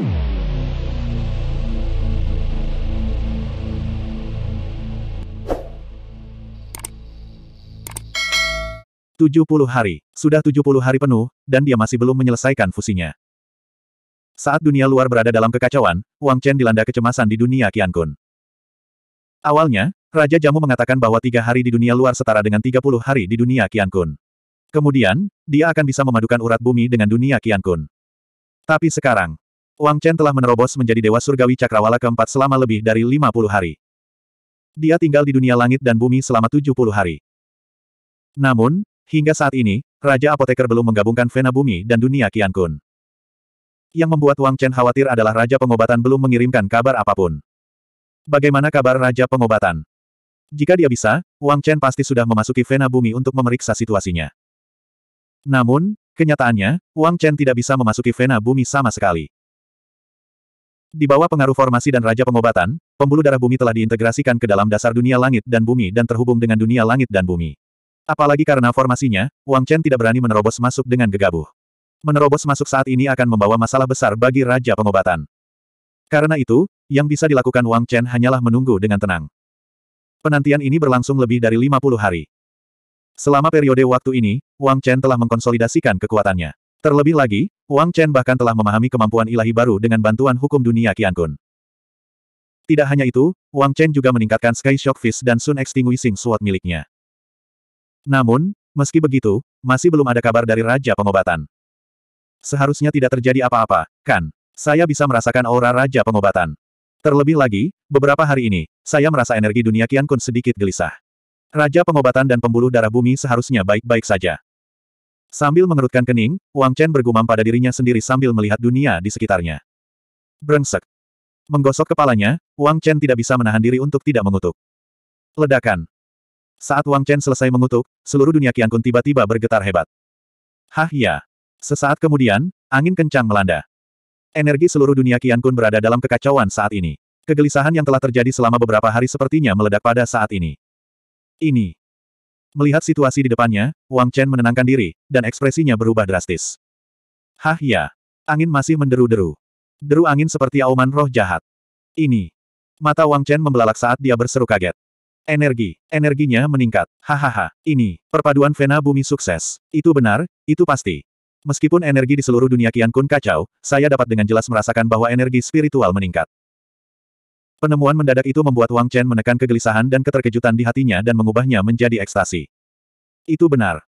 70 hari. Sudah 70 hari penuh, dan dia masih belum menyelesaikan fusinya. Saat dunia luar berada dalam kekacauan, Wang Chen dilanda kecemasan di dunia Qiankun. Awalnya, Raja Jamu mengatakan bahwa tiga hari di dunia luar setara dengan 30 hari di dunia Qiankun. Kemudian, dia akan bisa memadukan urat bumi dengan dunia Qiankun. Tapi sekarang, Wang Chen telah menerobos menjadi Dewa Surgawi Cakrawala keempat selama lebih dari 50 hari. Dia tinggal di dunia langit dan bumi selama 70 hari. Namun, hingga saat ini, Raja Apoteker belum menggabungkan Vena Bumi dan dunia Kian Kun. Yang membuat Wang Chen khawatir adalah Raja Pengobatan belum mengirimkan kabar apapun. Bagaimana kabar Raja Pengobatan? Jika dia bisa, Wang Chen pasti sudah memasuki Vena Bumi untuk memeriksa situasinya. Namun, kenyataannya, Wang Chen tidak bisa memasuki Vena Bumi sama sekali. Di bawah pengaruh formasi dan Raja Pengobatan, pembuluh darah bumi telah diintegrasikan ke dalam dasar dunia langit dan bumi dan terhubung dengan dunia langit dan bumi. Apalagi karena formasinya, Wang Chen tidak berani menerobos masuk dengan gegabah. Menerobos masuk saat ini akan membawa masalah besar bagi Raja Pengobatan. Karena itu, yang bisa dilakukan Wang Chen hanyalah menunggu dengan tenang. Penantian ini berlangsung lebih dari 50 hari. Selama periode waktu ini, Wang Chen telah mengkonsolidasikan kekuatannya. Terlebih lagi, Wang Chen bahkan telah memahami kemampuan ilahi baru dengan bantuan hukum dunia Qian Kun. Tidak hanya itu, Wang Chen juga meningkatkan Sky Shock Fist dan Sun Extinguishing Sword miliknya. Namun, meski begitu, masih belum ada kabar dari Raja Pengobatan. Seharusnya tidak terjadi apa-apa, kan? Saya bisa merasakan aura Raja Pengobatan. Terlebih lagi, beberapa hari ini, saya merasa energi dunia Qian Kun sedikit gelisah. Raja Pengobatan dan Pembuluh Darah Bumi seharusnya baik-baik saja. Sambil mengerutkan kening, Wang Chen bergumam pada dirinya sendiri sambil melihat dunia di sekitarnya. Brengsek. Menggosok kepalanya, Wang Chen tidak bisa menahan diri untuk tidak mengutuk. Ledakan. Saat Wang Chen selesai mengutuk, seluruh dunia Qian Kun tiba-tiba bergetar hebat. Hah ya. Sesaat kemudian, angin kencang melanda. Energi seluruh dunia Qian Kun berada dalam kekacauan saat ini. Kegelisahan yang telah terjadi selama beberapa hari sepertinya meledak pada saat ini. Ini. Melihat situasi di depannya, Wang Chen menenangkan diri, dan ekspresinya berubah drastis. Hah ya. Angin masih menderu-deru. Deru angin seperti auman roh jahat. Ini. Mata Wang Chen membelalak saat dia berseru kaget. Energi. Energinya meningkat. Hahaha. Ini. Perpaduan Vena Bumi sukses. Itu benar, itu pasti. Meskipun energi di seluruh dunia Kian Kun kacau, saya dapat dengan jelas merasakan bahwa energi spiritual meningkat. Penemuan mendadak itu membuat Wang Chen menekan kegelisahan dan keterkejutan di hatinya dan mengubahnya menjadi ekstasi. Itu benar.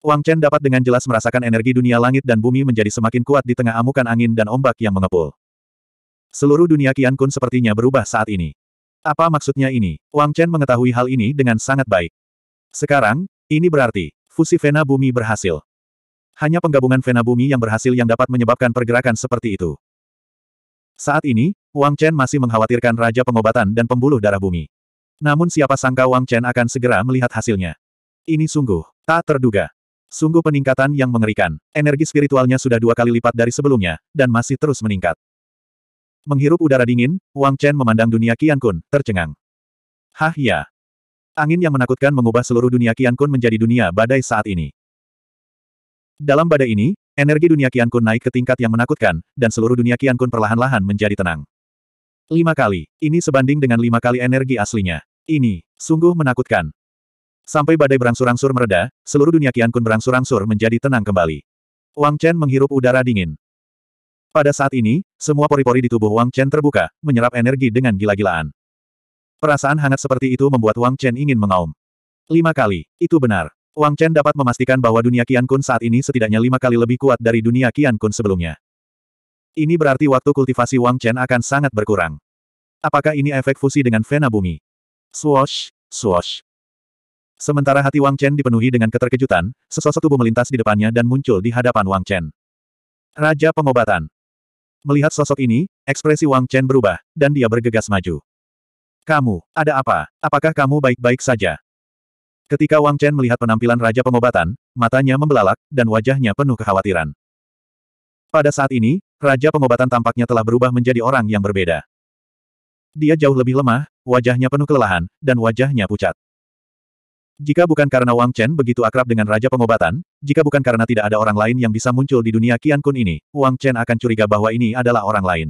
Wang Chen dapat dengan jelas merasakan energi dunia langit dan bumi menjadi semakin kuat di tengah amukan angin dan ombak yang mengepul. Seluruh dunia Qian Kun sepertinya berubah saat ini. Apa maksudnya ini? Wang Chen mengetahui hal ini dengan sangat baik. Sekarang, ini berarti, fusi Vena Bumi berhasil. Hanya penggabungan Vena Bumi yang berhasil yang dapat menyebabkan pergerakan seperti itu. Saat ini, Wang Chen masih mengkhawatirkan Raja Pengobatan dan Pembuluh Darah Bumi. Namun siapa sangka Wang Chen akan segera melihat hasilnya. Ini sungguh, tak terduga. Sungguh peningkatan yang mengerikan. Energi spiritualnya sudah dua kali lipat dari sebelumnya, dan masih terus meningkat. Menghirup udara dingin, Wang Chen memandang dunia Qian Kun, tercengang. Hah ya. Angin yang menakutkan mengubah seluruh dunia Qian Kun menjadi dunia badai saat ini. Dalam badai ini, Energi dunia Qian Kun naik ke tingkat yang menakutkan, dan seluruh dunia Qian Kun perlahan-lahan menjadi tenang. Lima kali. Ini sebanding dengan lima kali energi aslinya. Ini, sungguh menakutkan. Sampai badai berangsur-angsur mereda, seluruh dunia Qian Kun berangsur-angsur menjadi tenang kembali. Wang Chen menghirup udara dingin. Pada saat ini, semua pori-pori di tubuh Wang Chen terbuka, menyerap energi dengan gila-gilaan. Perasaan hangat seperti itu membuat Wang Chen ingin mengaum. Lima kali, itu benar. Wang Chen dapat memastikan bahwa dunia Kian Kun saat ini setidaknya lima kali lebih kuat dari dunia Kian Kun sebelumnya. Ini berarti waktu kultivasi Wang Chen akan sangat berkurang. Apakah ini efek fusi dengan Vena Bumi? Swoosh, swoosh. Sementara hati Wang Chen dipenuhi dengan keterkejutan, sesosok tubuh melintas di depannya dan muncul di hadapan Wang Chen. Raja Pengobatan Melihat sosok ini, ekspresi Wang Chen berubah, dan dia bergegas maju. Kamu, ada apa? Apakah kamu baik-baik saja? Ketika Wang Chen melihat penampilan Raja Pengobatan, matanya membelalak, dan wajahnya penuh kekhawatiran. Pada saat ini, Raja Pengobatan tampaknya telah berubah menjadi orang yang berbeda. Dia jauh lebih lemah, wajahnya penuh kelelahan, dan wajahnya pucat. Jika bukan karena Wang Chen begitu akrab dengan Raja Pengobatan, jika bukan karena tidak ada orang lain yang bisa muncul di dunia Qian Kun ini, Wang Chen akan curiga bahwa ini adalah orang lain.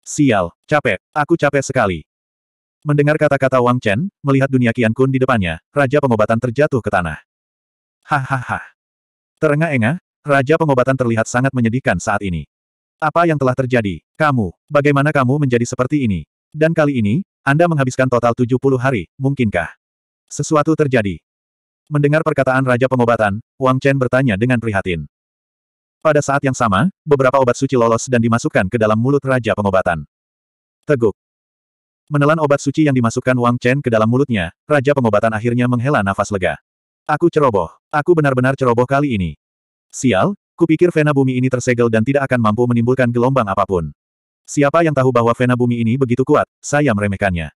Sial, capek, aku capek sekali. Mendengar kata-kata Wang Chen, melihat dunia Qian Kun di depannya, Raja Pengobatan terjatuh ke tanah. Hahaha. Terengah-engah, Raja Pengobatan terlihat sangat menyedihkan saat ini. Apa yang telah terjadi? Kamu, bagaimana kamu menjadi seperti ini? Dan kali ini, Anda menghabiskan total 70 hari, mungkinkah? Sesuatu terjadi. Mendengar perkataan Raja Pengobatan, Wang Chen bertanya dengan prihatin. Pada saat yang sama, beberapa obat suci lolos dan dimasukkan ke dalam mulut Raja Pengobatan. Teguk. Menelan obat suci yang dimasukkan Wang Chen ke dalam mulutnya, Raja Pengobatan akhirnya menghela nafas lega. Aku ceroboh. Aku benar-benar ceroboh kali ini. Sial, kupikir Vena Bumi ini tersegel dan tidak akan mampu menimbulkan gelombang apapun. Siapa yang tahu bahwa Vena Bumi ini begitu kuat, saya meremehkannya.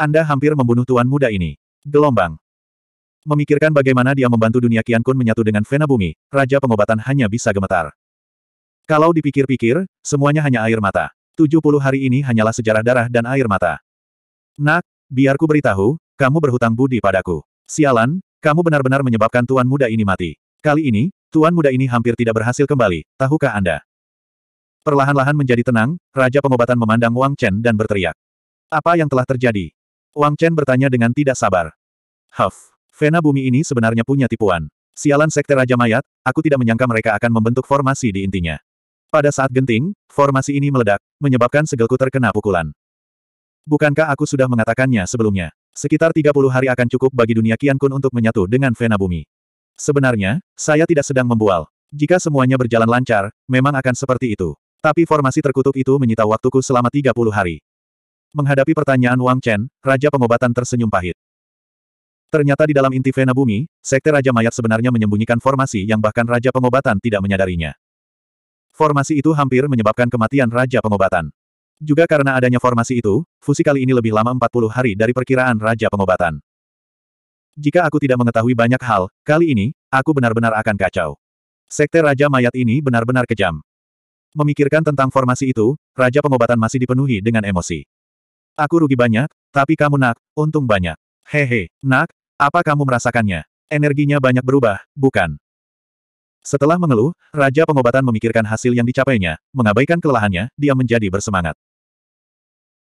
Anda hampir membunuh tuan muda ini. Gelombang. Memikirkan bagaimana dia membantu dunia Kian Kun menyatu dengan Vena Bumi, Raja Pengobatan hanya bisa gemetar. Kalau dipikir-pikir, semuanya hanya air mata. 70 hari ini hanyalah sejarah darah dan air mata. Nak, biarku beritahu, kamu berhutang budi padaku. Sialan, kamu benar-benar menyebabkan tuan muda ini mati. Kali ini, tuan muda ini hampir tidak berhasil kembali, tahukah Anda? Perlahan-lahan menjadi tenang, Raja Pengobatan memandang Wang Chen dan berteriak. Apa yang telah terjadi? Wang Chen bertanya dengan tidak sabar. Huff, Vena bumi ini sebenarnya punya tipuan. Sialan Sekte Raja Mayat, aku tidak menyangka mereka akan membentuk formasi di intinya. Pada saat genting, formasi ini meledak, menyebabkan segelku terkena pukulan. Bukankah aku sudah mengatakannya sebelumnya? Sekitar 30 hari akan cukup bagi dunia Kian Kun untuk menyatu dengan Vena Bumi. Sebenarnya, saya tidak sedang membual. Jika semuanya berjalan lancar, memang akan seperti itu. Tapi formasi terkutuk itu menyita waktuku selama 30 hari. Menghadapi pertanyaan Wang Chen, Raja Pengobatan tersenyum pahit. Ternyata di dalam inti Vena Bumi, Sekte Raja Mayat sebenarnya menyembunyikan formasi yang bahkan Raja Pengobatan tidak menyadarinya. Formasi itu hampir menyebabkan kematian Raja Pengobatan. Juga karena adanya formasi itu, fusi kali ini lebih lama 40 hari dari perkiraan Raja Pengobatan. Jika aku tidak mengetahui banyak hal, kali ini, aku benar-benar akan kacau. Sekte Raja Mayat ini benar-benar kejam. Memikirkan tentang formasi itu, Raja Pengobatan masih dipenuhi dengan emosi. Aku rugi banyak, tapi kamu nak, untung banyak. Hehe, nak, apa kamu merasakannya? Energinya banyak berubah, bukan? Setelah mengeluh, Raja Pengobatan memikirkan hasil yang dicapainya, mengabaikan kelelahannya, dia menjadi bersemangat.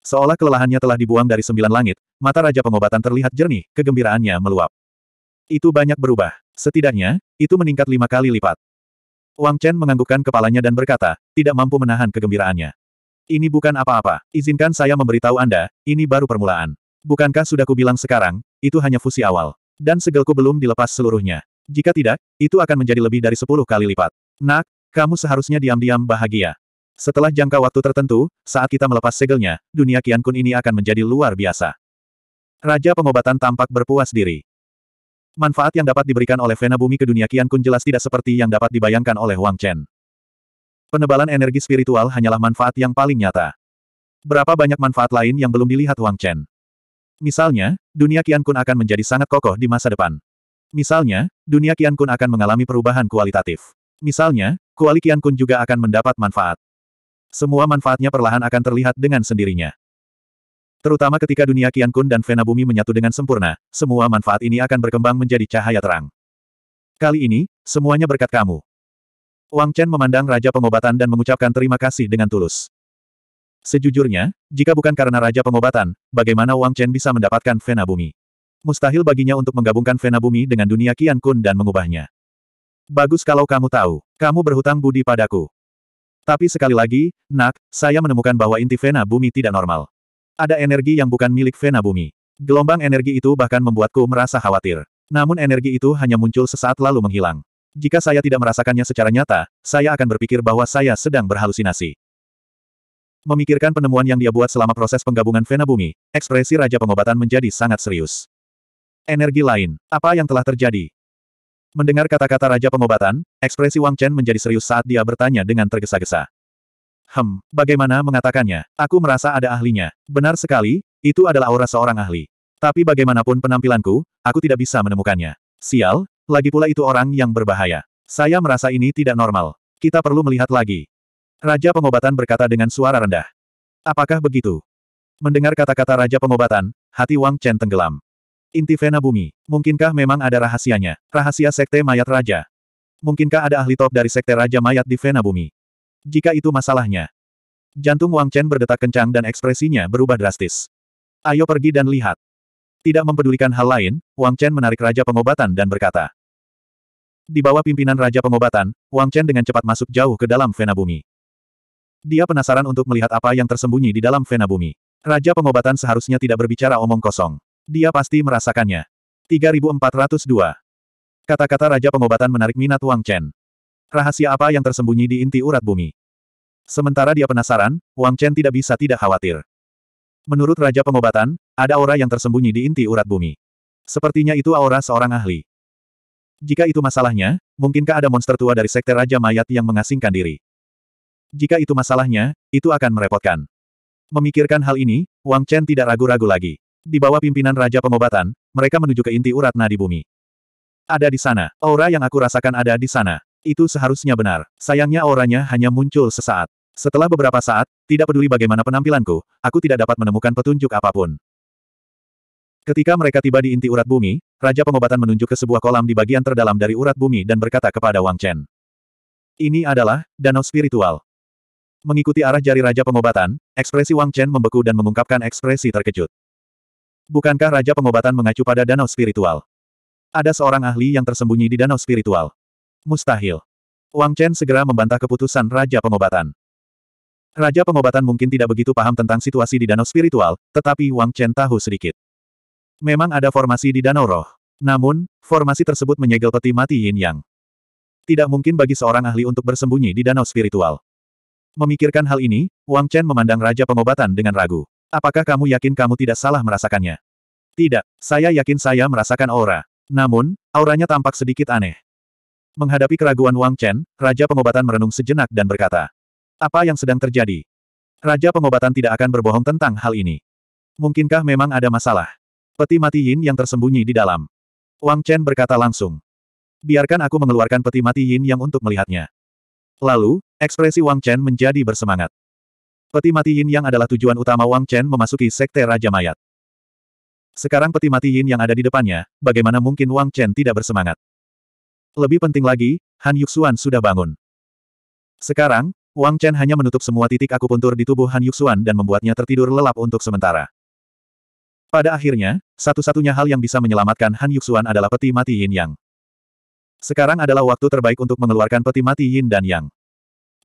Seolah kelelahannya telah dibuang dari sembilan langit, mata Raja Pengobatan terlihat jernih, kegembiraannya meluap. Itu banyak berubah. Setidaknya, itu meningkat lima kali lipat. Wang Chen menganggukkan kepalanya dan berkata, tidak mampu menahan kegembiraannya. Ini bukan apa-apa, izinkan saya memberitahu Anda, ini baru permulaan. Bukankah sudah kubilang sekarang, itu hanya fusi awal. Dan segelku belum dilepas seluruhnya. Jika tidak, itu akan menjadi lebih dari sepuluh kali lipat. Nak, kamu seharusnya diam-diam bahagia. Setelah jangka waktu tertentu, saat kita melepas segelnya, dunia Kian Kun ini akan menjadi luar biasa. Raja pengobatan tampak berpuas diri. Manfaat yang dapat diberikan oleh Vena Bumi ke dunia Kian Kun jelas tidak seperti yang dapat dibayangkan oleh Wang Chen. Penebalan energi spiritual hanyalah manfaat yang paling nyata. Berapa banyak manfaat lain yang belum dilihat Wang Chen? Misalnya, dunia Kian Kun akan menjadi sangat kokoh di masa depan. Misalnya, dunia Kian Kun akan mengalami perubahan kualitatif. Misalnya, kuali Kian Kun juga akan mendapat manfaat. Semua manfaatnya perlahan akan terlihat dengan sendirinya. Terutama ketika dunia Qian Kun dan Vena Bumi menyatu dengan sempurna, semua manfaat ini akan berkembang menjadi cahaya terang. Kali ini, semuanya berkat kamu. Wang Chen memandang Raja Pengobatan dan mengucapkan terima kasih dengan tulus. Sejujurnya, jika bukan karena Raja Pengobatan, bagaimana Wang Chen bisa mendapatkan Vena Bumi? Mustahil baginya untuk menggabungkan Vena Bumi dengan dunia Qian Kun dan mengubahnya. Bagus kalau kamu tahu, kamu berhutang budi padaku. Tapi sekali lagi, Nak, saya menemukan bahwa inti Vena Bumi tidak normal. Ada energi yang bukan milik Vena Bumi. Gelombang energi itu bahkan membuatku merasa khawatir. Namun energi itu hanya muncul sesaat lalu menghilang. Jika saya tidak merasakannya secara nyata, saya akan berpikir bahwa saya sedang berhalusinasi. Memikirkan penemuan yang dia buat selama proses penggabungan Vena Bumi, ekspresi Raja Pengobatan menjadi sangat serius. Energi lain, apa yang telah terjadi? Mendengar kata-kata Raja Pengobatan, ekspresi Wang Chen menjadi serius saat dia bertanya dengan tergesa-gesa. Hem, bagaimana mengatakannya? Aku merasa ada ahlinya. Benar sekali, itu adalah aura seorang ahli. Tapi bagaimanapun penampilanku, aku tidak bisa menemukannya. Sial, lagi pula itu orang yang berbahaya. Saya merasa ini tidak normal. Kita perlu melihat lagi. Raja pengobatan berkata dengan suara rendah. Apakah begitu? Mendengar kata-kata Raja pengobatan, hati Wang Chen tenggelam. Inti Vena Bumi. Mungkinkah memang ada rahasianya? Rahasia Sekte Mayat Raja. Mungkinkah ada ahli top dari Sekte Raja Mayat di Vena Bumi? Jika itu masalahnya. Jantung Wang Chen berdetak kencang dan ekspresinya berubah drastis. Ayo pergi dan lihat. Tidak mempedulikan hal lain, Wang Chen menarik Raja Pengobatan dan berkata. Di bawah pimpinan Raja Pengobatan, Wang Chen dengan cepat masuk jauh ke dalam Vena Bumi. Dia penasaran untuk melihat apa yang tersembunyi di dalam Vena Bumi. Raja Pengobatan seharusnya tidak berbicara omong kosong. Dia pasti merasakannya. 3402. Kata-kata Raja Pengobatan menarik minat Wang Chen. Rahasia apa yang tersembunyi di inti urat bumi? Sementara dia penasaran, Wang Chen tidak bisa tidak khawatir. Menurut Raja Pengobatan, ada aura yang tersembunyi di inti urat bumi. Sepertinya itu aura seorang ahli. Jika itu masalahnya, mungkinkah ada monster tua dari sekte Raja Mayat yang mengasingkan diri? Jika itu masalahnya, itu akan merepotkan. Memikirkan hal ini, Wang Chen tidak ragu-ragu lagi. Di bawah pimpinan Raja Pengobatan, mereka menuju ke inti urat nadi bumi. Ada di sana. Aura yang aku rasakan ada di sana. Itu seharusnya benar. Sayangnya auranya hanya muncul sesaat. Setelah beberapa saat, tidak peduli bagaimana penampilanku, aku tidak dapat menemukan petunjuk apapun. Ketika mereka tiba di inti urat bumi, Raja Pengobatan menunjuk ke sebuah kolam di bagian terdalam dari urat bumi dan berkata kepada Wang Chen. Ini adalah, danau spiritual. Mengikuti arah jari Raja Pengobatan, ekspresi Wang Chen membeku dan mengungkapkan ekspresi terkejut. Bukankah Raja Pengobatan mengacu pada danau spiritual? Ada seorang ahli yang tersembunyi di danau spiritual. Mustahil. Wang Chen segera membantah keputusan Raja Pengobatan. Raja Pengobatan mungkin tidak begitu paham tentang situasi di danau spiritual, tetapi Wang Chen tahu sedikit. Memang ada formasi di danau roh. Namun, formasi tersebut menyegel peti mati Yin Yang. Tidak mungkin bagi seorang ahli untuk bersembunyi di danau spiritual. Memikirkan hal ini, Wang Chen memandang Raja Pengobatan dengan ragu. Apakah kamu yakin kamu tidak salah merasakannya? Tidak, saya yakin saya merasakan aura. Namun, auranya tampak sedikit aneh. Menghadapi keraguan Wang Chen, Raja Pengobatan merenung sejenak dan berkata, Apa yang sedang terjadi? Raja Pengobatan tidak akan berbohong tentang hal ini. Mungkinkah memang ada masalah? Peti mati Yin yang tersembunyi di dalam. Wang Chen berkata langsung. Biarkan aku mengeluarkan peti mati Yin yang untuk melihatnya. Lalu, ekspresi Wang Chen menjadi bersemangat. Peti mati Yin yang adalah tujuan utama Wang Chen memasuki Sekte Raja Mayat. Sekarang peti mati Yin yang ada di depannya, bagaimana mungkin Wang Chen tidak bersemangat? Lebih penting lagi, Han Yuxuan sudah bangun. Sekarang, Wang Chen hanya menutup semua titik akupuntur di tubuh Han Yuxuan dan membuatnya tertidur lelap untuk sementara. Pada akhirnya, satu-satunya hal yang bisa menyelamatkan Han Yuxuan adalah peti mati Yin Yang. Sekarang adalah waktu terbaik untuk mengeluarkan peti mati Yin dan Yang.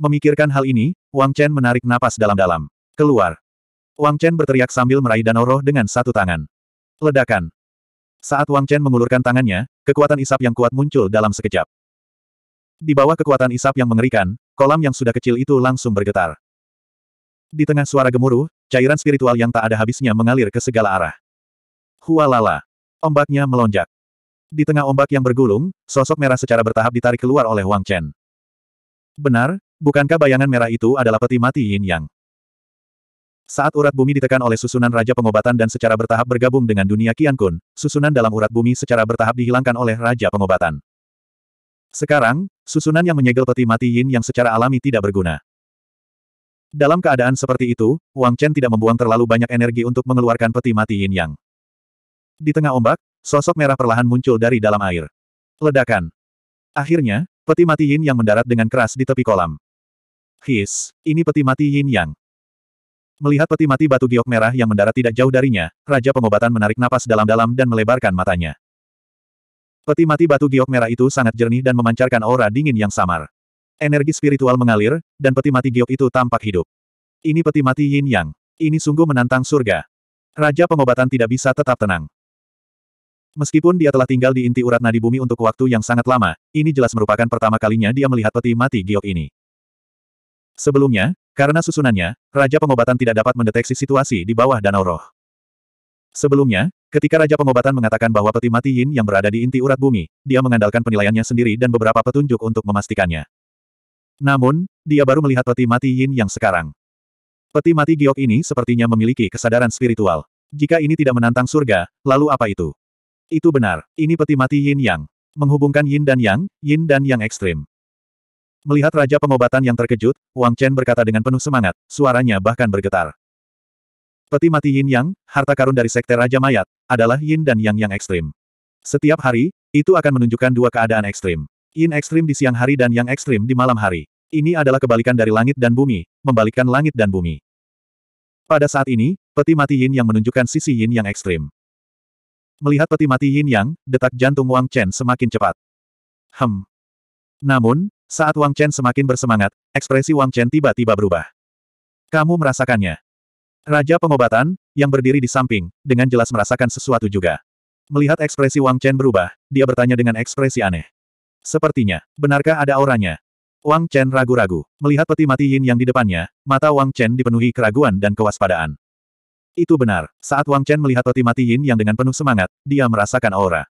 Memikirkan hal ini, Wang Chen menarik napas dalam-dalam. Keluar. Wang Chen berteriak sambil meraih danau roh dengan satu tangan. Ledakan. Saat Wang Chen mengulurkan tangannya, kekuatan isap yang kuat muncul dalam sekejap. Di bawah kekuatan isap yang mengerikan, kolam yang sudah kecil itu langsung bergetar. Di tengah suara gemuruh, cairan spiritual yang tak ada habisnya mengalir ke segala arah. Hualala. Ombaknya melonjak. Di tengah ombak yang bergulung, sosok merah secara bertahap ditarik keluar oleh Wang Chen. Benar, Bukankah bayangan merah itu adalah peti mati yin yang? Saat urat bumi ditekan oleh susunan Raja Pengobatan dan secara bertahap bergabung dengan dunia Qian Kun, susunan dalam urat bumi secara bertahap dihilangkan oleh Raja Pengobatan. Sekarang, susunan yang menyegel peti mati yin yang secara alami tidak berguna. Dalam keadaan seperti itu, Wang Chen tidak membuang terlalu banyak energi untuk mengeluarkan peti mati yin yang. Di tengah ombak, sosok merah perlahan muncul dari dalam air. Ledakan. Akhirnya, peti mati yin yang mendarat dengan keras di tepi kolam. His, ini peti mati Yin Yang. Melihat peti mati batu giok merah yang mendarat tidak jauh darinya, Raja Pengobatan menarik napas dalam-dalam dan melebarkan matanya. Peti mati batu giok merah itu sangat jernih dan memancarkan aura dingin yang samar. Energi spiritual mengalir, dan peti mati giok itu tampak hidup. Ini peti mati Yin Yang. Ini sungguh menantang surga. Raja pengobatan tidak bisa tetap tenang. Meskipun dia telah tinggal di inti urat nadi bumi untuk waktu yang sangat lama, ini jelas merupakan pertama kalinya dia melihat peti mati giok ini. Sebelumnya, karena susunannya, Raja Pengobatan tidak dapat mendeteksi situasi di bawah danau roh. Sebelumnya, ketika Raja Pengobatan mengatakan bahwa peti mati Yin yang berada di inti urat bumi, dia mengandalkan penilaiannya sendiri dan beberapa petunjuk untuk memastikannya. Namun, dia baru melihat peti mati Yin yang sekarang. Peti mati giok ini sepertinya memiliki kesadaran spiritual. Jika ini tidak menantang surga, lalu apa itu? Itu benar, ini peti mati Yin Yang. Menghubungkan Yin dan Yang, Yin dan Yang ekstrim. Melihat Raja Pengobatan yang terkejut, Wang Chen berkata dengan penuh semangat, suaranya bahkan bergetar. Peti mati Yin Yang, harta karun dari Sekte Raja Mayat, adalah Yin dan Yang yang ekstrim. Setiap hari, itu akan menunjukkan dua keadaan ekstrim. Yin ekstrim di siang hari dan Yang ekstrim di malam hari. Ini adalah kebalikan dari langit dan bumi, membalikkan langit dan bumi. Pada saat ini, peti mati Yin yang menunjukkan sisi Yin yang ekstrim. Melihat peti mati Yin yang, detak jantung Wang Chen semakin cepat. Hem. Namun, saat Wang Chen semakin bersemangat, ekspresi Wang Chen tiba-tiba berubah. Kamu merasakannya. Raja pengobatan, yang berdiri di samping, dengan jelas merasakan sesuatu juga. Melihat ekspresi Wang Chen berubah, dia bertanya dengan ekspresi aneh. Sepertinya, benarkah ada auranya? Wang Chen ragu-ragu. Melihat peti mati Yin yang di depannya, mata Wang Chen dipenuhi keraguan dan kewaspadaan. Itu benar, saat Wang Chen melihat peti mati Yin yang dengan penuh semangat, dia merasakan aura.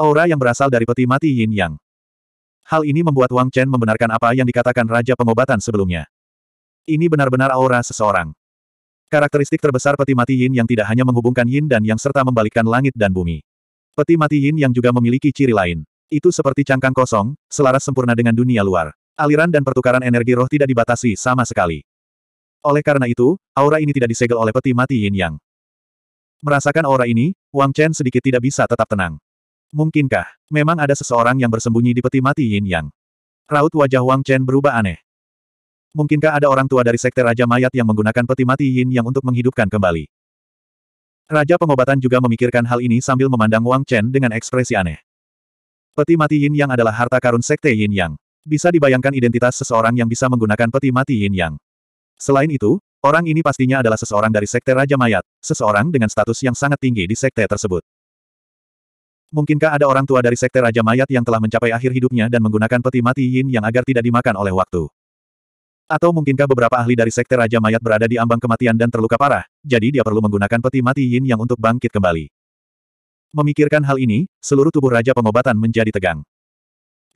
Aura yang berasal dari peti mati Yin yang. Hal ini membuat Wang Chen membenarkan apa yang dikatakan Raja Pengobatan sebelumnya. Ini benar-benar aura seseorang. Karakteristik terbesar peti mati yin yang tidak hanya menghubungkan yin dan yang serta membalikkan langit dan bumi. Peti mati yin yang juga memiliki ciri lain. Itu seperti cangkang kosong, selaras sempurna dengan dunia luar. Aliran dan pertukaran energi roh tidak dibatasi sama sekali. Oleh karena itu, aura ini tidak disegel oleh peti mati yin yang. Merasakan aura ini, Wang Chen sedikit tidak bisa tetap tenang. Mungkinkah, memang ada seseorang yang bersembunyi di peti mati Yin Yang? Raut wajah Wang Chen berubah aneh. Mungkinkah ada orang tua dari sekte Raja Mayat yang menggunakan peti mati Yin Yang untuk menghidupkan kembali? Raja pengobatan juga memikirkan hal ini sambil memandang Wang Chen dengan ekspresi aneh. Peti mati Yin Yang adalah harta karun sekte Yin Yang. Bisa dibayangkan identitas seseorang yang bisa menggunakan peti mati Yin Yang. Selain itu, orang ini pastinya adalah seseorang dari sekte Raja Mayat, seseorang dengan status yang sangat tinggi di sekte tersebut. Mungkinkah ada orang tua dari sekte Raja Mayat yang telah mencapai akhir hidupnya dan menggunakan peti mati yin yang agar tidak dimakan oleh waktu? Atau mungkinkah beberapa ahli dari sekte Raja Mayat berada di ambang kematian dan terluka parah, jadi dia perlu menggunakan peti mati yin yang untuk bangkit kembali? Memikirkan hal ini, seluruh tubuh Raja Pengobatan menjadi tegang.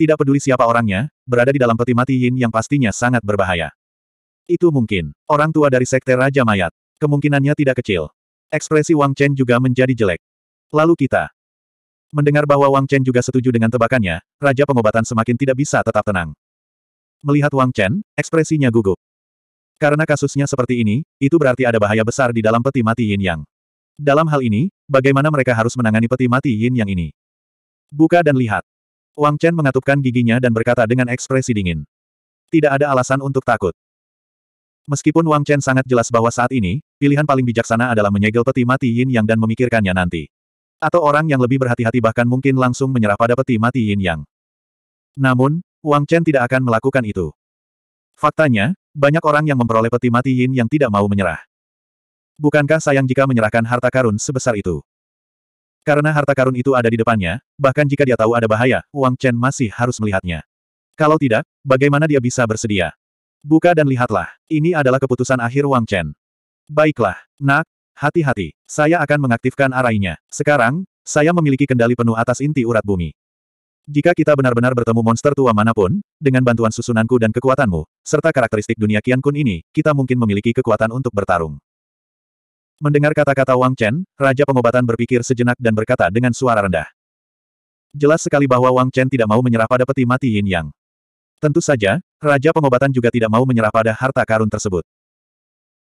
Tidak peduli siapa orangnya, berada di dalam peti mati yin yang pastinya sangat berbahaya. Itu mungkin. Orang tua dari sekte Raja Mayat. Kemungkinannya tidak kecil. Ekspresi Wang Chen juga menjadi jelek. Lalu kita, Mendengar bahwa Wang Chen juga setuju dengan tebakannya, Raja Pengobatan semakin tidak bisa tetap tenang. Melihat Wang Chen, ekspresinya gugup. Karena kasusnya seperti ini, itu berarti ada bahaya besar di dalam peti mati Yin Yang. Dalam hal ini, bagaimana mereka harus menangani peti mati Yin Yang ini? Buka dan lihat. Wang Chen mengatupkan giginya dan berkata dengan ekspresi dingin. Tidak ada alasan untuk takut. Meskipun Wang Chen sangat jelas bahwa saat ini, pilihan paling bijaksana adalah menyegel peti mati Yin Yang dan memikirkannya nanti. Atau orang yang lebih berhati-hati bahkan mungkin langsung menyerah pada peti mati Yin Yang. Namun, Wang Chen tidak akan melakukan itu. Faktanya, banyak orang yang memperoleh peti mati Yin yang tidak mau menyerah. Bukankah sayang jika menyerahkan harta karun sebesar itu? Karena harta karun itu ada di depannya, bahkan jika dia tahu ada bahaya, Wang Chen masih harus melihatnya. Kalau tidak, bagaimana dia bisa bersedia? Buka dan lihatlah, ini adalah keputusan akhir Wang Chen. Baiklah, nak, Hati-hati, saya akan mengaktifkan arainya. Sekarang, saya memiliki kendali penuh atas inti urat bumi. Jika kita benar-benar bertemu monster tua manapun, dengan bantuan susunanku dan kekuatanmu, serta karakteristik dunia Qian Kun ini, kita mungkin memiliki kekuatan untuk bertarung. Mendengar kata-kata Wang Chen, Raja Pengobatan berpikir sejenak dan berkata dengan suara rendah. Jelas sekali bahwa Wang Chen tidak mau menyerah pada peti mati Yin Yang. Tentu saja, Raja Pengobatan juga tidak mau menyerah pada harta karun tersebut.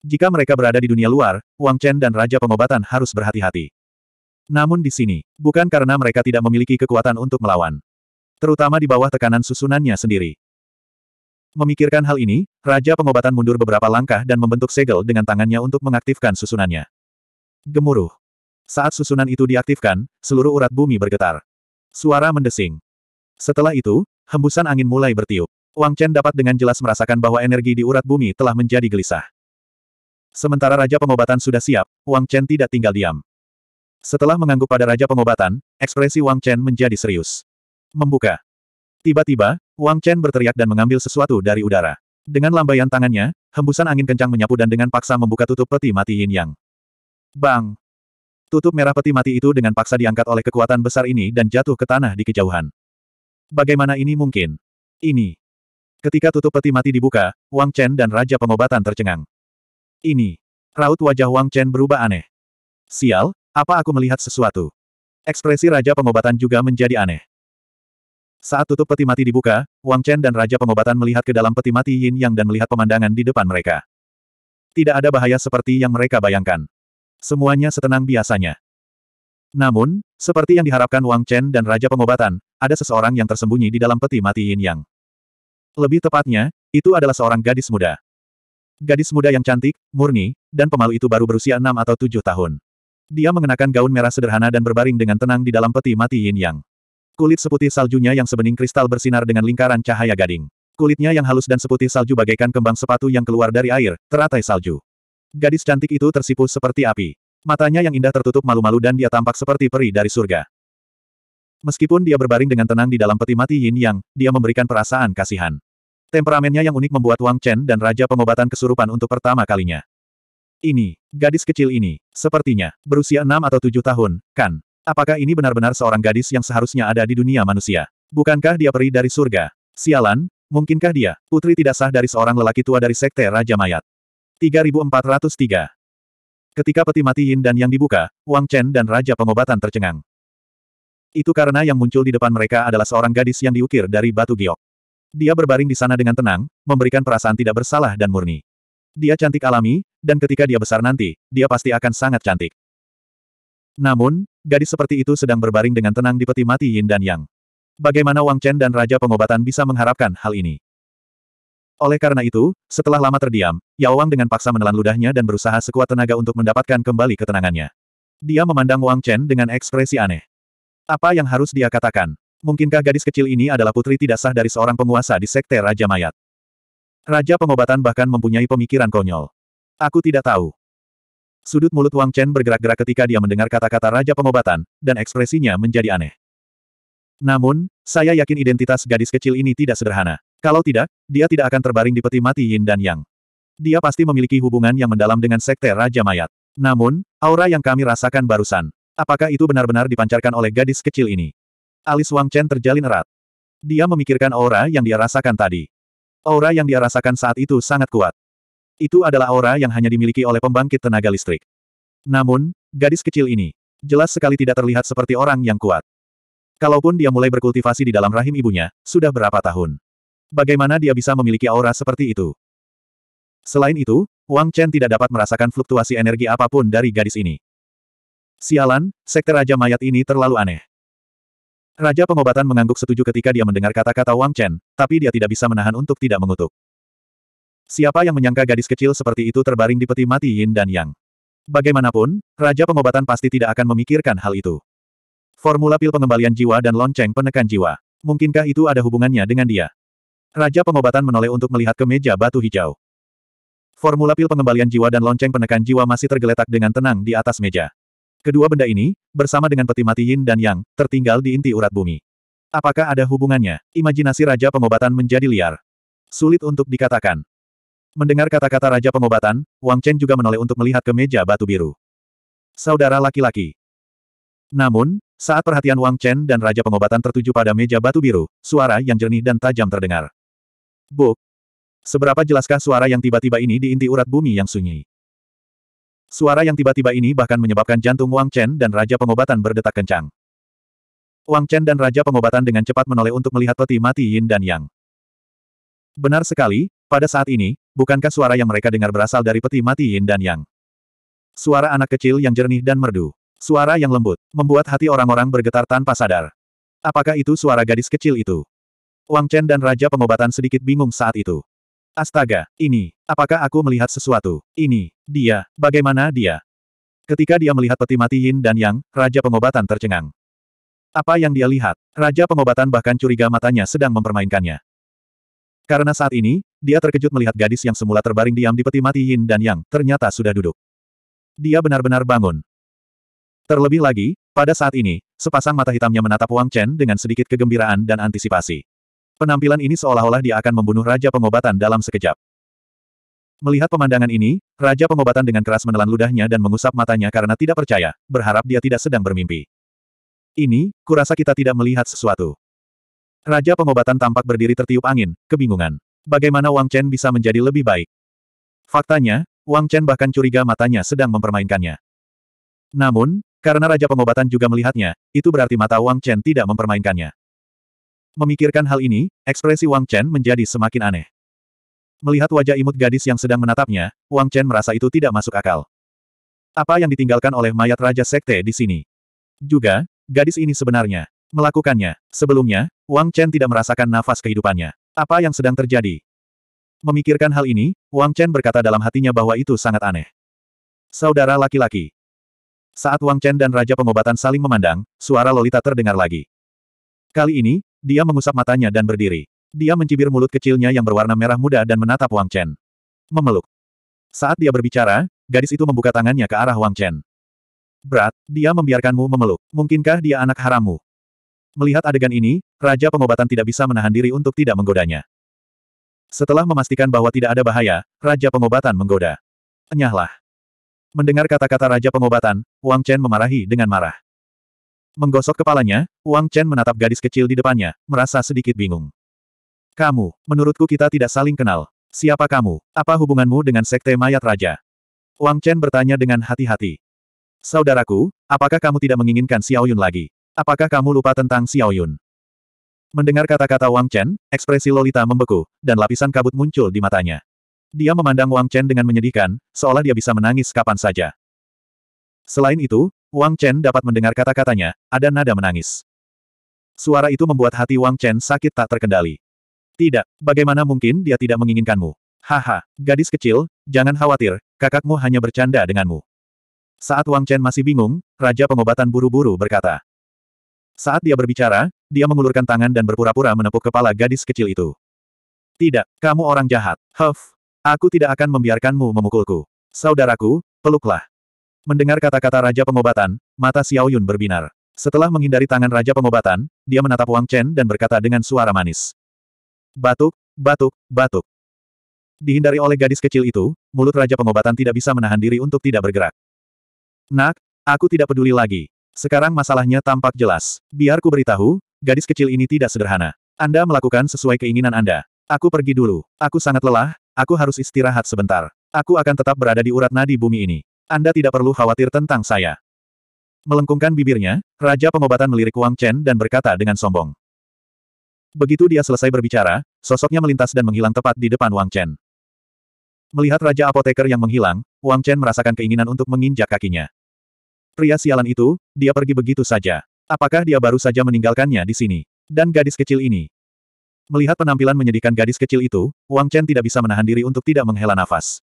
Jika mereka berada di dunia luar, Wang Chen dan Raja Pengobatan harus berhati-hati. Namun di sini, bukan karena mereka tidak memiliki kekuatan untuk melawan. Terutama di bawah tekanan susunannya sendiri. Memikirkan hal ini, Raja Pengobatan mundur beberapa langkah dan membentuk segel dengan tangannya untuk mengaktifkan susunannya. Gemuruh. Saat susunan itu diaktifkan, seluruh urat bumi bergetar. Suara mendesing. Setelah itu, hembusan angin mulai bertiup. Wang Chen dapat dengan jelas merasakan bahwa energi di urat bumi telah menjadi gelisah. Sementara Raja Pengobatan sudah siap, Wang Chen tidak tinggal diam. Setelah mengangguk pada Raja Pengobatan, ekspresi Wang Chen menjadi serius. Membuka. Tiba-tiba, Wang Chen berteriak dan mengambil sesuatu dari udara. Dengan lambaian tangannya, hembusan angin kencang menyapu dan dengan paksa membuka tutup peti mati Yin Yang. Bang! Tutup merah peti mati itu dengan paksa diangkat oleh kekuatan besar ini dan jatuh ke tanah di kejauhan. Bagaimana ini mungkin? Ini. Ketika tutup peti mati dibuka, Wang Chen dan Raja Pengobatan tercengang. Ini. Raut wajah Wang Chen berubah aneh. Sial, apa aku melihat sesuatu? Ekspresi Raja Pengobatan juga menjadi aneh. Saat tutup peti mati dibuka, Wang Chen dan Raja Pengobatan melihat ke dalam peti mati Yin Yang dan melihat pemandangan di depan mereka. Tidak ada bahaya seperti yang mereka bayangkan. Semuanya setenang biasanya. Namun, seperti yang diharapkan Wang Chen dan Raja Pengobatan, ada seseorang yang tersembunyi di dalam peti mati Yin Yang. Lebih tepatnya, itu adalah seorang gadis muda. Gadis muda yang cantik, murni, dan pemalu itu baru berusia enam atau tujuh tahun. Dia mengenakan gaun merah sederhana dan berbaring dengan tenang di dalam peti mati yin yang. Kulit seputih saljunya yang sebening kristal bersinar dengan lingkaran cahaya gading. Kulitnya yang halus dan seputih salju bagaikan kembang sepatu yang keluar dari air, teratai salju. Gadis cantik itu tersipu seperti api. Matanya yang indah tertutup malu-malu dan dia tampak seperti peri dari surga. Meskipun dia berbaring dengan tenang di dalam peti mati yin yang, dia memberikan perasaan kasihan. Temperamennya yang unik membuat Wang Chen dan Raja Pengobatan kesurupan untuk pertama kalinya. Ini, gadis kecil ini, sepertinya, berusia enam atau tujuh tahun, kan? Apakah ini benar-benar seorang gadis yang seharusnya ada di dunia manusia? Bukankah dia peri dari surga? Sialan, mungkinkah dia, putri tidak sah dari seorang lelaki tua dari sekte Raja Mayat? 3403 Ketika peti mati Yin dan Yang dibuka, Wang Chen dan Raja Pengobatan tercengang. Itu karena yang muncul di depan mereka adalah seorang gadis yang diukir dari batu giok. Dia berbaring di sana dengan tenang, memberikan perasaan tidak bersalah dan murni. Dia cantik alami, dan ketika dia besar nanti, dia pasti akan sangat cantik. Namun, gadis seperti itu sedang berbaring dengan tenang di peti mati Yin dan Yang. Bagaimana Wang Chen dan Raja Pengobatan bisa mengharapkan hal ini? Oleh karena itu, setelah lama terdiam, Yao Wang dengan paksa menelan ludahnya dan berusaha sekuat tenaga untuk mendapatkan kembali ketenangannya. Dia memandang Wang Chen dengan ekspresi aneh. Apa yang harus dia katakan? Mungkinkah gadis kecil ini adalah putri tidak sah dari seorang penguasa di Sekte Raja Mayat? Raja pengobatan bahkan mempunyai pemikiran konyol. Aku tidak tahu. Sudut mulut Wang Chen bergerak-gerak ketika dia mendengar kata-kata Raja Pengobatan, dan ekspresinya menjadi aneh. Namun, saya yakin identitas gadis kecil ini tidak sederhana. Kalau tidak, dia tidak akan terbaring di peti mati Yin dan Yang. Dia pasti memiliki hubungan yang mendalam dengan Sekte Raja Mayat. Namun, aura yang kami rasakan barusan, apakah itu benar-benar dipancarkan oleh gadis kecil ini? Alis Wang Chen terjalin erat. Dia memikirkan aura yang dia rasakan tadi. Aura yang dia rasakan saat itu sangat kuat. Itu adalah aura yang hanya dimiliki oleh pembangkit tenaga listrik. Namun, gadis kecil ini, jelas sekali tidak terlihat seperti orang yang kuat. Kalaupun dia mulai berkultivasi di dalam rahim ibunya, sudah berapa tahun. Bagaimana dia bisa memiliki aura seperti itu? Selain itu, Wang Chen tidak dapat merasakan fluktuasi energi apapun dari gadis ini. Sialan, sekte Raja Mayat ini terlalu aneh. Raja pengobatan mengangguk setuju ketika dia mendengar kata-kata Wang Chen, tapi dia tidak bisa menahan untuk tidak mengutuk. Siapa yang menyangka gadis kecil seperti itu terbaring di peti mati Yin dan Yang? Bagaimanapun, Raja pengobatan pasti tidak akan memikirkan hal itu. Formula pil pengembalian jiwa dan lonceng penekan jiwa. Mungkinkah itu ada hubungannya dengan dia? Raja pengobatan menoleh untuk melihat ke meja batu hijau. Formula pil pengembalian jiwa dan lonceng penekan jiwa masih tergeletak dengan tenang di atas meja. Kedua benda ini, bersama dengan peti mati Yin dan Yang, tertinggal di inti urat bumi. Apakah ada hubungannya? Imajinasi Raja Pengobatan menjadi liar. Sulit untuk dikatakan. Mendengar kata-kata Raja Pengobatan, Wang Chen juga menoleh untuk melihat ke meja batu biru. Saudara laki-laki. Namun, saat perhatian Wang Chen dan Raja Pengobatan tertuju pada meja batu biru, suara yang jernih dan tajam terdengar. Buk! Seberapa jelaskah suara yang tiba-tiba ini di inti urat bumi yang sunyi? Suara yang tiba-tiba ini bahkan menyebabkan jantung Wang Chen dan Raja Pengobatan berdetak kencang. Wang Chen dan Raja Pengobatan dengan cepat menoleh untuk melihat peti mati Yin dan Yang. Benar sekali, pada saat ini, bukankah suara yang mereka dengar berasal dari peti mati Yin dan Yang? Suara anak kecil yang jernih dan merdu. Suara yang lembut, membuat hati orang-orang bergetar tanpa sadar. Apakah itu suara gadis kecil itu? Wang Chen dan Raja Pengobatan sedikit bingung saat itu. Astaga, ini, apakah aku melihat sesuatu? Ini, dia, bagaimana dia? Ketika dia melihat peti mati Yin dan Yang, Raja Pengobatan tercengang. Apa yang dia lihat? Raja Pengobatan bahkan curiga matanya sedang mempermainkannya. Karena saat ini, dia terkejut melihat gadis yang semula terbaring diam di peti mati Yin dan Yang, ternyata sudah duduk. Dia benar-benar bangun. Terlebih lagi, pada saat ini, sepasang mata hitamnya menatap Wang Chen dengan sedikit kegembiraan dan antisipasi. Penampilan ini seolah-olah dia akan membunuh Raja Pengobatan dalam sekejap. Melihat pemandangan ini, Raja Pengobatan dengan keras menelan ludahnya dan mengusap matanya karena tidak percaya, berharap dia tidak sedang bermimpi. Ini, kurasa kita tidak melihat sesuatu. Raja Pengobatan tampak berdiri tertiup angin, kebingungan. Bagaimana Wang Chen bisa menjadi lebih baik? Faktanya, Wang Chen bahkan curiga matanya sedang mempermainkannya. Namun, karena Raja Pengobatan juga melihatnya, itu berarti mata Wang Chen tidak mempermainkannya. Memikirkan hal ini, ekspresi Wang Chen menjadi semakin aneh. Melihat wajah imut gadis yang sedang menatapnya, Wang Chen merasa itu tidak masuk akal. Apa yang ditinggalkan oleh mayat Raja Sekte di sini? Juga, gadis ini sebenarnya melakukannya. Sebelumnya, Wang Chen tidak merasakan nafas kehidupannya. Apa yang sedang terjadi? Memikirkan hal ini, Wang Chen berkata dalam hatinya bahwa itu sangat aneh. Saudara laki-laki. Saat Wang Chen dan Raja Pengobatan saling memandang, suara Lolita terdengar lagi. Kali ini, dia mengusap matanya dan berdiri. Dia mencibir mulut kecilnya yang berwarna merah muda dan menatap Wang Chen. Memeluk. Saat dia berbicara, gadis itu membuka tangannya ke arah Wang Chen. Berat, dia membiarkanmu memeluk. Mungkinkah dia anak haramu? Melihat adegan ini, Raja Pengobatan tidak bisa menahan diri untuk tidak menggodanya. Setelah memastikan bahwa tidak ada bahaya, Raja Pengobatan menggoda. Enyahlah. Mendengar kata-kata Raja Pengobatan, Wang Chen memarahi dengan marah. Menggosok kepalanya, Wang Chen menatap gadis kecil di depannya, merasa sedikit bingung. Kamu, menurutku kita tidak saling kenal. Siapa kamu? Apa hubunganmu dengan Sekte Mayat Raja? Wang Chen bertanya dengan hati-hati. Saudaraku, apakah kamu tidak menginginkan Xiao Yun lagi? Apakah kamu lupa tentang Xiao Yun? Mendengar kata-kata Wang Chen, ekspresi Lolita membeku, dan lapisan kabut muncul di matanya. Dia memandang Wang Chen dengan menyedihkan, seolah dia bisa menangis kapan saja. Selain itu, Wang Chen dapat mendengar kata-katanya, ada nada menangis. Suara itu membuat hati Wang Chen sakit tak terkendali. Tidak, bagaimana mungkin dia tidak menginginkanmu? Haha, gadis kecil, jangan khawatir, kakakmu hanya bercanda denganmu. Saat Wang Chen masih bingung, Raja Pengobatan buru-buru berkata. Saat dia berbicara, dia mengulurkan tangan dan berpura-pura menepuk kepala gadis kecil itu. Tidak, kamu orang jahat. Huff, aku tidak akan membiarkanmu memukulku. Saudaraku, peluklah. Mendengar kata-kata Raja Pengobatan, mata Xiao Yun berbinar. Setelah menghindari tangan Raja Pengobatan, dia menatap Wang Chen dan berkata dengan suara manis batuk, batuk, batuk. Dihindari oleh gadis kecil itu, mulut Raja Pengobatan tidak bisa menahan diri untuk tidak bergerak. Nak, aku tidak peduli lagi. Sekarang masalahnya tampak jelas. Biar ku beritahu, gadis kecil ini tidak sederhana. Anda melakukan sesuai keinginan Anda. Aku pergi dulu. Aku sangat lelah, aku harus istirahat sebentar. Aku akan tetap berada di urat nadi bumi ini. Anda tidak perlu khawatir tentang saya. Melengkungkan bibirnya, Raja Pengobatan melirik Wang Chen dan berkata dengan sombong. Begitu dia selesai berbicara, sosoknya melintas dan menghilang tepat di depan Wang Chen. Melihat Raja Apoteker yang menghilang, Wang Chen merasakan keinginan untuk menginjak kakinya. Pria sialan itu, dia pergi begitu saja. Apakah dia baru saja meninggalkannya di sini? Dan gadis kecil ini. Melihat penampilan menyedihkan gadis kecil itu, Wang Chen tidak bisa menahan diri untuk tidak menghela nafas.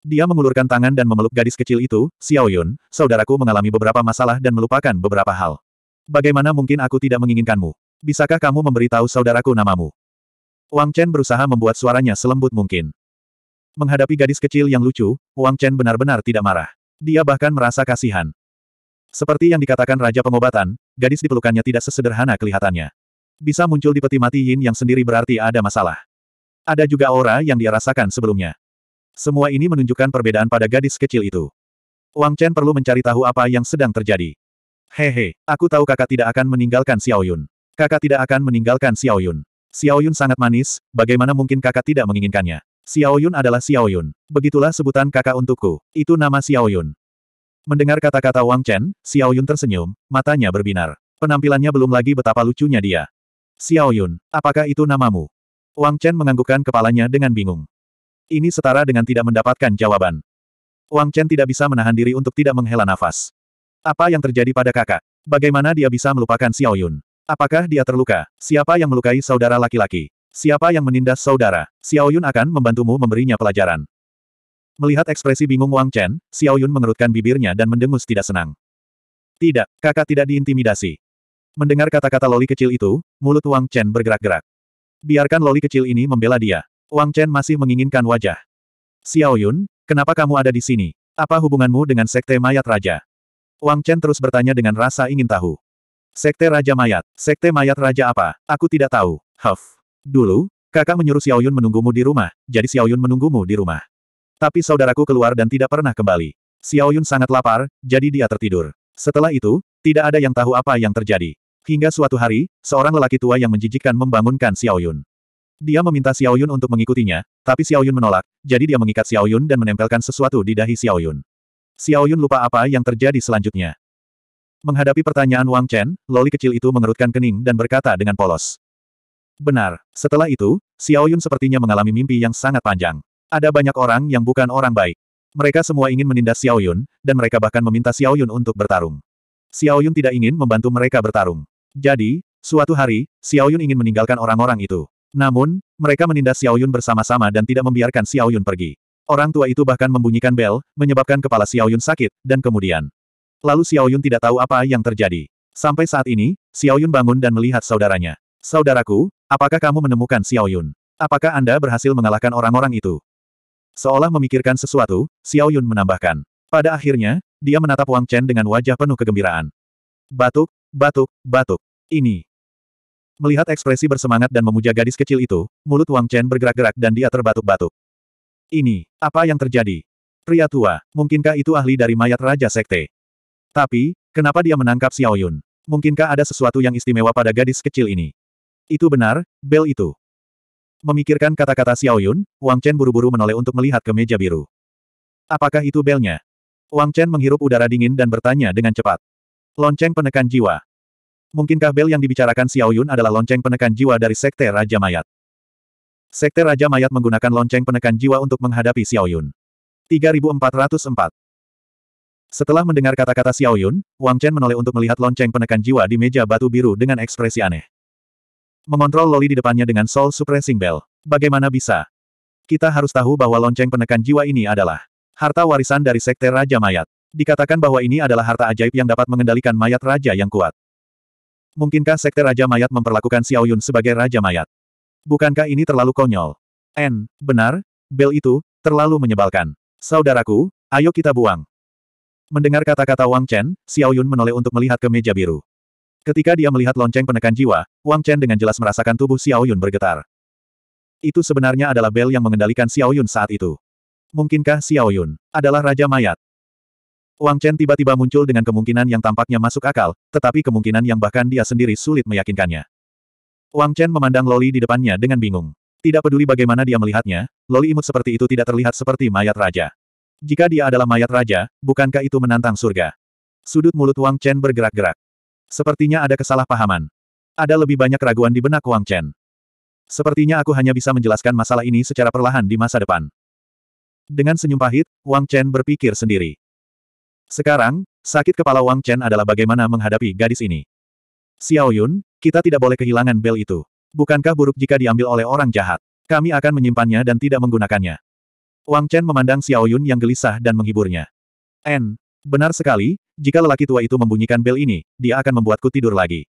Dia mengulurkan tangan dan memeluk gadis kecil itu, Xiao Yun, saudaraku mengalami beberapa masalah dan melupakan beberapa hal. Bagaimana mungkin aku tidak menginginkanmu? bisakah kamu memberitahu saudaraku namamu? Wang Chen berusaha membuat suaranya selembut mungkin. Menghadapi gadis kecil yang lucu, Wang Chen benar-benar tidak marah. Dia bahkan merasa kasihan. Seperti yang dikatakan Raja Pengobatan, gadis dipelukannya tidak sesederhana kelihatannya. Bisa muncul di peti mati Yin yang sendiri berarti ada masalah. Ada juga aura yang dia rasakan sebelumnya. Semua ini menunjukkan perbedaan pada gadis kecil itu. Wang Chen perlu mencari tahu apa yang sedang terjadi. Hehe, aku tahu kakak tidak akan meninggalkan Xiao Yun. Kakak tidak akan meninggalkan Xiao Yun. Xiao Yun sangat manis, bagaimana mungkin kakak tidak menginginkannya? Xiao Yun adalah Xiao Yun, Begitulah sebutan kakak untukku. Itu nama Xiao Yun. Mendengar kata-kata Wang Chen, Xiao Yun tersenyum, matanya berbinar. Penampilannya belum lagi betapa lucunya dia. Xiao Yun, apakah itu namamu? Wang Chen menganggukkan kepalanya dengan bingung. Ini setara dengan tidak mendapatkan jawaban. Wang Chen tidak bisa menahan diri untuk tidak menghela nafas. Apa yang terjadi pada kakak? Bagaimana dia bisa melupakan Xiao Yun? Apakah dia terluka? Siapa yang melukai saudara laki-laki? Siapa yang menindas saudara? Xiao Yun akan membantumu memberinya pelajaran. Melihat ekspresi bingung Wang Chen, Xiao Yun mengerutkan bibirnya dan mendengus tidak senang. Tidak, kakak tidak diintimidasi. Mendengar kata-kata loli kecil itu, mulut Wang Chen bergerak-gerak. Biarkan loli kecil ini membela dia. Wang Chen masih menginginkan wajah. Xiao Yun, kenapa kamu ada di sini? Apa hubunganmu dengan Sekte Mayat Raja? Wang Chen terus bertanya dengan rasa ingin tahu. Sekte Raja Mayat. Sekte Mayat Raja apa? Aku tidak tahu. Huff. Dulu, kakak menyuruh Xiaoyun menunggumu di rumah, jadi Xiaoyun menunggumu di rumah. Tapi saudaraku keluar dan tidak pernah kembali. Xiaoyun sangat lapar, jadi dia tertidur. Setelah itu, tidak ada yang tahu apa yang terjadi. Hingga suatu hari, seorang lelaki tua yang menjijikkan membangunkan Xiaoyun. Dia meminta Xiaoyun untuk mengikutinya, tapi Xiaoyun menolak, jadi dia mengikat Xiaoyun dan menempelkan sesuatu di dahi Xiaoyun. Xiaoyun lupa apa yang terjadi selanjutnya. Menghadapi pertanyaan Wang Chen, loli kecil itu mengerutkan kening dan berkata dengan polos. Benar, setelah itu, Xiao Yun sepertinya mengalami mimpi yang sangat panjang. Ada banyak orang yang bukan orang baik. Mereka semua ingin menindas Xiao Yun, dan mereka bahkan meminta Xiao Yun untuk bertarung. Xiao Yun tidak ingin membantu mereka bertarung. Jadi, suatu hari, Xiao Yun ingin meninggalkan orang-orang itu. Namun, mereka menindas Xiao Yun bersama-sama dan tidak membiarkan Xiao Yun pergi. Orang tua itu bahkan membunyikan bel, menyebabkan kepala Xiao Yun sakit, dan kemudian Lalu Xiaoyun tidak tahu apa yang terjadi. Sampai saat ini, Xiaoyun bangun dan melihat saudaranya. Saudaraku, apakah kamu menemukan Xiaoyun? Apakah Anda berhasil mengalahkan orang-orang itu? Seolah memikirkan sesuatu, Xiaoyun menambahkan. Pada akhirnya, dia menatap Wang Chen dengan wajah penuh kegembiraan. Batuk, batuk, batuk. Ini. Melihat ekspresi bersemangat dan memuja gadis kecil itu, mulut Wang Chen bergerak-gerak dan dia terbatuk-batuk. Ini, apa yang terjadi? Pria tua, mungkinkah itu ahli dari mayat Raja Sekte? Tapi, kenapa dia menangkap Xiao Yun? Mungkinkah ada sesuatu yang istimewa pada gadis kecil ini? Itu benar, bel itu. Memikirkan kata-kata Xiao Yun, Wang Chen buru-buru menoleh untuk melihat ke meja biru. Apakah itu belnya? Wang Chen menghirup udara dingin dan bertanya dengan cepat. Lonceng penekan jiwa. Mungkinkah bel yang dibicarakan Xiao Yun adalah lonceng penekan jiwa dari Sekte Raja Mayat? Sekte Raja Mayat menggunakan lonceng penekan jiwa untuk menghadapi Xiao Yun. 3404 setelah mendengar kata-kata Xiao Yun, Wang Chen menoleh untuk melihat lonceng penekan jiwa di meja batu biru dengan ekspresi aneh. Mengontrol loli di depannya dengan soul suppressing bell. Bagaimana bisa? Kita harus tahu bahwa lonceng penekan jiwa ini adalah harta warisan dari sekte Raja Mayat. Dikatakan bahwa ini adalah harta ajaib yang dapat mengendalikan mayat raja yang kuat. Mungkinkah sekte Raja Mayat memperlakukan Xiao Yun sebagai Raja Mayat? Bukankah ini terlalu konyol? N, benar, bel itu, terlalu menyebalkan. Saudaraku, ayo kita buang. Mendengar kata-kata Wang Chen, Xiao Yun menoleh untuk melihat ke meja biru. Ketika dia melihat lonceng penekan jiwa, Wang Chen dengan jelas merasakan tubuh Xiao Yun bergetar. Itu sebenarnya adalah bel yang mengendalikan Xiao Yun saat itu. Mungkinkah Xiao Yun adalah Raja Mayat? Wang Chen tiba-tiba muncul dengan kemungkinan yang tampaknya masuk akal, tetapi kemungkinan yang bahkan dia sendiri sulit meyakinkannya. Wang Chen memandang Loli di depannya dengan bingung. Tidak peduli bagaimana dia melihatnya, Loli imut seperti itu tidak terlihat seperti mayat raja. Jika dia adalah mayat raja, bukankah itu menantang surga? Sudut mulut Wang Chen bergerak-gerak. Sepertinya ada kesalahpahaman. Ada lebih banyak keraguan di benak Wang Chen. Sepertinya aku hanya bisa menjelaskan masalah ini secara perlahan di masa depan. Dengan senyum pahit, Wang Chen berpikir sendiri. Sekarang, sakit kepala Wang Chen adalah bagaimana menghadapi gadis ini. Xiao Yun, kita tidak boleh kehilangan bel itu. Bukankah buruk jika diambil oleh orang jahat? Kami akan menyimpannya dan tidak menggunakannya. Wang Chen memandang Xiao Yun yang gelisah dan menghiburnya. En, benar sekali, jika lelaki tua itu membunyikan bel ini, dia akan membuatku tidur lagi.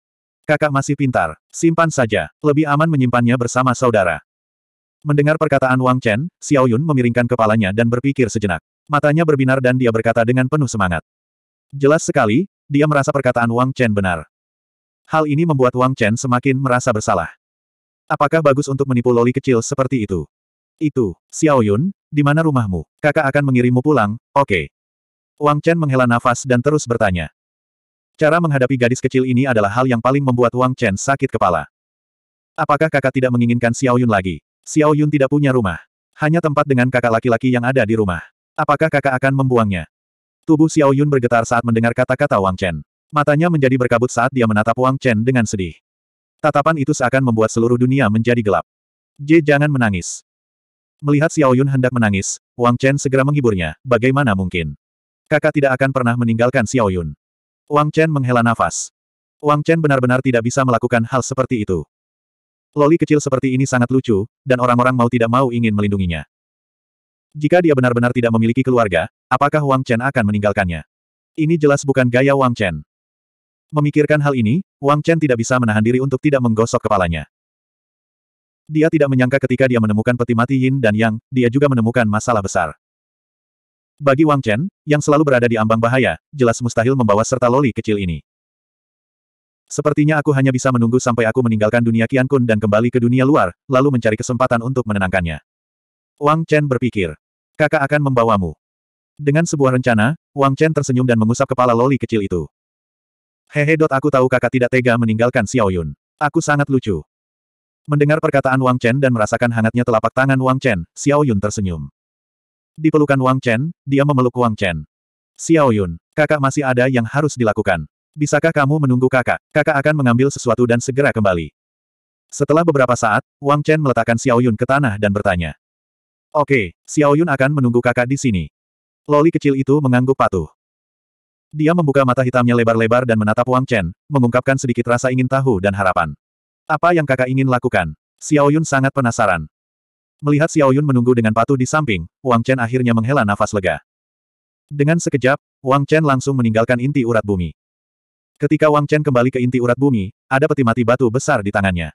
Kakak masih pintar, simpan saja, lebih aman menyimpannya bersama saudara. Mendengar perkataan Wang Chen, Xiao Yun memiringkan kepalanya dan berpikir sejenak. Matanya berbinar dan dia berkata dengan penuh semangat. Jelas sekali, dia merasa perkataan Wang Chen benar. Hal ini membuat Wang Chen semakin merasa bersalah. Apakah bagus untuk menipu loli kecil seperti itu? Itu, Xiao Yun, di mana rumahmu? Kakak akan mengirimmu pulang, oke. Okay. Wang Chen menghela nafas dan terus bertanya. Cara menghadapi gadis kecil ini adalah hal yang paling membuat Wang Chen sakit kepala. Apakah kakak tidak menginginkan Xiao Yun lagi? Xiao Yun tidak punya rumah. Hanya tempat dengan kakak laki-laki yang ada di rumah. Apakah kakak akan membuangnya? Tubuh Xiao Yun bergetar saat mendengar kata-kata Wang Chen. Matanya menjadi berkabut saat dia menatap Wang Chen dengan sedih. Tatapan itu seakan membuat seluruh dunia menjadi gelap. J jangan menangis. Melihat Xiao Yun hendak menangis, Wang Chen segera menghiburnya, bagaimana mungkin. Kakak tidak akan pernah meninggalkan Xiao Yun. Wang Chen menghela nafas. Wang Chen benar-benar tidak bisa melakukan hal seperti itu. Loli kecil seperti ini sangat lucu, dan orang-orang mau tidak mau ingin melindunginya. Jika dia benar-benar tidak memiliki keluarga, apakah Wang Chen akan meninggalkannya? Ini jelas bukan gaya Wang Chen. Memikirkan hal ini, Wang Chen tidak bisa menahan diri untuk tidak menggosok kepalanya. Dia tidak menyangka ketika dia menemukan peti mati Yin dan Yang, dia juga menemukan masalah besar. Bagi Wang Chen, yang selalu berada di ambang bahaya, jelas mustahil membawa serta loli kecil ini. Sepertinya aku hanya bisa menunggu sampai aku meninggalkan dunia Qian Kun dan kembali ke dunia luar, lalu mencari kesempatan untuk menenangkannya. Wang Chen berpikir, kakak akan membawamu. Dengan sebuah rencana, Wang Chen tersenyum dan mengusap kepala loli kecil itu. Hehe. Aku tahu kakak tidak tega meninggalkan Xiao Yun. Aku sangat lucu. Mendengar perkataan Wang Chen dan merasakan hangatnya telapak tangan Wang Chen, Xiao Yun tersenyum. Di pelukan Wang Chen, dia memeluk Wang Chen. Xiao Yun, kakak masih ada yang harus dilakukan. Bisakah kamu menunggu kakak? Kakak akan mengambil sesuatu dan segera kembali. Setelah beberapa saat, Wang Chen meletakkan Xiao Yun ke tanah dan bertanya. Oke, Xiao Yun akan menunggu kakak di sini. Loli kecil itu mengangguk patuh. Dia membuka mata hitamnya lebar-lebar dan menatap Wang Chen, mengungkapkan sedikit rasa ingin tahu dan harapan. Apa yang kakak ingin lakukan? Xiao Yun sangat penasaran. Melihat Xiao Yun menunggu dengan patuh di samping, Wang Chen akhirnya menghela nafas lega. Dengan sekejap, Wang Chen langsung meninggalkan inti urat bumi. Ketika Wang Chen kembali ke inti urat bumi, ada peti mati batu besar di tangannya.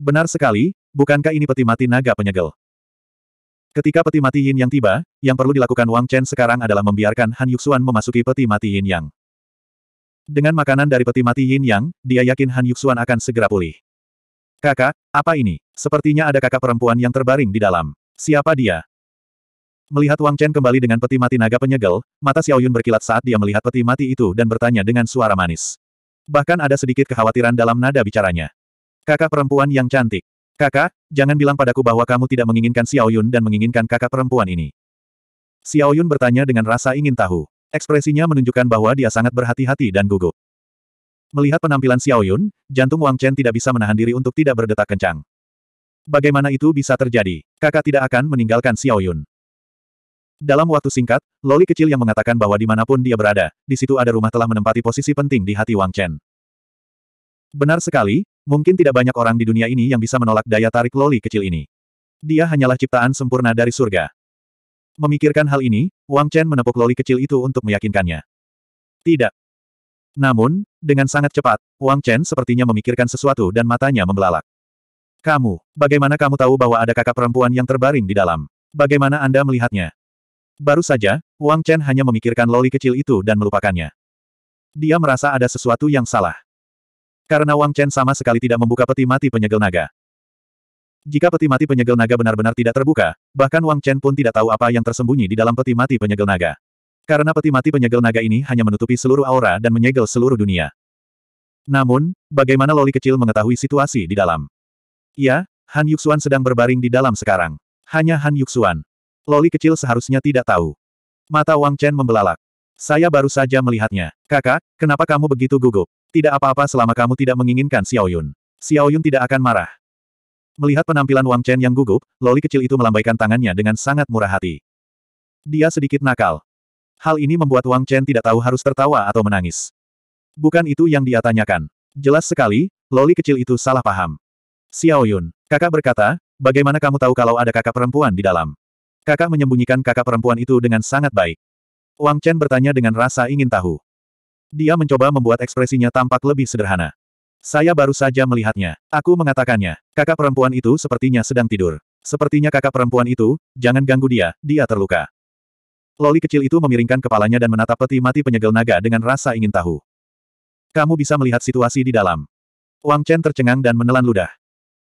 Benar sekali, bukankah ini peti mati naga penyegel? Ketika peti mati yin yang tiba, yang perlu dilakukan Wang Chen sekarang adalah membiarkan Han Yuxuan memasuki peti mati yin yang. Dengan makanan dari peti mati yin yang, dia yakin Han Yuxuan akan segera pulih. Kakak, apa ini? Sepertinya ada kakak perempuan yang terbaring di dalam. Siapa dia? Melihat Wang Chen kembali dengan peti mati naga penyegel, mata Xiaoyun berkilat saat dia melihat peti mati itu dan bertanya dengan suara manis. Bahkan ada sedikit kekhawatiran dalam nada bicaranya. Kakak perempuan yang cantik. Kakak, jangan bilang padaku bahwa kamu tidak menginginkan Xiaoyun dan menginginkan kakak perempuan ini. Xiaoyun bertanya dengan rasa ingin tahu. Ekspresinya menunjukkan bahwa dia sangat berhati-hati dan gugup. Melihat penampilan Xiao Yun, jantung Wang Chen tidak bisa menahan diri untuk tidak berdetak kencang. Bagaimana itu bisa terjadi? Kakak tidak akan meninggalkan Xiao Yun. Dalam waktu singkat, Loli kecil yang mengatakan bahwa dimanapun dia berada, di situ ada rumah telah menempati posisi penting di hati Wang Chen. Benar sekali, mungkin tidak banyak orang di dunia ini yang bisa menolak daya tarik Loli kecil ini. Dia hanyalah ciptaan sempurna dari surga. Memikirkan hal ini, Wang Chen menepuk loli kecil itu untuk meyakinkannya. Tidak, namun, dengan sangat cepat, Wang Chen sepertinya memikirkan sesuatu dan matanya membelalak. Kamu, bagaimana kamu tahu bahwa ada kakak perempuan yang terbaring di dalam? Bagaimana Anda melihatnya? Baru saja, Wang Chen hanya memikirkan loli kecil itu dan melupakannya. Dia merasa ada sesuatu yang salah. Karena Wang Chen sama sekali tidak membuka peti mati penyegel naga. Jika peti mati penyegel naga benar-benar tidak terbuka, bahkan Wang Chen pun tidak tahu apa yang tersembunyi di dalam peti mati penyegel naga. Karena peti mati penyegel naga ini hanya menutupi seluruh aura dan menyegel seluruh dunia. Namun, bagaimana loli kecil mengetahui situasi di dalam? Ya, Han Yuxuan sedang berbaring di dalam sekarang. Hanya Han Yuxuan. Loli kecil seharusnya tidak tahu. Mata Wang Chen membelalak. Saya baru saja melihatnya. Kakak, kenapa kamu begitu gugup? Tidak apa-apa selama kamu tidak menginginkan Xiao Yun. Xiao Yun tidak akan marah. Melihat penampilan Wang Chen yang gugup, loli kecil itu melambaikan tangannya dengan sangat murah hati. Dia sedikit nakal. Hal ini membuat Wang Chen tidak tahu harus tertawa atau menangis. Bukan itu yang dia tanyakan. Jelas sekali, loli kecil itu salah paham. Xiao Yun, kakak berkata, bagaimana kamu tahu kalau ada kakak perempuan di dalam? Kakak menyembunyikan kakak perempuan itu dengan sangat baik. Wang Chen bertanya dengan rasa ingin tahu. Dia mencoba membuat ekspresinya tampak lebih sederhana. Saya baru saja melihatnya. Aku mengatakannya, kakak perempuan itu sepertinya sedang tidur. Sepertinya kakak perempuan itu, jangan ganggu dia, dia terluka. Loli kecil itu memiringkan kepalanya dan menatap peti mati penyegel naga dengan rasa ingin tahu. Kamu bisa melihat situasi di dalam. Wang Chen tercengang dan menelan ludah.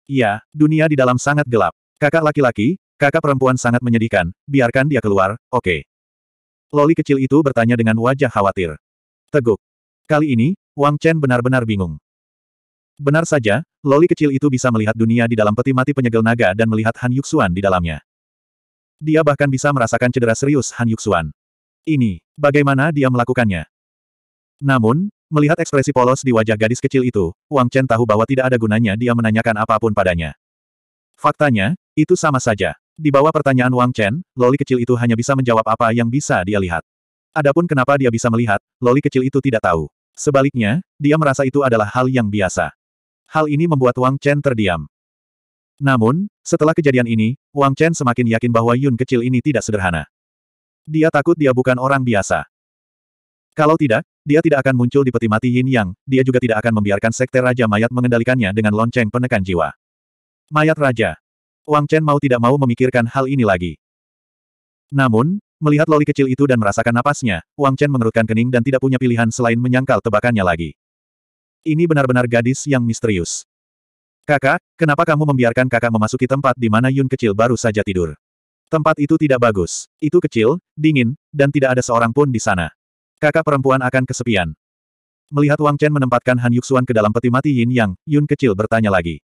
Iya, dunia di dalam sangat gelap. Kakak laki-laki, kakak perempuan sangat menyedihkan, biarkan dia keluar, oke. Okay. Loli kecil itu bertanya dengan wajah khawatir. Teguk. Kali ini, Wang Chen benar-benar bingung. Benar saja, Loli kecil itu bisa melihat dunia di dalam peti mati penyegel naga dan melihat Han Yuxuan di dalamnya. Dia bahkan bisa merasakan cedera serius Han Yuxuan. Ini, bagaimana dia melakukannya? Namun, melihat ekspresi polos di wajah gadis kecil itu, Wang Chen tahu bahwa tidak ada gunanya dia menanyakan apapun padanya. Faktanya, itu sama saja. Di bawah pertanyaan Wang Chen, loli kecil itu hanya bisa menjawab apa yang bisa dia lihat. Adapun kenapa dia bisa melihat, loli kecil itu tidak tahu. Sebaliknya, dia merasa itu adalah hal yang biasa. Hal ini membuat Wang Chen terdiam. Namun, setelah kejadian ini, Wang Chen semakin yakin bahwa Yun kecil ini tidak sederhana. Dia takut dia bukan orang biasa. Kalau tidak, dia tidak akan muncul di peti mati Yin Yang, dia juga tidak akan membiarkan sekte Raja Mayat mengendalikannya dengan lonceng penekan jiwa. Mayat Raja. Wang Chen mau tidak mau memikirkan hal ini lagi. Namun, melihat loli kecil itu dan merasakan napasnya, Wang Chen mengerutkan kening dan tidak punya pilihan selain menyangkal tebakannya lagi. Ini benar-benar gadis yang misterius. Kakak, kenapa kamu membiarkan kakak memasuki tempat di mana Yun kecil baru saja tidur? Tempat itu tidak bagus. Itu kecil, dingin, dan tidak ada seorang pun di sana. Kakak perempuan akan kesepian. Melihat Wang Chen menempatkan Han Yuxuan ke dalam peti mati Yin Yang, Yun kecil bertanya lagi.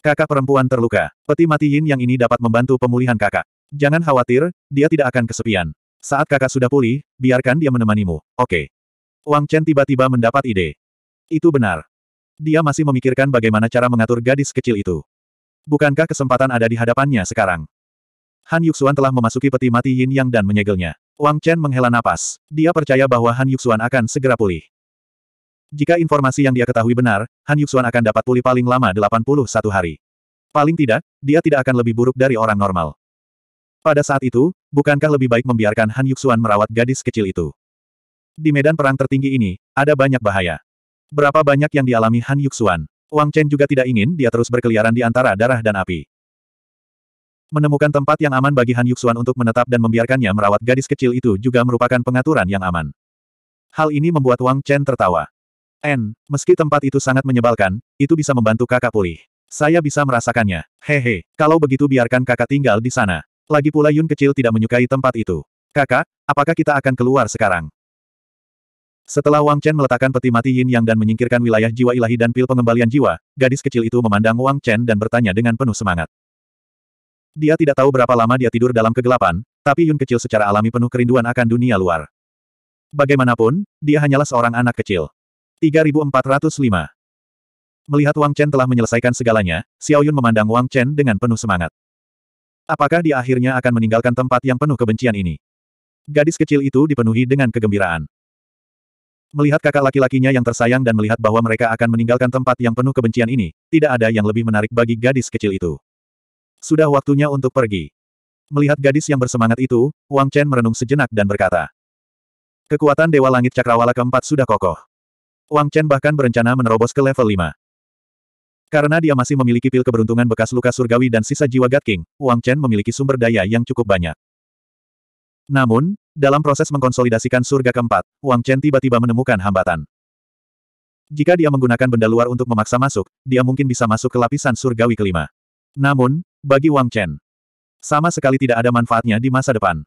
Kakak perempuan terluka. Peti mati Yin Yang ini dapat membantu pemulihan kakak. Jangan khawatir, dia tidak akan kesepian. Saat kakak sudah pulih, biarkan dia menemanimu. Oke. Wang Chen tiba-tiba mendapat ide. Itu benar. Dia masih memikirkan bagaimana cara mengatur gadis kecil itu. Bukankah kesempatan ada di hadapannya sekarang? Han Yuxuan telah memasuki peti mati Yin Yang dan menyegelnya. Wang Chen menghela napas. Dia percaya bahwa Han Yuxuan akan segera pulih. Jika informasi yang dia ketahui benar, Han Yuxuan akan dapat pulih paling lama 81 hari. Paling tidak, dia tidak akan lebih buruk dari orang normal. Pada saat itu, bukankah lebih baik membiarkan Han Yuxuan merawat gadis kecil itu? Di medan perang tertinggi ini, ada banyak bahaya. Berapa banyak yang dialami Han Yuxuan. Wang Chen juga tidak ingin dia terus berkeliaran di antara darah dan api. Menemukan tempat yang aman bagi Han Yuxuan untuk menetap dan membiarkannya merawat gadis kecil itu juga merupakan pengaturan yang aman. Hal ini membuat Wang Chen tertawa. N, meski tempat itu sangat menyebalkan, itu bisa membantu kakak pulih. Saya bisa merasakannya. Hehe, kalau begitu biarkan kakak tinggal di sana. Lagi pula Yun kecil tidak menyukai tempat itu. Kakak, apakah kita akan keluar sekarang? Setelah Wang Chen meletakkan peti mati Yin Yang dan menyingkirkan wilayah jiwa ilahi dan pil pengembalian jiwa, gadis kecil itu memandang Wang Chen dan bertanya dengan penuh semangat. Dia tidak tahu berapa lama dia tidur dalam kegelapan, tapi Yun kecil secara alami penuh kerinduan akan dunia luar. Bagaimanapun, dia hanyalah seorang anak kecil. 3405 Melihat Wang Chen telah menyelesaikan segalanya, Xiao Yun memandang Wang Chen dengan penuh semangat. Apakah dia akhirnya akan meninggalkan tempat yang penuh kebencian ini? Gadis kecil itu dipenuhi dengan kegembiraan. Melihat kakak laki-lakinya yang tersayang dan melihat bahwa mereka akan meninggalkan tempat yang penuh kebencian ini, tidak ada yang lebih menarik bagi gadis kecil itu. Sudah waktunya untuk pergi. Melihat gadis yang bersemangat itu, Wang Chen merenung sejenak dan berkata, Kekuatan Dewa Langit Cakrawala keempat sudah kokoh. Wang Chen bahkan berencana menerobos ke level 5. Karena dia masih memiliki pil keberuntungan bekas luka surgawi dan sisa jiwa God King, Wang Chen memiliki sumber daya yang cukup banyak. Namun, dalam proses mengkonsolidasikan surga keempat, Wang Chen tiba-tiba menemukan hambatan. Jika dia menggunakan benda luar untuk memaksa masuk, dia mungkin bisa masuk ke lapisan surgawi kelima. Namun, bagi Wang Chen, sama sekali tidak ada manfaatnya di masa depan.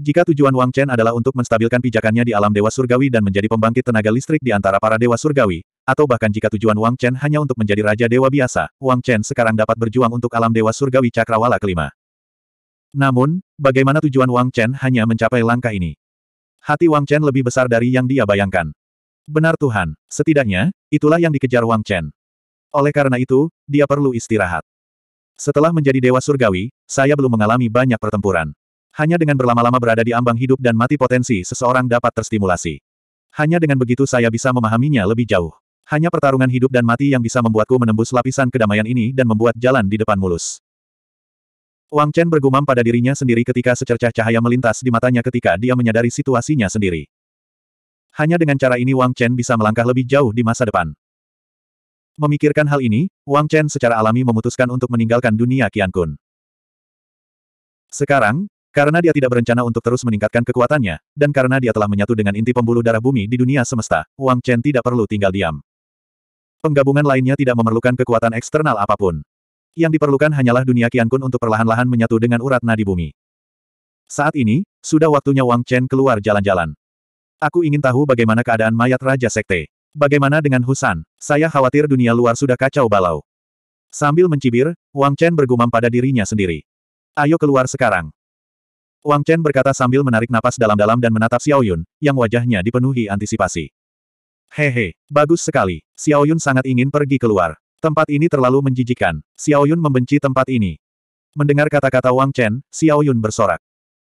Jika tujuan Wang Chen adalah untuk menstabilkan pijakannya di alam Dewa Surgawi dan menjadi pembangkit tenaga listrik di antara para Dewa Surgawi, atau bahkan jika tujuan Wang Chen hanya untuk menjadi Raja Dewa biasa, Wang Chen sekarang dapat berjuang untuk alam Dewa Surgawi Cakrawala kelima. Namun, bagaimana tujuan Wang Chen hanya mencapai langkah ini? Hati Wang Chen lebih besar dari yang dia bayangkan. Benar Tuhan, setidaknya, itulah yang dikejar Wang Chen. Oleh karena itu, dia perlu istirahat. Setelah menjadi dewa surgawi, saya belum mengalami banyak pertempuran. Hanya dengan berlama-lama berada di ambang hidup dan mati potensi seseorang dapat terstimulasi. Hanya dengan begitu saya bisa memahaminya lebih jauh. Hanya pertarungan hidup dan mati yang bisa membuatku menembus lapisan kedamaian ini dan membuat jalan di depan mulus. Wang Chen bergumam pada dirinya sendiri ketika secercah cahaya melintas di matanya ketika dia menyadari situasinya sendiri. Hanya dengan cara ini Wang Chen bisa melangkah lebih jauh di masa depan. Memikirkan hal ini, Wang Chen secara alami memutuskan untuk meninggalkan dunia Qian Kun. Sekarang, karena dia tidak berencana untuk terus meningkatkan kekuatannya, dan karena dia telah menyatu dengan inti pembuluh darah bumi di dunia semesta, Wang Chen tidak perlu tinggal diam. Penggabungan lainnya tidak memerlukan kekuatan eksternal apapun. Yang diperlukan hanyalah dunia kian kun untuk perlahan-lahan menyatu dengan urat nadi bumi. Saat ini, sudah waktunya Wang Chen keluar jalan-jalan. Aku ingin tahu bagaimana keadaan mayat Raja Sekte. Bagaimana dengan Husan? Saya khawatir dunia luar sudah kacau balau. Sambil mencibir, Wang Chen bergumam pada dirinya sendiri. Ayo keluar sekarang. Wang Chen berkata sambil menarik napas dalam-dalam dan menatap Xiao Yun, yang wajahnya dipenuhi antisipasi. Hehe, bagus sekali. Xiao Yun sangat ingin pergi keluar. Tempat ini terlalu menjijikan. Xiao Yun membenci tempat ini. Mendengar kata-kata Wang Chen, Xiao Yun bersorak.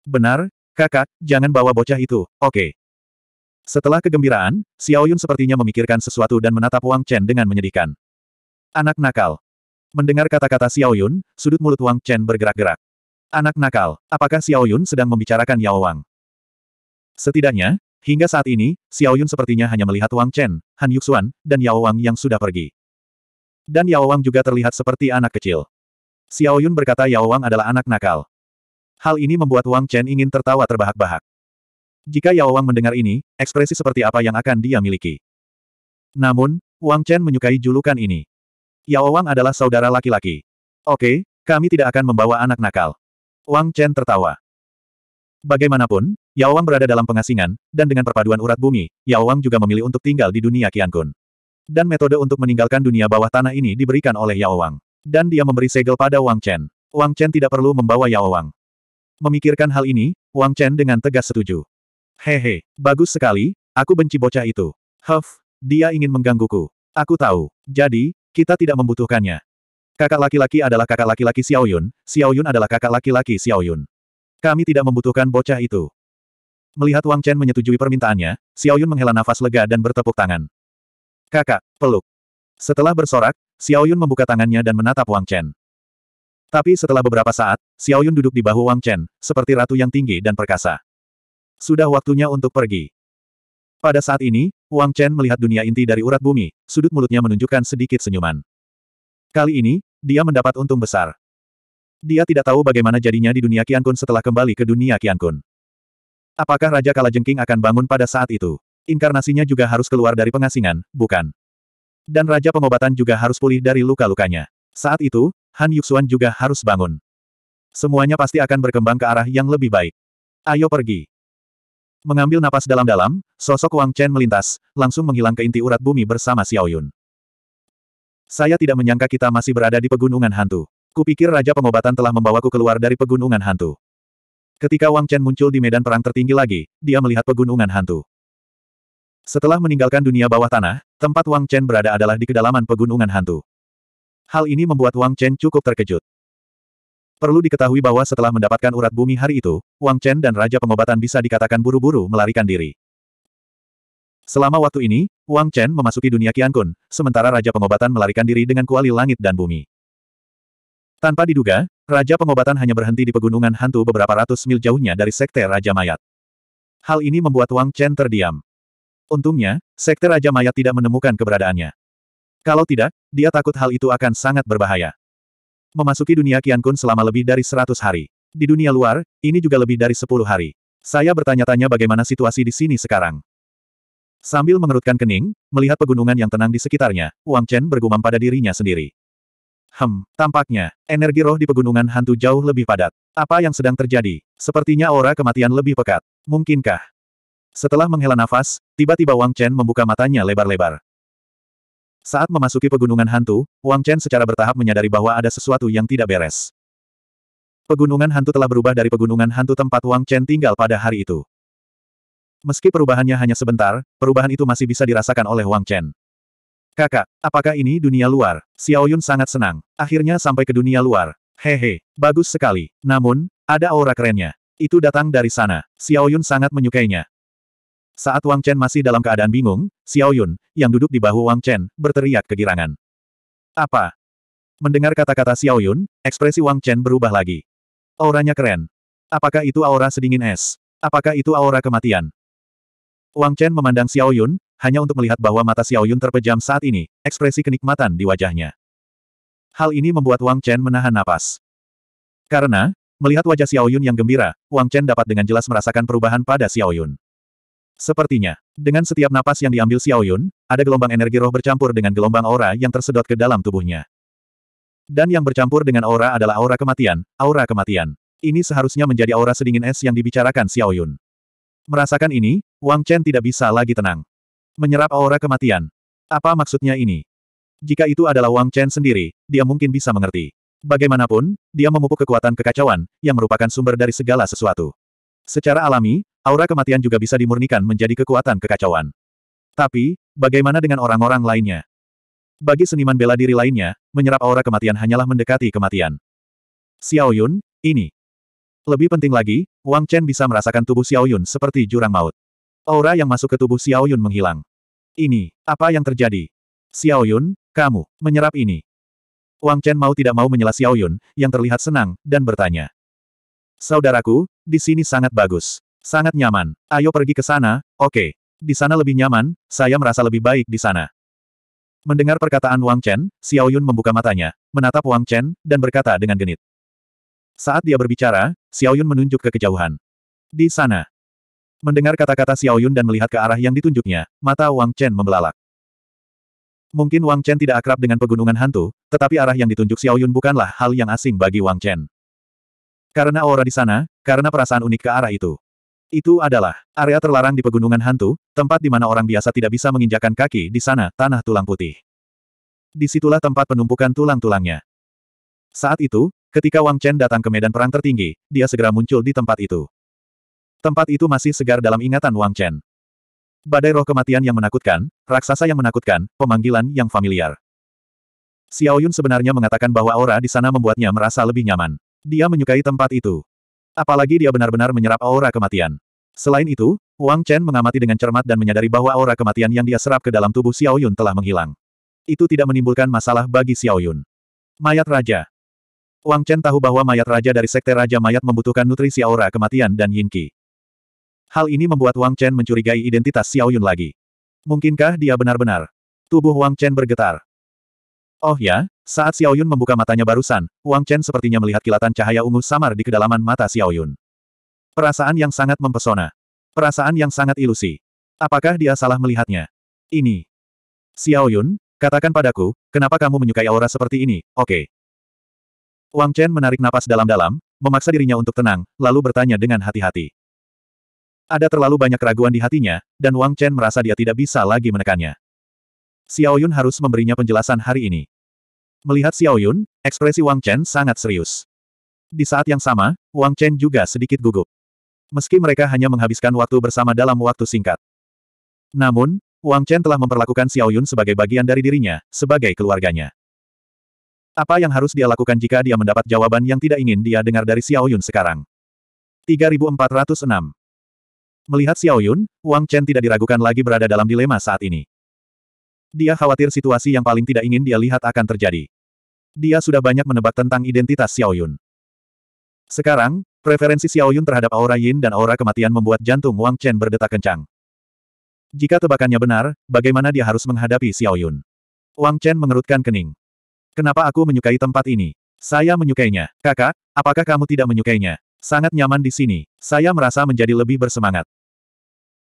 Benar, kakak, jangan bawa bocah itu, oke. Okay. Setelah kegembiraan, Xiao Yun sepertinya memikirkan sesuatu dan menatap Wang Chen dengan menyedihkan. Anak nakal. Mendengar kata-kata Xiao Yun, sudut mulut Wang Chen bergerak-gerak. Anak nakal, apakah Xiao Yun sedang membicarakan Yao Wang? Setidaknya, hingga saat ini, Xiao Yun sepertinya hanya melihat Wang Chen, Han Yuxuan, dan Yao Wang yang sudah pergi. Dan Yao Wang juga terlihat seperti anak kecil. Xiao Yun berkata Yao Wang adalah anak nakal. Hal ini membuat Wang Chen ingin tertawa terbahak-bahak. Jika Yao Wang mendengar ini, ekspresi seperti apa yang akan dia miliki? Namun, Wang Chen menyukai julukan ini. Yao Wang adalah saudara laki-laki. Oke, kami tidak akan membawa anak nakal. Wang Chen tertawa. Bagaimanapun, Yao Wang berada dalam pengasingan, dan dengan perpaduan urat bumi, Yao Wang juga memilih untuk tinggal di dunia Qiankun. Dan metode untuk meninggalkan dunia bawah tanah ini diberikan oleh Yao Wang. Dan dia memberi segel pada Wang Chen. Wang Chen tidak perlu membawa Yao Wang. Memikirkan hal ini, Wang Chen dengan tegas setuju. Hehe, bagus sekali, aku benci bocah itu. Huff, dia ingin menggangguku. Aku tahu. Jadi, kita tidak membutuhkannya. Kakak laki-laki adalah kakak laki-laki Xiao Yun, Xiao Yun adalah kakak laki-laki Xiao Yun. Kami tidak membutuhkan bocah itu. Melihat Wang Chen menyetujui permintaannya, Xiao Yun menghela nafas lega dan bertepuk tangan. Kakak, peluk. Setelah bersorak, Xiaoyun membuka tangannya dan menatap Wang Chen. Tapi setelah beberapa saat, Xiaoyun duduk di bahu Wang Chen, seperti ratu yang tinggi dan perkasa. Sudah waktunya untuk pergi. Pada saat ini, Wang Chen melihat dunia inti dari urat bumi, sudut mulutnya menunjukkan sedikit senyuman. Kali ini, dia mendapat untung besar. Dia tidak tahu bagaimana jadinya di dunia Qiankun setelah kembali ke dunia Qiankun. Apakah Raja Kalajengking akan bangun pada saat itu? inkarnasinya juga harus keluar dari pengasingan, bukan? Dan Raja Pengobatan juga harus pulih dari luka-lukanya. Saat itu, Han Yuxuan juga harus bangun. Semuanya pasti akan berkembang ke arah yang lebih baik. Ayo pergi. Mengambil napas dalam-dalam, sosok Wang Chen melintas, langsung menghilang ke inti urat bumi bersama Xiao Yun. Saya tidak menyangka kita masih berada di pegunungan hantu. Kupikir Raja Pengobatan telah membawaku keluar dari pegunungan hantu. Ketika Wang Chen muncul di medan perang tertinggi lagi, dia melihat pegunungan hantu. Setelah meninggalkan dunia bawah tanah, tempat Wang Chen berada adalah di kedalaman pegunungan hantu. Hal ini membuat Wang Chen cukup terkejut. Perlu diketahui bahwa setelah mendapatkan urat bumi hari itu, Wang Chen dan Raja Pengobatan bisa dikatakan buru-buru melarikan diri. Selama waktu ini, Wang Chen memasuki dunia Kian Kun, sementara Raja Pengobatan melarikan diri dengan kuali langit dan bumi. Tanpa diduga, Raja Pengobatan hanya berhenti di pegunungan hantu beberapa ratus mil jauhnya dari sekte Raja Mayat. Hal ini membuat Wang Chen terdiam. Untungnya, Sekte Raja Mayat tidak menemukan keberadaannya. Kalau tidak, dia takut hal itu akan sangat berbahaya. Memasuki dunia Kian Kun selama lebih dari 100 hari. Di dunia luar, ini juga lebih dari 10 hari. Saya bertanya-tanya bagaimana situasi di sini sekarang. Sambil mengerutkan kening, melihat pegunungan yang tenang di sekitarnya, Wang Chen bergumam pada dirinya sendiri. Hem, tampaknya, energi roh di pegunungan hantu jauh lebih padat. Apa yang sedang terjadi? Sepertinya aura kematian lebih pekat. Mungkinkah? Setelah menghela nafas, tiba-tiba Wang Chen membuka matanya lebar-lebar. Saat memasuki pegunungan hantu, Wang Chen secara bertahap menyadari bahwa ada sesuatu yang tidak beres. Pegunungan hantu telah berubah dari pegunungan hantu tempat Wang Chen tinggal pada hari itu. Meski perubahannya hanya sebentar, perubahan itu masih bisa dirasakan oleh Wang Chen. Kakak, apakah ini dunia luar? Xiao Yun sangat senang. Akhirnya sampai ke dunia luar. Hehe, bagus sekali. Namun, ada aura kerennya. Itu datang dari sana. Xiao Yun sangat menyukainya. Saat Wang Chen masih dalam keadaan bingung, Xiao Yun, yang duduk di bahu Wang Chen, berteriak kegirangan. Apa? Mendengar kata-kata Xiao Yun, ekspresi Wang Chen berubah lagi. Auranya keren. Apakah itu aura sedingin es? Apakah itu aura kematian? Wang Chen memandang Xiao Yun, hanya untuk melihat bahwa mata Xiao Yun terpejam saat ini, ekspresi kenikmatan di wajahnya. Hal ini membuat Wang Chen menahan napas. Karena, melihat wajah Xiao Yun yang gembira, Wang Chen dapat dengan jelas merasakan perubahan pada Xiao Yun. Sepertinya, dengan setiap napas yang diambil Xiaoyun, ada gelombang energi roh bercampur dengan gelombang aura yang tersedot ke dalam tubuhnya. Dan yang bercampur dengan aura adalah aura kematian, aura kematian. Ini seharusnya menjadi aura sedingin es yang dibicarakan Xiaoyun. Merasakan ini, Wang Chen tidak bisa lagi tenang. Menyerap aura kematian. Apa maksudnya ini? Jika itu adalah Wang Chen sendiri, dia mungkin bisa mengerti. Bagaimanapun, dia memupuk kekuatan kekacauan, yang merupakan sumber dari segala sesuatu. Secara alami, aura kematian juga bisa dimurnikan menjadi kekuatan kekacauan. Tapi, bagaimana dengan orang-orang lainnya? Bagi seniman bela diri lainnya, menyerap aura kematian hanyalah mendekati kematian. Xiao Yun, ini. Lebih penting lagi, Wang Chen bisa merasakan tubuh Xiao Yun seperti jurang maut. Aura yang masuk ke tubuh Xiao Yun menghilang. Ini, apa yang terjadi? Xiao Yun, kamu, menyerap ini. Wang Chen mau tidak mau menyela Xiao Yun, yang terlihat senang, dan bertanya. Saudaraku, di sini sangat bagus. Sangat nyaman. Ayo pergi ke sana, oke. Okay. Di sana lebih nyaman, saya merasa lebih baik di sana. Mendengar perkataan Wang Chen, Xiao Yun membuka matanya, menatap Wang Chen, dan berkata dengan genit. Saat dia berbicara, Xiao Yun menunjuk ke kejauhan. Di sana. Mendengar kata-kata Xiao Yun dan melihat ke arah yang ditunjuknya, mata Wang Chen membelalak. Mungkin Wang Chen tidak akrab dengan pegunungan hantu, tetapi arah yang ditunjuk Xiao Yun bukanlah hal yang asing bagi Wang Chen. Karena aura di sana, karena perasaan unik ke arah itu. Itu adalah area terlarang di pegunungan hantu, tempat di mana orang biasa tidak bisa menginjakan kaki di sana, tanah tulang putih. Disitulah tempat penumpukan tulang-tulangnya. Saat itu, ketika Wang Chen datang ke medan perang tertinggi, dia segera muncul di tempat itu. Tempat itu masih segar dalam ingatan Wang Chen. Badai roh kematian yang menakutkan, raksasa yang menakutkan, pemanggilan yang familiar. Xiao Yun sebenarnya mengatakan bahwa aura di sana membuatnya merasa lebih nyaman. Dia menyukai tempat itu apalagi dia benar-benar menyerap aura kematian. Selain itu, Wang Chen mengamati dengan cermat dan menyadari bahwa aura kematian yang dia serap ke dalam tubuh Xiao Yun telah menghilang. Itu tidak menimbulkan masalah bagi Xiao Yun. Mayat Raja Wang Chen tahu bahwa mayat raja dari sekte Raja Mayat membutuhkan nutrisi aura kematian dan yin qi. Hal ini membuat Wang Chen mencurigai identitas Xiao Yun lagi. Mungkinkah dia benar-benar? Tubuh Wang Chen bergetar. Oh ya, saat Xiaoyun membuka matanya barusan, Wang Chen sepertinya melihat kilatan cahaya ungu samar di kedalaman mata Xiaoyun. Perasaan yang sangat mempesona. Perasaan yang sangat ilusi. Apakah dia salah melihatnya? Ini. Xiaoyun, katakan padaku, kenapa kamu menyukai aura seperti ini, oke. Okay. Wang Chen menarik napas dalam-dalam, memaksa dirinya untuk tenang, lalu bertanya dengan hati-hati. Ada terlalu banyak keraguan di hatinya, dan Wang Chen merasa dia tidak bisa lagi menekannya. Xiao Yun harus memberinya penjelasan hari ini. Melihat Xiao Yun, ekspresi Wang Chen sangat serius. Di saat yang sama, Wang Chen juga sedikit gugup. Meski mereka hanya menghabiskan waktu bersama dalam waktu singkat. Namun, Wang Chen telah memperlakukan Xiao Yun sebagai bagian dari dirinya, sebagai keluarganya. Apa yang harus dia lakukan jika dia mendapat jawaban yang tidak ingin dia dengar dari Xiao Yun sekarang? 3406 Melihat Xiao Yun, Wang Chen tidak diragukan lagi berada dalam dilema saat ini. Dia khawatir situasi yang paling tidak ingin dia lihat akan terjadi. Dia sudah banyak menebak tentang identitas Xiao Yun. Sekarang, preferensi Xiao Yun terhadap aura Yin dan aura kematian membuat jantung Wang Chen berdetak kencang. Jika tebakannya benar, bagaimana dia harus menghadapi Xiao Yun? Wang Chen mengerutkan kening. Kenapa aku menyukai tempat ini? Saya menyukainya. Kakak, apakah kamu tidak menyukainya? Sangat nyaman di sini. Saya merasa menjadi lebih bersemangat.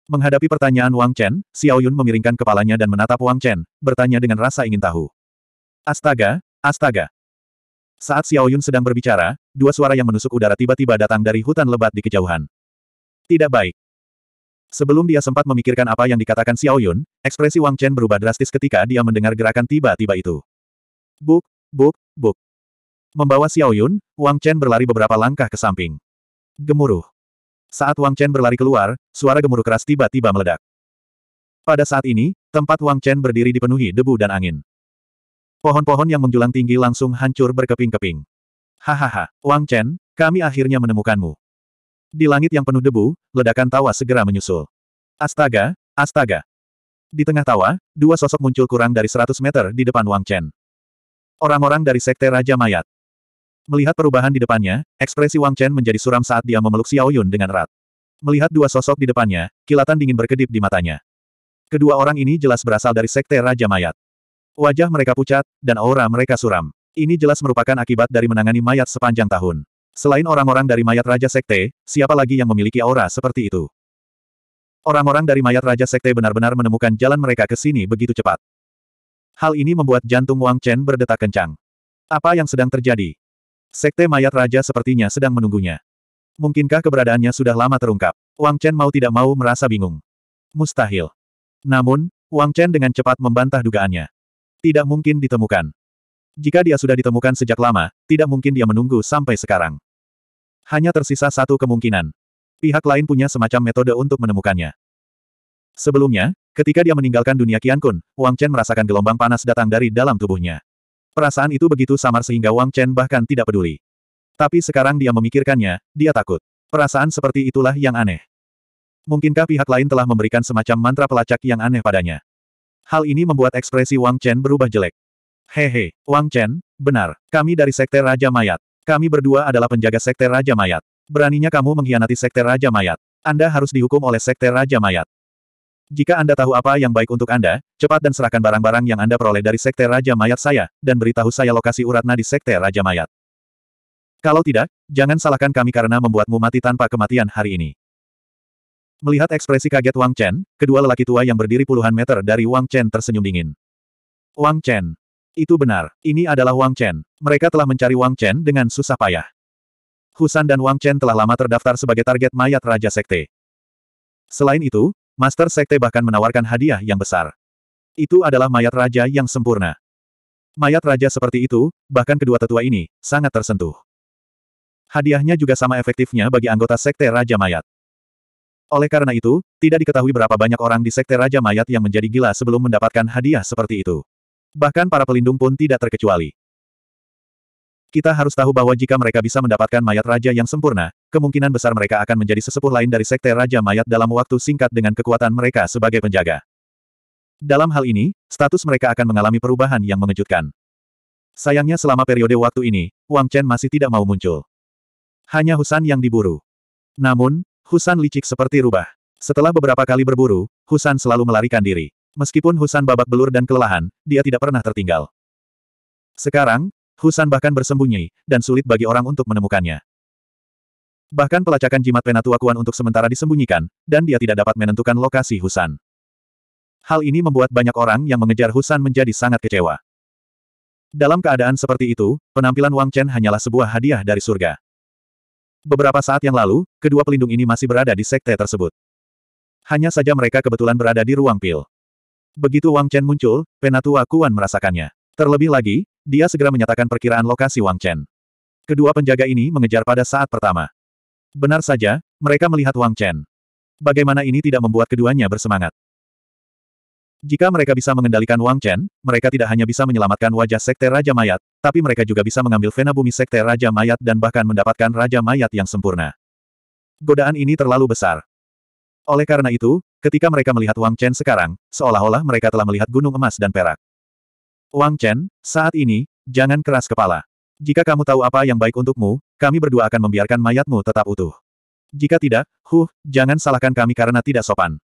Menghadapi pertanyaan Wang Chen, Xiao Yun memiringkan kepalanya dan menatap Wang Chen, bertanya dengan rasa ingin tahu. Astaga, astaga. Saat Xiao Yun sedang berbicara, dua suara yang menusuk udara tiba-tiba datang dari hutan lebat di kejauhan. Tidak baik. Sebelum dia sempat memikirkan apa yang dikatakan Xiao Yun, ekspresi Wang Chen berubah drastis ketika dia mendengar gerakan tiba-tiba itu. Buk, buk, buk. Membawa Xiao Yun, Wang Chen berlari beberapa langkah ke samping. Gemuruh. Saat Wang Chen berlari keluar, suara gemuruh keras tiba-tiba meledak. Pada saat ini, tempat Wang Chen berdiri dipenuhi debu dan angin. Pohon-pohon yang menjulang tinggi langsung hancur berkeping-keping. Hahaha, Wang Chen, kami akhirnya menemukanmu. Di langit yang penuh debu, ledakan tawa segera menyusul. Astaga, astaga. Di tengah tawa, dua sosok muncul kurang dari 100 meter di depan Wang Chen. Orang-orang dari Sekte Raja Mayat. Melihat perubahan di depannya, ekspresi Wang Chen menjadi suram saat dia memeluk Xiao Yun dengan erat. Melihat dua sosok di depannya, kilatan dingin berkedip di matanya. Kedua orang ini jelas berasal dari sekte Raja Mayat. Wajah mereka pucat, dan aura mereka suram. Ini jelas merupakan akibat dari menangani mayat sepanjang tahun. Selain orang-orang dari mayat Raja Sekte, siapa lagi yang memiliki aura seperti itu? Orang-orang dari mayat Raja Sekte benar-benar menemukan jalan mereka ke sini begitu cepat. Hal ini membuat jantung Wang Chen berdetak kencang. Apa yang sedang terjadi? Sekte mayat raja sepertinya sedang menunggunya. Mungkinkah keberadaannya sudah lama terungkap? Wang Chen mau tidak mau merasa bingung. Mustahil. Namun, Wang Chen dengan cepat membantah dugaannya. Tidak mungkin ditemukan. Jika dia sudah ditemukan sejak lama, tidak mungkin dia menunggu sampai sekarang. Hanya tersisa satu kemungkinan. Pihak lain punya semacam metode untuk menemukannya. Sebelumnya, ketika dia meninggalkan dunia Qiankun, Wang Chen merasakan gelombang panas datang dari dalam tubuhnya. Perasaan itu begitu samar sehingga Wang Chen bahkan tidak peduli. Tapi sekarang dia memikirkannya, dia takut. Perasaan seperti itulah yang aneh. Mungkinkah pihak lain telah memberikan semacam mantra pelacak yang aneh padanya? Hal ini membuat ekspresi Wang Chen berubah jelek. Hehe, Wang Chen, benar, kami dari Sekte Raja Mayat. Kami berdua adalah penjaga Sekte Raja Mayat. Beraninya kamu mengkhianati Sekte Raja Mayat. Anda harus dihukum oleh Sekte Raja Mayat. Jika Anda tahu apa yang baik untuk Anda, cepat dan serahkan barang-barang yang Anda peroleh dari Sekte Raja Mayat saya, dan beritahu saya lokasi uratna di Sekte Raja Mayat. Kalau tidak, jangan salahkan kami karena membuatmu mati tanpa kematian hari ini. Melihat ekspresi kaget Wang Chen, kedua lelaki tua yang berdiri puluhan meter dari Wang Chen tersenyum dingin. Wang Chen. Itu benar, ini adalah Wang Chen. Mereka telah mencari Wang Chen dengan susah payah. Husan dan Wang Chen telah lama terdaftar sebagai target mayat Raja Sekte. Selain itu, Master Sekte bahkan menawarkan hadiah yang besar. Itu adalah mayat raja yang sempurna. Mayat raja seperti itu, bahkan kedua tetua ini, sangat tersentuh. Hadiahnya juga sama efektifnya bagi anggota Sekte Raja Mayat. Oleh karena itu, tidak diketahui berapa banyak orang di Sekte Raja Mayat yang menjadi gila sebelum mendapatkan hadiah seperti itu. Bahkan para pelindung pun tidak terkecuali. Kita harus tahu bahwa jika mereka bisa mendapatkan mayat raja yang sempurna, kemungkinan besar mereka akan menjadi sesepuh lain dari sekte raja mayat dalam waktu singkat dengan kekuatan mereka sebagai penjaga. Dalam hal ini, status mereka akan mengalami perubahan yang mengejutkan. Sayangnya selama periode waktu ini, Wang Chen masih tidak mau muncul. Hanya Husan yang diburu. Namun, Husan licik seperti rubah. Setelah beberapa kali berburu, Husan selalu melarikan diri. Meskipun Husan babak belur dan kelelahan, dia tidak pernah tertinggal. Sekarang, Husan bahkan bersembunyi, dan sulit bagi orang untuk menemukannya. Bahkan pelacakan jimat penatua Kuan untuk sementara disembunyikan, dan dia tidak dapat menentukan lokasi Husan. Hal ini membuat banyak orang yang mengejar Husan menjadi sangat kecewa. Dalam keadaan seperti itu, penampilan Wang Chen hanyalah sebuah hadiah dari surga. Beberapa saat yang lalu, kedua pelindung ini masih berada di sekte tersebut. Hanya saja mereka kebetulan berada di ruang pil. Begitu Wang Chen muncul, penatua Kuan merasakannya. Terlebih lagi, dia segera menyatakan perkiraan lokasi Wang Chen. Kedua penjaga ini mengejar pada saat pertama. Benar saja, mereka melihat Wang Chen. Bagaimana ini tidak membuat keduanya bersemangat? Jika mereka bisa mengendalikan Wang Chen, mereka tidak hanya bisa menyelamatkan wajah Sekte Raja Mayat, tapi mereka juga bisa mengambil Vena Bumi Sekte Raja Mayat dan bahkan mendapatkan Raja Mayat yang sempurna. Godaan ini terlalu besar. Oleh karena itu, ketika mereka melihat Wang Chen sekarang, seolah-olah mereka telah melihat gunung emas dan perak. Wang Chen, saat ini, jangan keras kepala. Jika kamu tahu apa yang baik untukmu, kami berdua akan membiarkan mayatmu tetap utuh. Jika tidak, huh, jangan salahkan kami karena tidak sopan.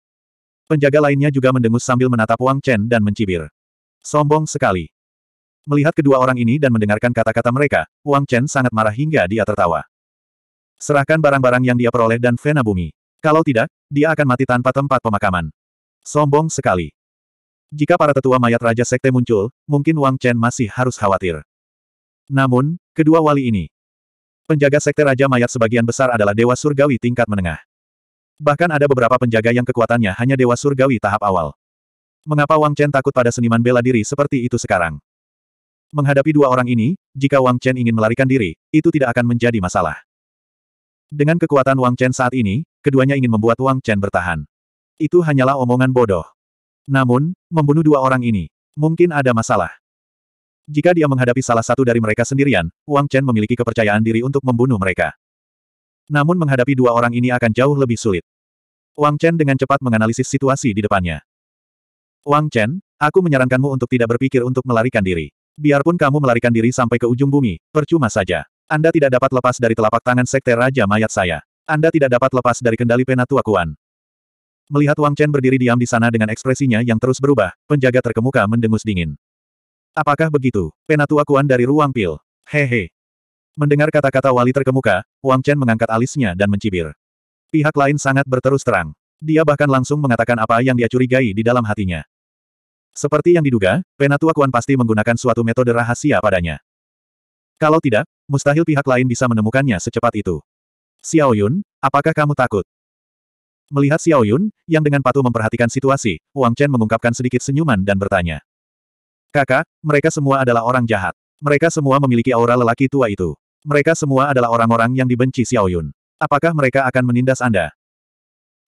Penjaga lainnya juga mendengus sambil menatap Wang Chen dan mencibir. Sombong sekali. Melihat kedua orang ini dan mendengarkan kata-kata mereka, Wang Chen sangat marah hingga dia tertawa. Serahkan barang-barang yang dia peroleh dan Vena Bumi. Kalau tidak, dia akan mati tanpa tempat pemakaman. Sombong sekali. Jika para tetua mayat Raja Sekte muncul, mungkin Wang Chen masih harus khawatir. Namun, kedua wali ini. Penjaga Sekte Raja Mayat sebagian besar adalah Dewa Surgawi tingkat menengah. Bahkan ada beberapa penjaga yang kekuatannya hanya Dewa Surgawi tahap awal. Mengapa Wang Chen takut pada seniman bela diri seperti itu sekarang? Menghadapi dua orang ini, jika Wang Chen ingin melarikan diri, itu tidak akan menjadi masalah. Dengan kekuatan Wang Chen saat ini, keduanya ingin membuat Wang Chen bertahan. Itu hanyalah omongan bodoh. Namun, membunuh dua orang ini, mungkin ada masalah. Jika dia menghadapi salah satu dari mereka sendirian, Wang Chen memiliki kepercayaan diri untuk membunuh mereka. Namun menghadapi dua orang ini akan jauh lebih sulit. Wang Chen dengan cepat menganalisis situasi di depannya. Wang Chen, aku menyarankanmu untuk tidak berpikir untuk melarikan diri. Biarpun kamu melarikan diri sampai ke ujung bumi, percuma saja. Anda tidak dapat lepas dari telapak tangan Sekte Raja Mayat saya. Anda tidak dapat lepas dari kendali Penatua Kuan. Melihat Wang Chen berdiri diam di sana dengan ekspresinya yang terus berubah, penjaga terkemuka mendengus dingin. Apakah begitu? Penatua Kuan dari ruang pil. Hehe. Mendengar kata-kata wali terkemuka, Wang Chen mengangkat alisnya dan mencibir. Pihak lain sangat berterus terang. Dia bahkan langsung mengatakan apa yang dia curigai di dalam hatinya. Seperti yang diduga, Penatua Kuan pasti menggunakan suatu metode rahasia padanya. Kalau tidak, mustahil pihak lain bisa menemukannya secepat itu. Xiao Yun, apakah kamu takut? Melihat Xiao Yun, yang dengan patuh memperhatikan situasi, Wang Chen mengungkapkan sedikit senyuman dan bertanya. Kakak, mereka semua adalah orang jahat. Mereka semua memiliki aura lelaki tua itu. Mereka semua adalah orang-orang yang dibenci Xiao Yun. Apakah mereka akan menindas Anda?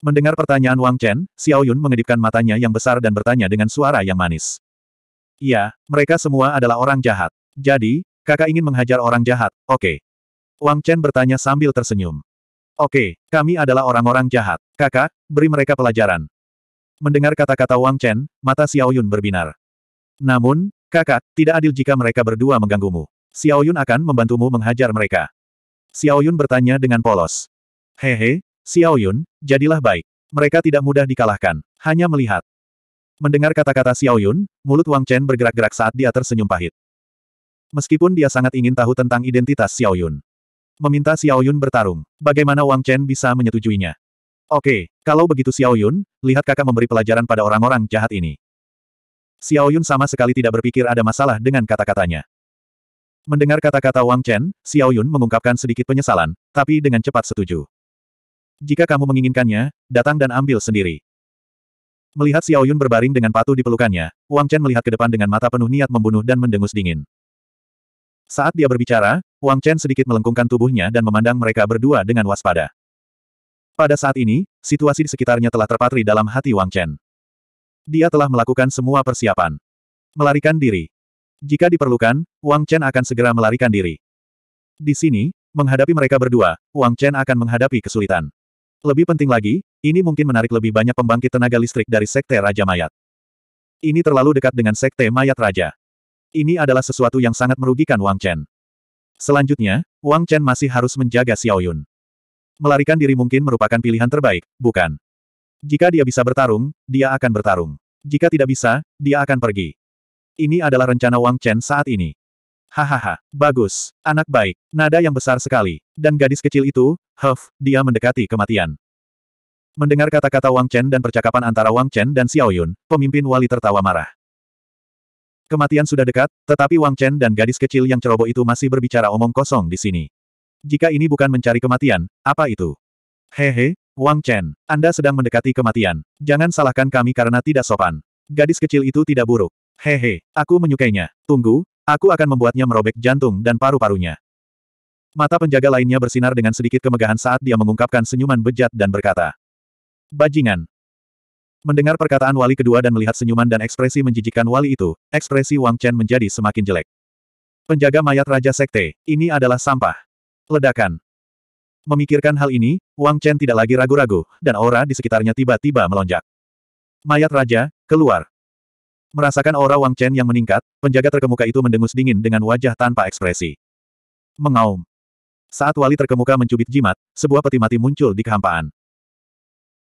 Mendengar pertanyaan Wang Chen, Xiao Yun mengedipkan matanya yang besar dan bertanya dengan suara yang manis. Iya, mereka semua adalah orang jahat. Jadi, kakak ingin menghajar orang jahat, oke. Okay. Wang Chen bertanya sambil tersenyum. Oke, kami adalah orang-orang jahat. Kakak, beri mereka pelajaran. Mendengar kata-kata Wang Chen, mata Xiaoyun berbinar. Namun, kakak, tidak adil jika mereka berdua mengganggumu. Xiaoyun akan membantumu menghajar mereka. Xiaoyun bertanya dengan polos. Hehe, Xiaoyun, jadilah baik. Mereka tidak mudah dikalahkan, hanya melihat. Mendengar kata-kata Xiaoyun, mulut Wang Chen bergerak-gerak saat dia tersenyum pahit. Meskipun dia sangat ingin tahu tentang identitas Xiaoyun, Meminta Xiao Yun bertarung. Bagaimana Wang Chen bisa menyetujuinya? Oke, kalau begitu Xiao Yun, lihat kakak memberi pelajaran pada orang-orang jahat ini. Xiao Yun sama sekali tidak berpikir ada masalah dengan kata-katanya. Mendengar kata-kata Wang Chen, Xiao Yun mengungkapkan sedikit penyesalan, tapi dengan cepat setuju. Jika kamu menginginkannya, datang dan ambil sendiri. Melihat Xiao Yun berbaring dengan patuh di pelukannya, Wang Chen melihat ke depan dengan mata penuh niat membunuh dan mendengus dingin. Saat dia berbicara, Wang Chen sedikit melengkungkan tubuhnya dan memandang mereka berdua dengan waspada. Pada saat ini, situasi di sekitarnya telah terpatri dalam hati Wang Chen. Dia telah melakukan semua persiapan. Melarikan diri. Jika diperlukan, Wang Chen akan segera melarikan diri. Di sini, menghadapi mereka berdua, Wang Chen akan menghadapi kesulitan. Lebih penting lagi, ini mungkin menarik lebih banyak pembangkit tenaga listrik dari Sekte Raja Mayat. Ini terlalu dekat dengan Sekte Mayat Raja. Ini adalah sesuatu yang sangat merugikan Wang Chen. Selanjutnya, Wang Chen masih harus menjaga Xiao Yun. Melarikan diri mungkin merupakan pilihan terbaik, bukan? Jika dia bisa bertarung, dia akan bertarung. Jika tidak bisa, dia akan pergi. Ini adalah rencana Wang Chen saat ini. Hahaha, bagus, anak baik, nada yang besar sekali. Dan gadis kecil itu, huff, dia mendekati kematian. Mendengar kata-kata Wang Chen dan percakapan antara Wang Chen dan Xiao Yun, pemimpin wali tertawa marah. Kematian sudah dekat, tetapi Wang Chen dan gadis kecil yang ceroboh itu masih berbicara omong kosong di sini. Jika ini bukan mencari kematian, apa itu? Hehe, Wang Chen, Anda sedang mendekati kematian. Jangan salahkan kami karena tidak sopan. Gadis kecil itu tidak buruk. Hehe, aku menyukainya. Tunggu, aku akan membuatnya merobek jantung dan paru-parunya. Mata penjaga lainnya bersinar dengan sedikit kemegahan saat dia mengungkapkan senyuman bejat dan berkata, Bajingan, Mendengar perkataan wali kedua dan melihat senyuman dan ekspresi menjijikan wali itu, ekspresi Wang Chen menjadi semakin jelek. Penjaga mayat Raja Sekte, ini adalah sampah. Ledakan. Memikirkan hal ini, Wang Chen tidak lagi ragu-ragu, dan aura di sekitarnya tiba-tiba melonjak. Mayat Raja, keluar. Merasakan aura Wang Chen yang meningkat, penjaga terkemuka itu mendengus dingin dengan wajah tanpa ekspresi. Mengaum. Saat wali terkemuka mencubit jimat, sebuah peti mati muncul di kehampaan.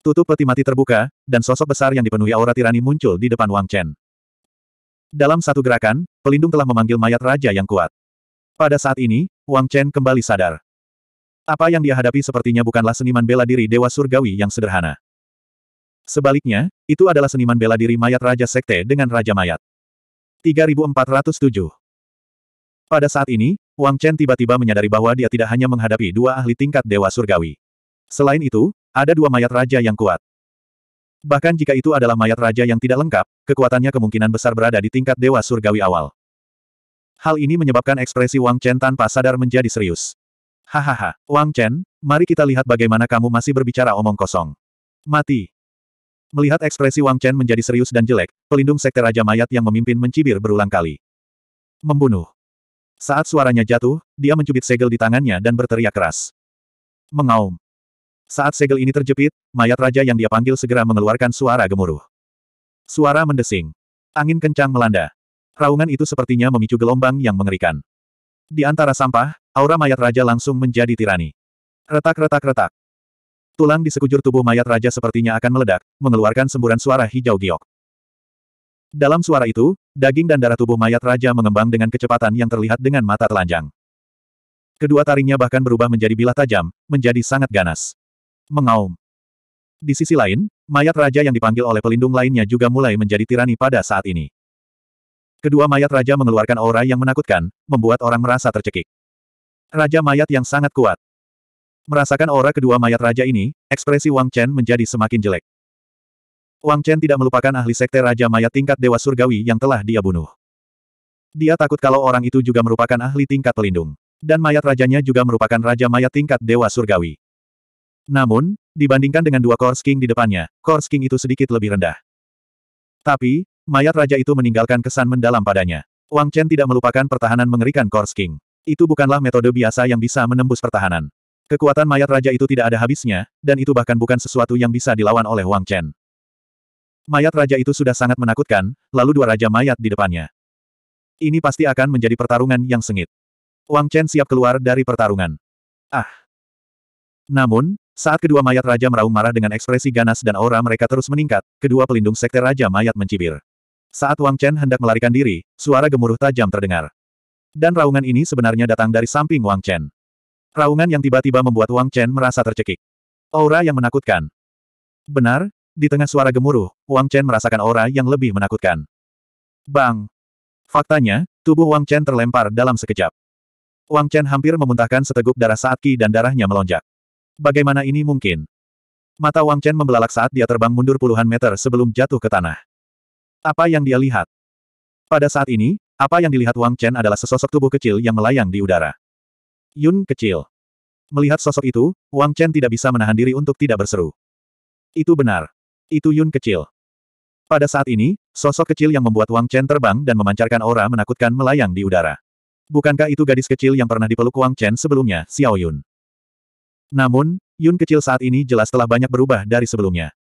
Tutup peti mati terbuka, dan sosok besar yang dipenuhi aura tirani muncul di depan Wang Chen. Dalam satu gerakan, pelindung telah memanggil mayat raja yang kuat. Pada saat ini, Wang Chen kembali sadar. Apa yang dia hadapi sepertinya bukanlah seniman bela diri Dewa Surgawi yang sederhana. Sebaliknya, itu adalah seniman bela diri mayat Raja Sekte dengan Raja Mayat. 3407 Pada saat ini, Wang Chen tiba-tiba menyadari bahwa dia tidak hanya menghadapi dua ahli tingkat Dewa Surgawi. Selain itu, ada dua mayat raja yang kuat. Bahkan jika itu adalah mayat raja yang tidak lengkap, kekuatannya kemungkinan besar berada di tingkat dewa surgawi awal. Hal ini menyebabkan ekspresi Wang Chen tanpa sadar menjadi serius. Hahaha, Wang Chen, mari kita lihat bagaimana kamu masih berbicara omong kosong. Mati. Melihat ekspresi Wang Chen menjadi serius dan jelek, pelindung sekte Raja Mayat yang memimpin mencibir berulang kali. Membunuh. Saat suaranya jatuh, dia mencubit segel di tangannya dan berteriak keras. Mengaum. Saat segel ini terjepit, mayat raja yang dia panggil segera mengeluarkan suara gemuruh. Suara mendesing. Angin kencang melanda. Raungan itu sepertinya memicu gelombang yang mengerikan. Di antara sampah, aura mayat raja langsung menjadi tirani. Retak-retak-retak. Tulang di sekujur tubuh mayat raja sepertinya akan meledak, mengeluarkan semburan suara hijau giok. Dalam suara itu, daging dan darah tubuh mayat raja mengembang dengan kecepatan yang terlihat dengan mata telanjang. Kedua taringnya bahkan berubah menjadi bilah tajam, menjadi sangat ganas mengaum. Di sisi lain, mayat raja yang dipanggil oleh pelindung lainnya juga mulai menjadi tirani pada saat ini. Kedua mayat raja mengeluarkan aura yang menakutkan, membuat orang merasa tercekik. Raja mayat yang sangat kuat. Merasakan aura kedua mayat raja ini, ekspresi Wang Chen menjadi semakin jelek. Wang Chen tidak melupakan ahli sekte raja mayat tingkat dewa surgawi yang telah dia bunuh. Dia takut kalau orang itu juga merupakan ahli tingkat pelindung. Dan mayat rajanya juga merupakan raja mayat tingkat dewa surgawi. Namun, dibandingkan dengan dua Kors King di depannya, Kors King itu sedikit lebih rendah. Tapi, mayat raja itu meninggalkan kesan mendalam padanya. Wang Chen tidak melupakan pertahanan mengerikan Kors King. Itu bukanlah metode biasa yang bisa menembus pertahanan. Kekuatan mayat raja itu tidak ada habisnya, dan itu bahkan bukan sesuatu yang bisa dilawan oleh Wang Chen. Mayat raja itu sudah sangat menakutkan, lalu dua raja mayat di depannya. Ini pasti akan menjadi pertarungan yang sengit. Wang Chen siap keluar dari pertarungan. Ah! Namun, saat kedua mayat Raja meraung marah dengan ekspresi ganas dan aura mereka terus meningkat, kedua pelindung sekte Raja mayat mencibir. Saat Wang Chen hendak melarikan diri, suara gemuruh tajam terdengar. Dan raungan ini sebenarnya datang dari samping Wang Chen. Raungan yang tiba-tiba membuat Wang Chen merasa tercekik. Aura yang menakutkan. Benar, di tengah suara gemuruh, Wang Chen merasakan aura yang lebih menakutkan. Bang! Faktanya, tubuh Wang Chen terlempar dalam sekejap. Wang Chen hampir memuntahkan seteguk darah saat Ki dan darahnya melonjak. Bagaimana ini mungkin? Mata Wang Chen membelalak saat dia terbang mundur puluhan meter sebelum jatuh ke tanah. Apa yang dia lihat? Pada saat ini, apa yang dilihat Wang Chen adalah sesosok tubuh kecil yang melayang di udara. Yun kecil. Melihat sosok itu, Wang Chen tidak bisa menahan diri untuk tidak berseru. Itu benar. Itu Yun kecil. Pada saat ini, sosok kecil yang membuat Wang Chen terbang dan memancarkan aura menakutkan melayang di udara. Bukankah itu gadis kecil yang pernah dipeluk Wang Chen sebelumnya, Xiao Yun? Namun, Yun kecil saat ini jelas telah banyak berubah dari sebelumnya.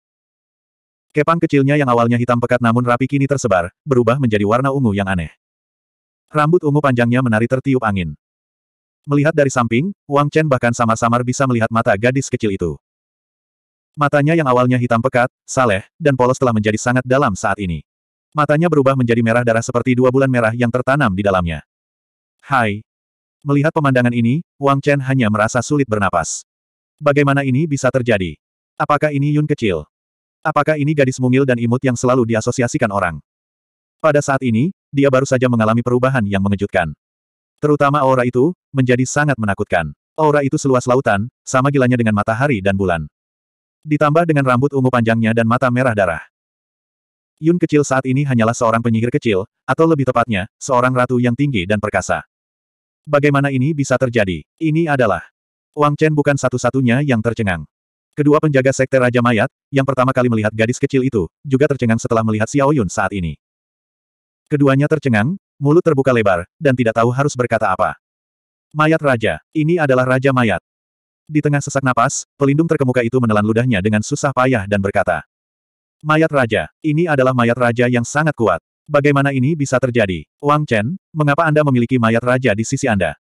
Kepang kecilnya yang awalnya hitam pekat namun rapi kini tersebar, berubah menjadi warna ungu yang aneh. Rambut ungu panjangnya menari tertiup angin. Melihat dari samping, Wang Chen bahkan samar-samar bisa melihat mata gadis kecil itu. Matanya yang awalnya hitam pekat, saleh, dan polos telah menjadi sangat dalam saat ini. Matanya berubah menjadi merah darah seperti dua bulan merah yang tertanam di dalamnya. Hai. Melihat pemandangan ini, Wang Chen hanya merasa sulit bernapas. Bagaimana ini bisa terjadi? Apakah ini Yun kecil? Apakah ini gadis mungil dan imut yang selalu diasosiasikan orang? Pada saat ini, dia baru saja mengalami perubahan yang mengejutkan. Terutama aura itu, menjadi sangat menakutkan. Aura itu seluas lautan, sama gilanya dengan matahari dan bulan. Ditambah dengan rambut ungu panjangnya dan mata merah darah. Yun kecil saat ini hanyalah seorang penyihir kecil, atau lebih tepatnya, seorang ratu yang tinggi dan perkasa. Bagaimana ini bisa terjadi? Ini adalah Wang Chen bukan satu-satunya yang tercengang. Kedua penjaga sekte Raja Mayat, yang pertama kali melihat gadis kecil itu, juga tercengang setelah melihat Xiao Yun saat ini. Keduanya tercengang, mulut terbuka lebar, dan tidak tahu harus berkata apa. Mayat Raja, ini adalah Raja Mayat. Di tengah sesak napas, pelindung terkemuka itu menelan ludahnya dengan susah payah dan berkata. Mayat Raja, ini adalah mayat Raja yang sangat kuat. Bagaimana ini bisa terjadi? Wang Chen, mengapa Anda memiliki mayat Raja di sisi Anda?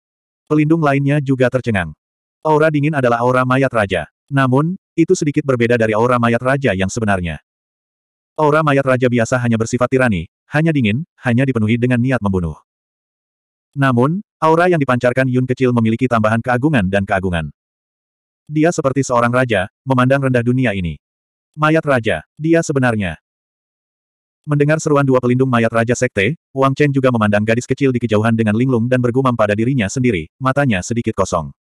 Pelindung lainnya juga tercengang. Aura dingin adalah aura mayat raja. Namun, itu sedikit berbeda dari aura mayat raja yang sebenarnya. Aura mayat raja biasa hanya bersifat tirani, hanya dingin, hanya dipenuhi dengan niat membunuh. Namun, aura yang dipancarkan Yun kecil memiliki tambahan keagungan dan keagungan. Dia seperti seorang raja, memandang rendah dunia ini. Mayat raja, dia sebenarnya. Mendengar seruan dua pelindung mayat raja sekte, Wang Chen juga memandang gadis kecil di kejauhan dengan linglung dan bergumam pada dirinya sendiri, matanya sedikit kosong.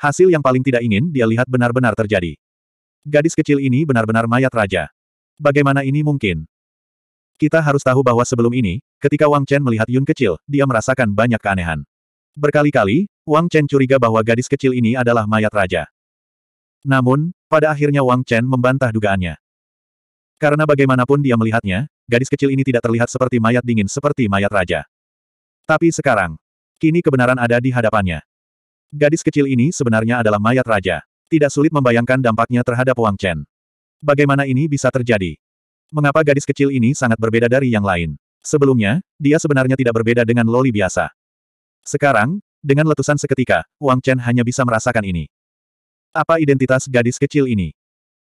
Hasil yang paling tidak ingin dia lihat benar-benar terjadi. Gadis kecil ini benar-benar mayat raja. Bagaimana ini mungkin? Kita harus tahu bahwa sebelum ini, ketika Wang Chen melihat Yun kecil, dia merasakan banyak keanehan. Berkali-kali, Wang Chen curiga bahwa gadis kecil ini adalah mayat raja. Namun, pada akhirnya Wang Chen membantah dugaannya. Karena bagaimanapun dia melihatnya, gadis kecil ini tidak terlihat seperti mayat dingin seperti mayat raja. Tapi sekarang, kini kebenaran ada di hadapannya. Gadis kecil ini sebenarnya adalah mayat raja. Tidak sulit membayangkan dampaknya terhadap Wang Chen. Bagaimana ini bisa terjadi? Mengapa gadis kecil ini sangat berbeda dari yang lain? Sebelumnya, dia sebenarnya tidak berbeda dengan loli biasa. Sekarang, dengan letusan seketika, Wang Chen hanya bisa merasakan ini. Apa identitas gadis kecil ini?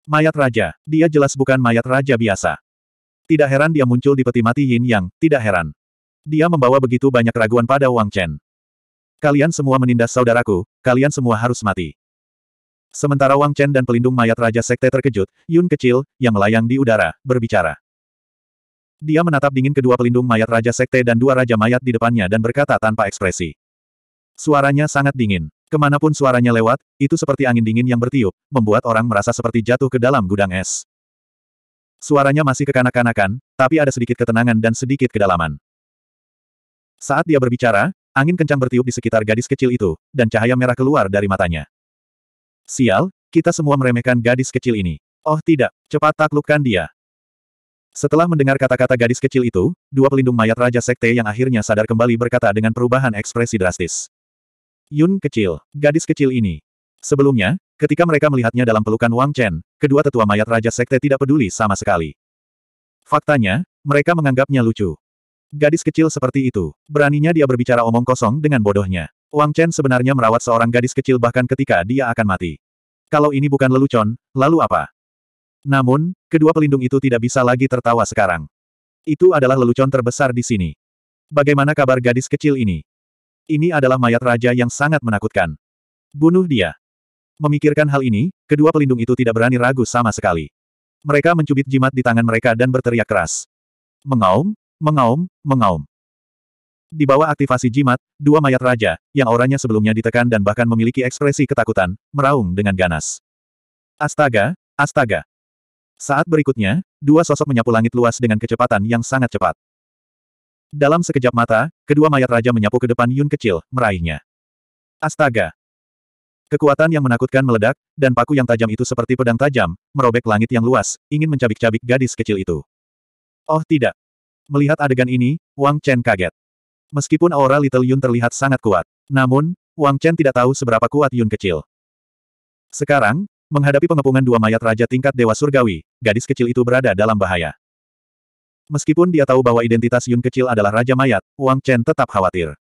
Mayat raja, dia jelas bukan mayat raja biasa. Tidak heran dia muncul di peti mati Yin Yang, tidak heran. Dia membawa begitu banyak keraguan pada Wang Chen. Kalian semua menindas saudaraku, kalian semua harus mati. Sementara Wang Chen dan pelindung mayat Raja Sekte terkejut, Yun kecil, yang melayang di udara, berbicara. Dia menatap dingin kedua pelindung mayat Raja Sekte dan dua Raja Mayat di depannya dan berkata tanpa ekspresi. Suaranya sangat dingin. Kemanapun suaranya lewat, itu seperti angin dingin yang bertiup, membuat orang merasa seperti jatuh ke dalam gudang es. Suaranya masih kekanak-kanakan, tapi ada sedikit ketenangan dan sedikit kedalaman. Saat dia berbicara, Angin kencang bertiup di sekitar gadis kecil itu, dan cahaya merah keluar dari matanya. Sial, kita semua meremehkan gadis kecil ini. Oh tidak, cepat taklukkan dia. Setelah mendengar kata-kata gadis kecil itu, dua pelindung mayat Raja Sekte yang akhirnya sadar kembali berkata dengan perubahan ekspresi drastis. Yun kecil, gadis kecil ini. Sebelumnya, ketika mereka melihatnya dalam pelukan Wang Chen, kedua tetua mayat Raja Sekte tidak peduli sama sekali. Faktanya, mereka menganggapnya lucu. Gadis kecil seperti itu, beraninya dia berbicara omong kosong dengan bodohnya. Wang Chen sebenarnya merawat seorang gadis kecil bahkan ketika dia akan mati. Kalau ini bukan lelucon, lalu apa? Namun, kedua pelindung itu tidak bisa lagi tertawa sekarang. Itu adalah lelucon terbesar di sini. Bagaimana kabar gadis kecil ini? Ini adalah mayat raja yang sangat menakutkan. Bunuh dia. Memikirkan hal ini, kedua pelindung itu tidak berani ragu sama sekali. Mereka mencubit jimat di tangan mereka dan berteriak keras. Mengaum, Mengaum, mengaum. Di bawah aktivasi jimat, dua mayat raja, yang auranya sebelumnya ditekan dan bahkan memiliki ekspresi ketakutan, meraung dengan ganas. Astaga, astaga. Saat berikutnya, dua sosok menyapu langit luas dengan kecepatan yang sangat cepat. Dalam sekejap mata, kedua mayat raja menyapu ke depan Yun kecil, meraihnya. Astaga. Kekuatan yang menakutkan meledak, dan paku yang tajam itu seperti pedang tajam, merobek langit yang luas, ingin mencabik-cabik gadis kecil itu. Oh tidak, Melihat adegan ini, Wang Chen kaget. Meskipun aura Little Yun terlihat sangat kuat, namun, Wang Chen tidak tahu seberapa kuat Yun kecil. Sekarang, menghadapi pengepungan dua mayat raja tingkat Dewa Surgawi, gadis kecil itu berada dalam bahaya. Meskipun dia tahu bahwa identitas Yun kecil adalah raja mayat, Wang Chen tetap khawatir.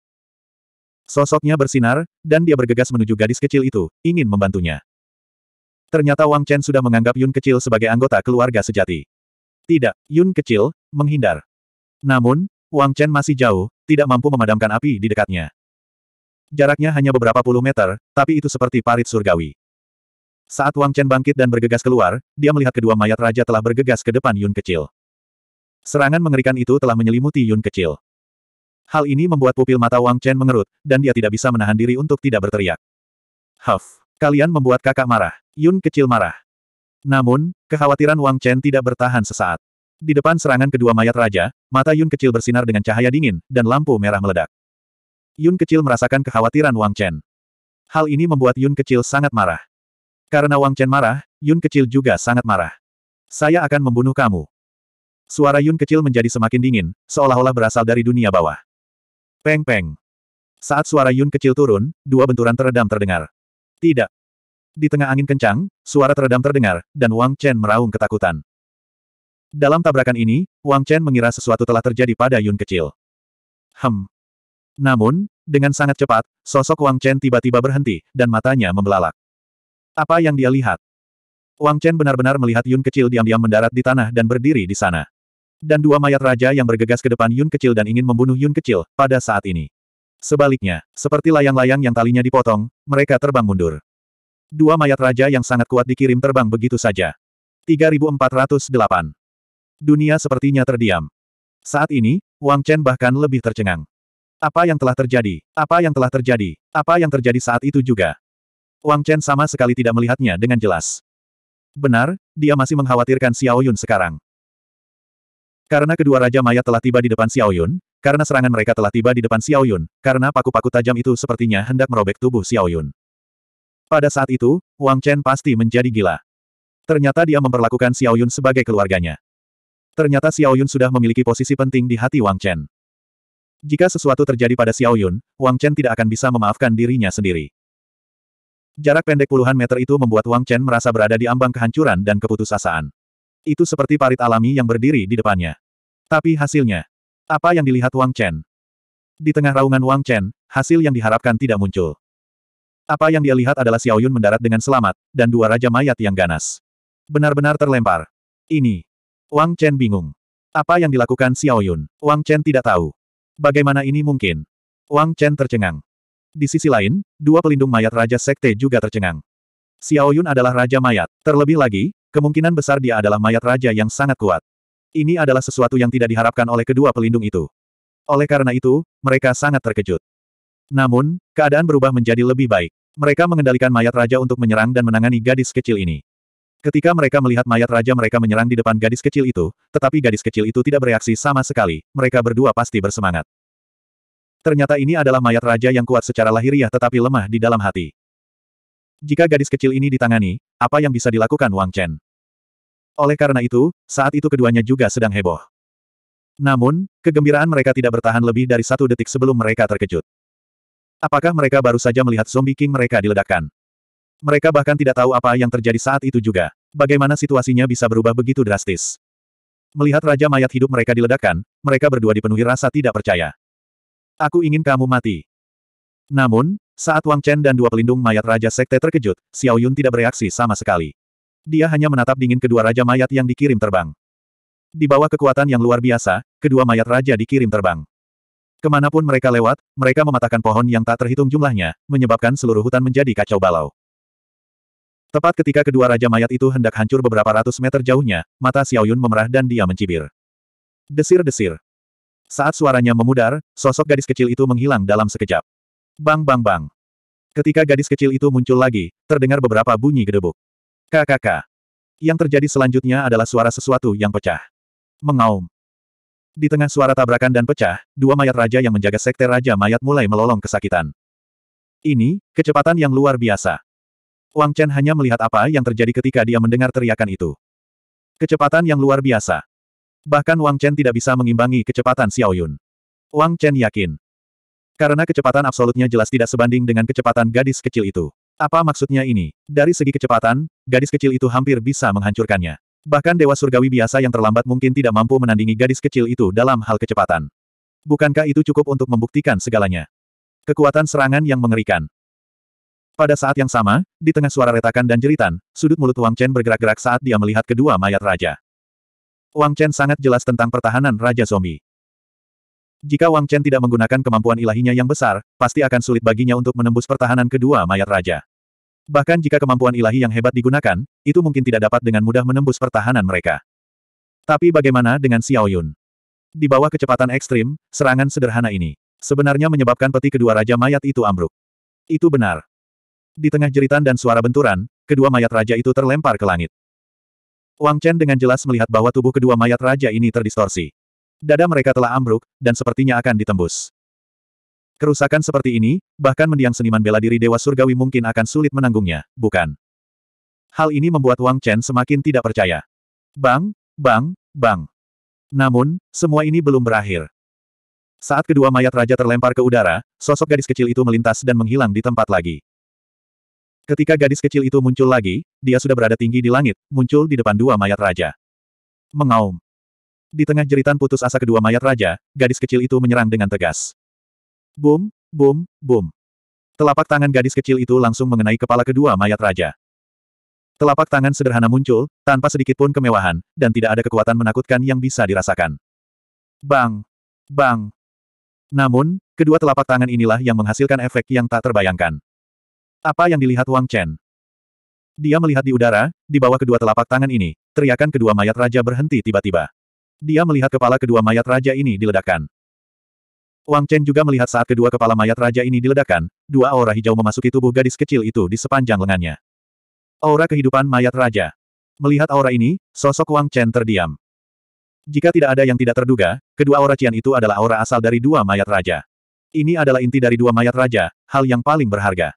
Sosoknya bersinar, dan dia bergegas menuju gadis kecil itu, ingin membantunya. Ternyata Wang Chen sudah menganggap Yun kecil sebagai anggota keluarga sejati. Tidak, Yun kecil, menghindar. Namun, Wang Chen masih jauh, tidak mampu memadamkan api di dekatnya. Jaraknya hanya beberapa puluh meter, tapi itu seperti parit surgawi. Saat Wang Chen bangkit dan bergegas keluar, dia melihat kedua mayat raja telah bergegas ke depan Yun kecil. Serangan mengerikan itu telah menyelimuti Yun kecil. Hal ini membuat pupil mata Wang Chen mengerut, dan dia tidak bisa menahan diri untuk tidak berteriak. Huff, kalian membuat kakak marah. Yun kecil marah. Namun, kekhawatiran Wang Chen tidak bertahan sesaat. Di depan serangan kedua mayat raja, mata Yun kecil bersinar dengan cahaya dingin, dan lampu merah meledak. Yun kecil merasakan kekhawatiran Wang Chen. Hal ini membuat Yun kecil sangat marah. Karena Wang Chen marah, Yun kecil juga sangat marah. Saya akan membunuh kamu. Suara Yun kecil menjadi semakin dingin, seolah-olah berasal dari dunia bawah. Peng-peng. Saat suara Yun kecil turun, dua benturan teredam terdengar. Tidak. Di tengah angin kencang, suara teredam terdengar, dan Wang Chen meraung ketakutan. Dalam tabrakan ini, Wang Chen mengira sesuatu telah terjadi pada Yun kecil. Hem. Namun, dengan sangat cepat, sosok Wang Chen tiba-tiba berhenti, dan matanya membelalak. Apa yang dia lihat? Wang Chen benar-benar melihat Yun kecil diam-diam mendarat di tanah dan berdiri di sana. Dan dua mayat raja yang bergegas ke depan Yun kecil dan ingin membunuh Yun kecil, pada saat ini. Sebaliknya, seperti layang-layang yang talinya dipotong, mereka terbang mundur. Dua mayat raja yang sangat kuat dikirim terbang begitu saja. 3408 dunia sepertinya terdiam. Saat ini, Wang Chen bahkan lebih tercengang. Apa yang telah terjadi? Apa yang telah terjadi? Apa yang terjadi saat itu juga? Wang Chen sama sekali tidak melihatnya dengan jelas. Benar, dia masih mengkhawatirkan Xiao Yun sekarang. Karena kedua Raja mayat telah tiba di depan Xiao Yun, karena serangan mereka telah tiba di depan Xiao Yun, karena paku-paku tajam itu sepertinya hendak merobek tubuh Xiao Yun. Pada saat itu, Wang Chen pasti menjadi gila. Ternyata dia memperlakukan Xiao Yun sebagai keluarganya. Ternyata Xiao Yun sudah memiliki posisi penting di hati Wang Chen. Jika sesuatu terjadi pada Xiao Yun, Wang Chen tidak akan bisa memaafkan dirinya sendiri. Jarak pendek puluhan meter itu membuat Wang Chen merasa berada di ambang kehancuran dan keputusasaan. Itu seperti parit alami yang berdiri di depannya. Tapi hasilnya, apa yang dilihat Wang Chen? Di tengah raungan Wang Chen, hasil yang diharapkan tidak muncul. Apa yang dia lihat adalah Xiao Yun mendarat dengan selamat, dan dua raja mayat yang ganas. Benar-benar terlempar. Ini Wang Chen bingung. Apa yang dilakukan Xiao Yun? Wang Chen tidak tahu. Bagaimana ini mungkin? Wang Chen tercengang. Di sisi lain, dua pelindung mayat Raja Sekte juga tercengang. Xiao Yun adalah Raja Mayat. Terlebih lagi, kemungkinan besar dia adalah mayat Raja yang sangat kuat. Ini adalah sesuatu yang tidak diharapkan oleh kedua pelindung itu. Oleh karena itu, mereka sangat terkejut. Namun, keadaan berubah menjadi lebih baik. Mereka mengendalikan mayat raja untuk menyerang dan menangani gadis kecil ini. Ketika mereka melihat mayat raja mereka menyerang di depan gadis kecil itu, tetapi gadis kecil itu tidak bereaksi sama sekali, mereka berdua pasti bersemangat. Ternyata ini adalah mayat raja yang kuat secara lahiriah tetapi lemah di dalam hati. Jika gadis kecil ini ditangani, apa yang bisa dilakukan Wang Chen? Oleh karena itu, saat itu keduanya juga sedang heboh. Namun, kegembiraan mereka tidak bertahan lebih dari satu detik sebelum mereka terkejut. Apakah mereka baru saja melihat zombie king mereka diledakkan? Mereka bahkan tidak tahu apa yang terjadi saat itu juga. Bagaimana situasinya bisa berubah begitu drastis. Melihat Raja Mayat hidup mereka diledakkan, mereka berdua dipenuhi rasa tidak percaya. Aku ingin kamu mati. Namun, saat Wang Chen dan dua pelindung mayat Raja Sekte terkejut, Xiao Yun tidak bereaksi sama sekali. Dia hanya menatap dingin kedua Raja Mayat yang dikirim terbang. Di bawah kekuatan yang luar biasa, kedua mayat raja dikirim terbang. Kemanapun mereka lewat, mereka mematahkan pohon yang tak terhitung jumlahnya, menyebabkan seluruh hutan menjadi kacau balau. Tepat ketika kedua raja mayat itu hendak hancur beberapa ratus meter jauhnya, mata Xiaoyun memerah dan dia mencibir. Desir-desir. Saat suaranya memudar, sosok gadis kecil itu menghilang dalam sekejap. Bang bang bang. Ketika gadis kecil itu muncul lagi, terdengar beberapa bunyi gedebuk. KKK. Yang terjadi selanjutnya adalah suara sesuatu yang pecah. Mengaum. Di tengah suara tabrakan dan pecah, dua mayat raja yang menjaga sekte raja mayat mulai melolong kesakitan. Ini, kecepatan yang luar biasa. Wang Chen hanya melihat apa yang terjadi ketika dia mendengar teriakan itu. Kecepatan yang luar biasa. Bahkan Wang Chen tidak bisa mengimbangi kecepatan Xiao Yun. Wang Chen yakin. Karena kecepatan absolutnya jelas tidak sebanding dengan kecepatan gadis kecil itu. Apa maksudnya ini? Dari segi kecepatan, gadis kecil itu hampir bisa menghancurkannya. Bahkan Dewa Surgawi biasa yang terlambat mungkin tidak mampu menandingi gadis kecil itu dalam hal kecepatan. Bukankah itu cukup untuk membuktikan segalanya? Kekuatan serangan yang mengerikan. Pada saat yang sama, di tengah suara retakan dan jeritan, sudut mulut Wang Chen bergerak-gerak saat dia melihat kedua mayat raja. Wang Chen sangat jelas tentang pertahanan Raja Zombie. Jika Wang Chen tidak menggunakan kemampuan ilahinya yang besar, pasti akan sulit baginya untuk menembus pertahanan kedua mayat raja. Bahkan jika kemampuan ilahi yang hebat digunakan, itu mungkin tidak dapat dengan mudah menembus pertahanan mereka. Tapi bagaimana dengan Xiao Yun? Di bawah kecepatan ekstrim, serangan sederhana ini sebenarnya menyebabkan peti kedua raja mayat itu ambruk. Itu benar. Di tengah jeritan dan suara benturan, kedua mayat raja itu terlempar ke langit. Wang Chen dengan jelas melihat bahwa tubuh kedua mayat raja ini terdistorsi. Dada mereka telah ambruk, dan sepertinya akan ditembus. Kerusakan seperti ini, bahkan mendiang seniman bela diri Dewa Surgawi mungkin akan sulit menanggungnya, bukan? Hal ini membuat Wang Chen semakin tidak percaya. Bang, bang, bang. Namun, semua ini belum berakhir. Saat kedua mayat raja terlempar ke udara, sosok gadis kecil itu melintas dan menghilang di tempat lagi. Ketika gadis kecil itu muncul lagi, dia sudah berada tinggi di langit, muncul di depan dua mayat raja. Mengaum. Di tengah jeritan putus asa kedua mayat raja, gadis kecil itu menyerang dengan tegas. Boom, boom, boom. Telapak tangan gadis kecil itu langsung mengenai kepala kedua mayat raja. Telapak tangan sederhana muncul, tanpa sedikit pun kemewahan, dan tidak ada kekuatan menakutkan yang bisa dirasakan. Bang! Bang! Namun, kedua telapak tangan inilah yang menghasilkan efek yang tak terbayangkan. Apa yang dilihat Wang Chen? Dia melihat di udara, di bawah kedua telapak tangan ini, teriakan kedua mayat raja berhenti tiba-tiba. Dia melihat kepala kedua mayat raja ini diledakkan. Wang Chen juga melihat saat kedua kepala mayat raja ini diledakkan, dua aura hijau memasuki tubuh gadis kecil itu di sepanjang lengannya. Aura kehidupan mayat raja. Melihat aura ini, sosok Wang Chen terdiam. Jika tidak ada yang tidak terduga, kedua aura Qian itu adalah aura asal dari dua mayat raja. Ini adalah inti dari dua mayat raja, hal yang paling berharga.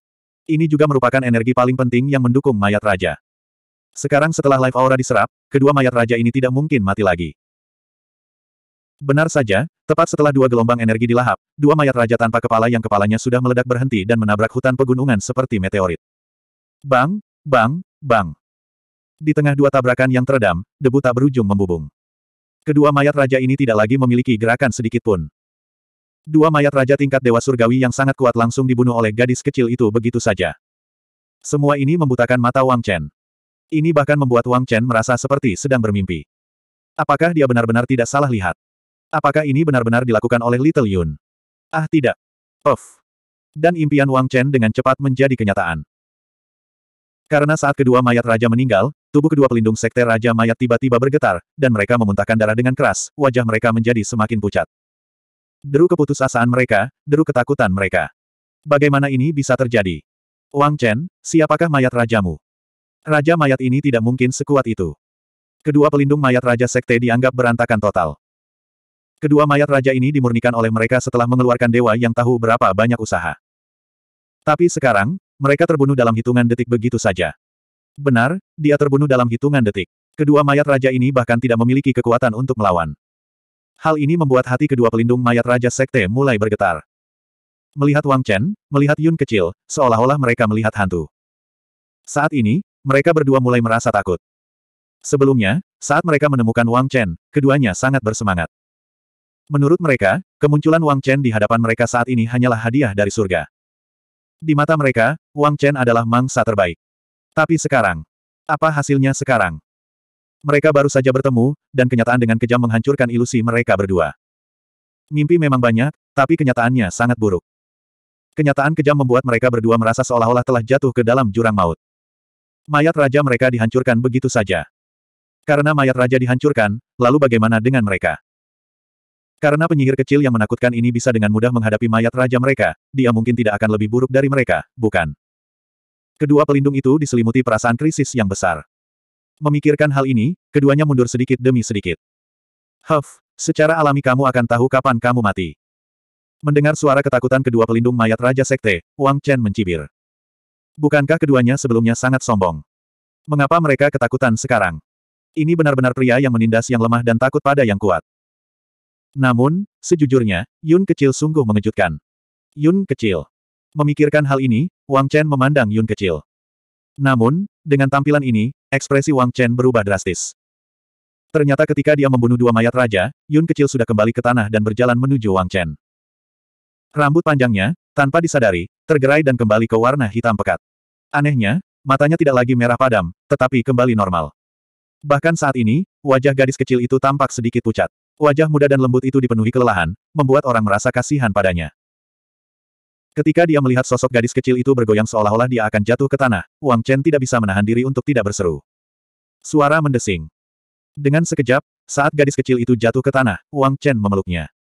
Ini juga merupakan energi paling penting yang mendukung mayat raja. Sekarang setelah live aura diserap, kedua mayat raja ini tidak mungkin mati lagi. Benar saja, tepat setelah dua gelombang energi dilahap, dua mayat raja tanpa kepala yang kepalanya sudah meledak berhenti dan menabrak hutan pegunungan seperti meteorit. Bang, bang, bang. Di tengah dua tabrakan yang teredam, debu tak berujung membubung. Kedua mayat raja ini tidak lagi memiliki gerakan sedikit pun. Dua mayat raja tingkat dewa surgawi yang sangat kuat langsung dibunuh oleh gadis kecil itu begitu saja. Semua ini membutakan mata Wang Chen. Ini bahkan membuat Wang Chen merasa seperti sedang bermimpi. Apakah dia benar-benar tidak salah lihat? Apakah ini benar-benar dilakukan oleh Little Yun? Ah tidak. Of. Dan impian Wang Chen dengan cepat menjadi kenyataan. Karena saat kedua mayat raja meninggal, tubuh kedua pelindung sekte raja mayat tiba-tiba bergetar, dan mereka memuntahkan darah dengan keras, wajah mereka menjadi semakin pucat deru keputusasaan mereka, deru ketakutan mereka. Bagaimana ini bisa terjadi? Wang Chen, siapakah mayat rajamu? Raja mayat ini tidak mungkin sekuat itu. Kedua pelindung mayat raja sekte dianggap berantakan total. Kedua mayat raja ini dimurnikan oleh mereka setelah mengeluarkan dewa yang tahu berapa banyak usaha. Tapi sekarang, mereka terbunuh dalam hitungan detik begitu saja. Benar, dia terbunuh dalam hitungan detik. Kedua mayat raja ini bahkan tidak memiliki kekuatan untuk melawan. Hal ini membuat hati kedua pelindung mayat Raja Sekte mulai bergetar. Melihat Wang Chen, melihat Yun kecil, seolah-olah mereka melihat hantu. Saat ini, mereka berdua mulai merasa takut. Sebelumnya, saat mereka menemukan Wang Chen, keduanya sangat bersemangat. Menurut mereka, kemunculan Wang Chen di hadapan mereka saat ini hanyalah hadiah dari surga. Di mata mereka, Wang Chen adalah mangsa terbaik. Tapi sekarang, apa hasilnya sekarang? Mereka baru saja bertemu, dan kenyataan dengan kejam menghancurkan ilusi mereka berdua. Mimpi memang banyak, tapi kenyataannya sangat buruk. Kenyataan kejam membuat mereka berdua merasa seolah-olah telah jatuh ke dalam jurang maut. Mayat raja mereka dihancurkan begitu saja. Karena mayat raja dihancurkan, lalu bagaimana dengan mereka? Karena penyihir kecil yang menakutkan ini bisa dengan mudah menghadapi mayat raja mereka, dia mungkin tidak akan lebih buruk dari mereka, bukan? Kedua pelindung itu diselimuti perasaan krisis yang besar. Memikirkan hal ini, keduanya mundur sedikit demi sedikit. Huff, secara alami kamu akan tahu kapan kamu mati. Mendengar suara ketakutan kedua pelindung mayat Raja Sekte, Wang Chen mencibir. Bukankah keduanya sebelumnya sangat sombong? Mengapa mereka ketakutan sekarang? Ini benar-benar pria yang menindas yang lemah dan takut pada yang kuat. Namun, sejujurnya, Yun kecil sungguh mengejutkan. Yun kecil. Memikirkan hal ini, Wang Chen memandang Yun kecil. Namun, dengan tampilan ini, Ekspresi Wang Chen berubah drastis. Ternyata ketika dia membunuh dua mayat raja, Yun kecil sudah kembali ke tanah dan berjalan menuju Wang Chen. Rambut panjangnya, tanpa disadari, tergerai dan kembali ke warna hitam pekat. Anehnya, matanya tidak lagi merah padam, tetapi kembali normal. Bahkan saat ini, wajah gadis kecil itu tampak sedikit pucat. Wajah muda dan lembut itu dipenuhi kelelahan, membuat orang merasa kasihan padanya. Ketika dia melihat sosok gadis kecil itu bergoyang seolah-olah dia akan jatuh ke tanah, Wang Chen tidak bisa menahan diri untuk tidak berseru. Suara mendesing. Dengan sekejap, saat gadis kecil itu jatuh ke tanah, Wang Chen memeluknya.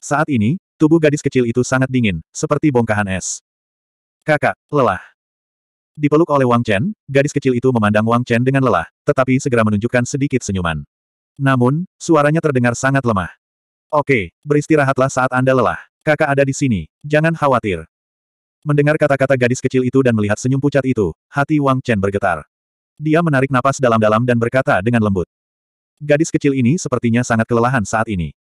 Saat ini, tubuh gadis kecil itu sangat dingin, seperti bongkahan es. Kakak, lelah. Dipeluk oleh Wang Chen, gadis kecil itu memandang Wang Chen dengan lelah, tetapi segera menunjukkan sedikit senyuman. Namun, suaranya terdengar sangat lemah. Oke, beristirahatlah saat Anda lelah. Kakak ada di sini, jangan khawatir. Mendengar kata-kata gadis kecil itu dan melihat senyum pucat itu, hati Wang Chen bergetar. Dia menarik napas dalam-dalam dan berkata dengan lembut. Gadis kecil ini sepertinya sangat kelelahan saat ini.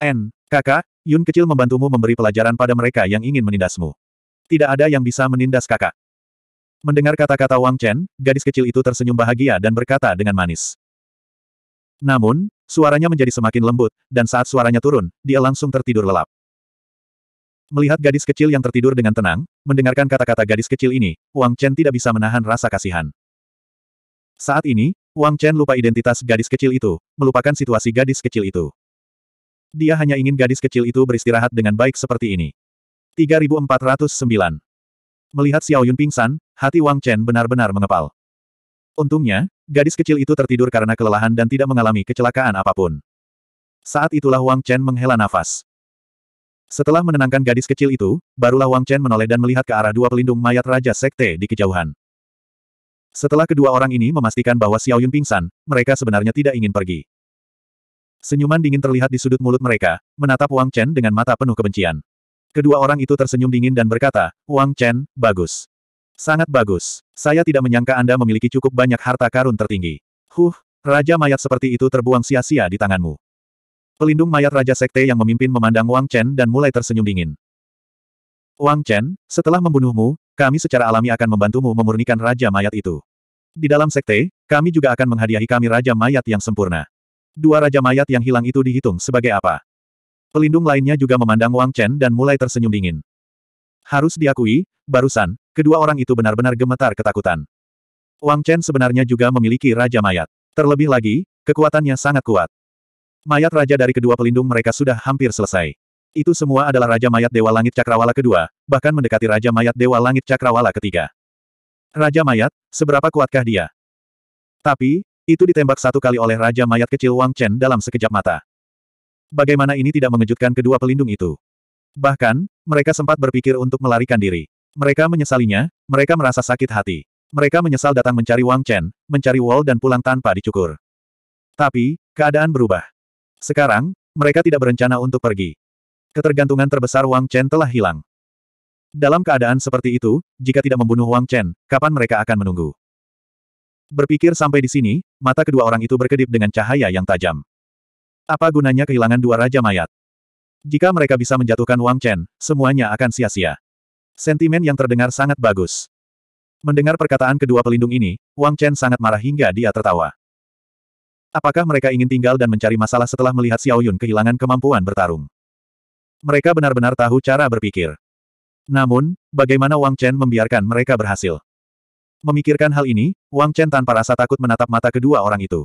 N, kakak, Yun kecil membantumu memberi pelajaran pada mereka yang ingin menindasmu. Tidak ada yang bisa menindas kakak. Mendengar kata-kata Wang Chen, gadis kecil itu tersenyum bahagia dan berkata dengan manis. Namun, suaranya menjadi semakin lembut, dan saat suaranya turun, dia langsung tertidur lelap. Melihat gadis kecil yang tertidur dengan tenang, mendengarkan kata-kata gadis kecil ini, Wang Chen tidak bisa menahan rasa kasihan. Saat ini, Wang Chen lupa identitas gadis kecil itu, melupakan situasi gadis kecil itu. Dia hanya ingin gadis kecil itu beristirahat dengan baik seperti ini. 3409 Melihat Xiao Yun pingsan, hati Wang Chen benar-benar mengepal. Untungnya, gadis kecil itu tertidur karena kelelahan dan tidak mengalami kecelakaan apapun. Saat itulah Wang Chen menghela nafas. Setelah menenangkan gadis kecil itu, barulah Wang Chen menoleh dan melihat ke arah dua pelindung mayat Raja Sekte di kejauhan. Setelah kedua orang ini memastikan bahwa Xiao Yun pingsan, mereka sebenarnya tidak ingin pergi. Senyuman dingin terlihat di sudut mulut mereka, menatap Wang Chen dengan mata penuh kebencian. Kedua orang itu tersenyum dingin dan berkata, Wang Chen, bagus. Sangat bagus. Saya tidak menyangka Anda memiliki cukup banyak harta karun tertinggi. Huh, Raja mayat seperti itu terbuang sia-sia di tanganmu. Pelindung mayat Raja Sekte yang memimpin memandang Wang Chen dan mulai tersenyum dingin. Wang Chen, setelah membunuhmu, kami secara alami akan membantumu memurnikan Raja Mayat itu. Di dalam Sekte, kami juga akan menghadiahi kami Raja Mayat yang sempurna. Dua Raja Mayat yang hilang itu dihitung sebagai apa? Pelindung lainnya juga memandang Wang Chen dan mulai tersenyum dingin. Harus diakui, barusan, kedua orang itu benar-benar gemetar ketakutan. Wang Chen sebenarnya juga memiliki Raja Mayat. Terlebih lagi, kekuatannya sangat kuat. Mayat raja dari kedua pelindung mereka sudah hampir selesai. Itu semua adalah Raja Mayat Dewa Langit Cakrawala kedua, bahkan mendekati Raja Mayat Dewa Langit Cakrawala ketiga. Raja Mayat, seberapa kuatkah dia? Tapi, itu ditembak satu kali oleh Raja Mayat kecil Wang Chen dalam sekejap mata. Bagaimana ini tidak mengejutkan kedua pelindung itu? Bahkan, mereka sempat berpikir untuk melarikan diri. Mereka menyesalinya, mereka merasa sakit hati. Mereka menyesal datang mencari Wang Chen, mencari Wall dan pulang tanpa dicukur. Tapi, keadaan berubah. Sekarang, mereka tidak berencana untuk pergi. Ketergantungan terbesar Wang Chen telah hilang. Dalam keadaan seperti itu, jika tidak membunuh Wang Chen, kapan mereka akan menunggu? Berpikir sampai di sini, mata kedua orang itu berkedip dengan cahaya yang tajam. Apa gunanya kehilangan dua raja mayat? Jika mereka bisa menjatuhkan Wang Chen, semuanya akan sia-sia. Sentimen yang terdengar sangat bagus. Mendengar perkataan kedua pelindung ini, Wang Chen sangat marah hingga dia tertawa. Apakah mereka ingin tinggal dan mencari masalah setelah melihat Xiao Yun kehilangan kemampuan bertarung? Mereka benar-benar tahu cara berpikir. Namun, bagaimana Wang Chen membiarkan mereka berhasil? Memikirkan hal ini, Wang Chen tanpa rasa takut menatap mata kedua orang itu.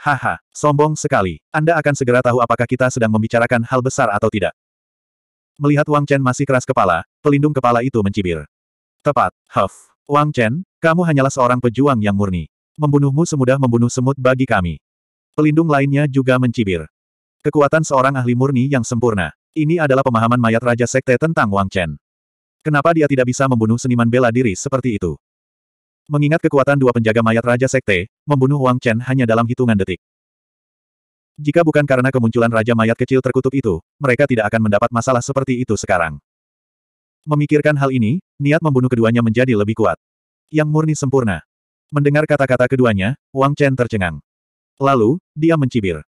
Haha, sombong sekali. Anda akan segera tahu apakah kita sedang membicarakan hal besar atau tidak. Melihat Wang Chen masih keras kepala, pelindung kepala itu mencibir. Tepat, Huff. Wang Chen, kamu hanyalah seorang pejuang yang murni membunuhmu semudah membunuh semut bagi kami. Pelindung lainnya juga mencibir. Kekuatan seorang ahli murni yang sempurna. Ini adalah pemahaman mayat Raja Sekte tentang Wang Chen. Kenapa dia tidak bisa membunuh seniman bela diri seperti itu? Mengingat kekuatan dua penjaga mayat Raja Sekte, membunuh Wang Chen hanya dalam hitungan detik. Jika bukan karena kemunculan Raja Mayat kecil terkutuk itu, mereka tidak akan mendapat masalah seperti itu sekarang. Memikirkan hal ini, niat membunuh keduanya menjadi lebih kuat. Yang murni sempurna. Mendengar kata-kata keduanya, Wang Chen tercengang. Lalu, dia mencibir.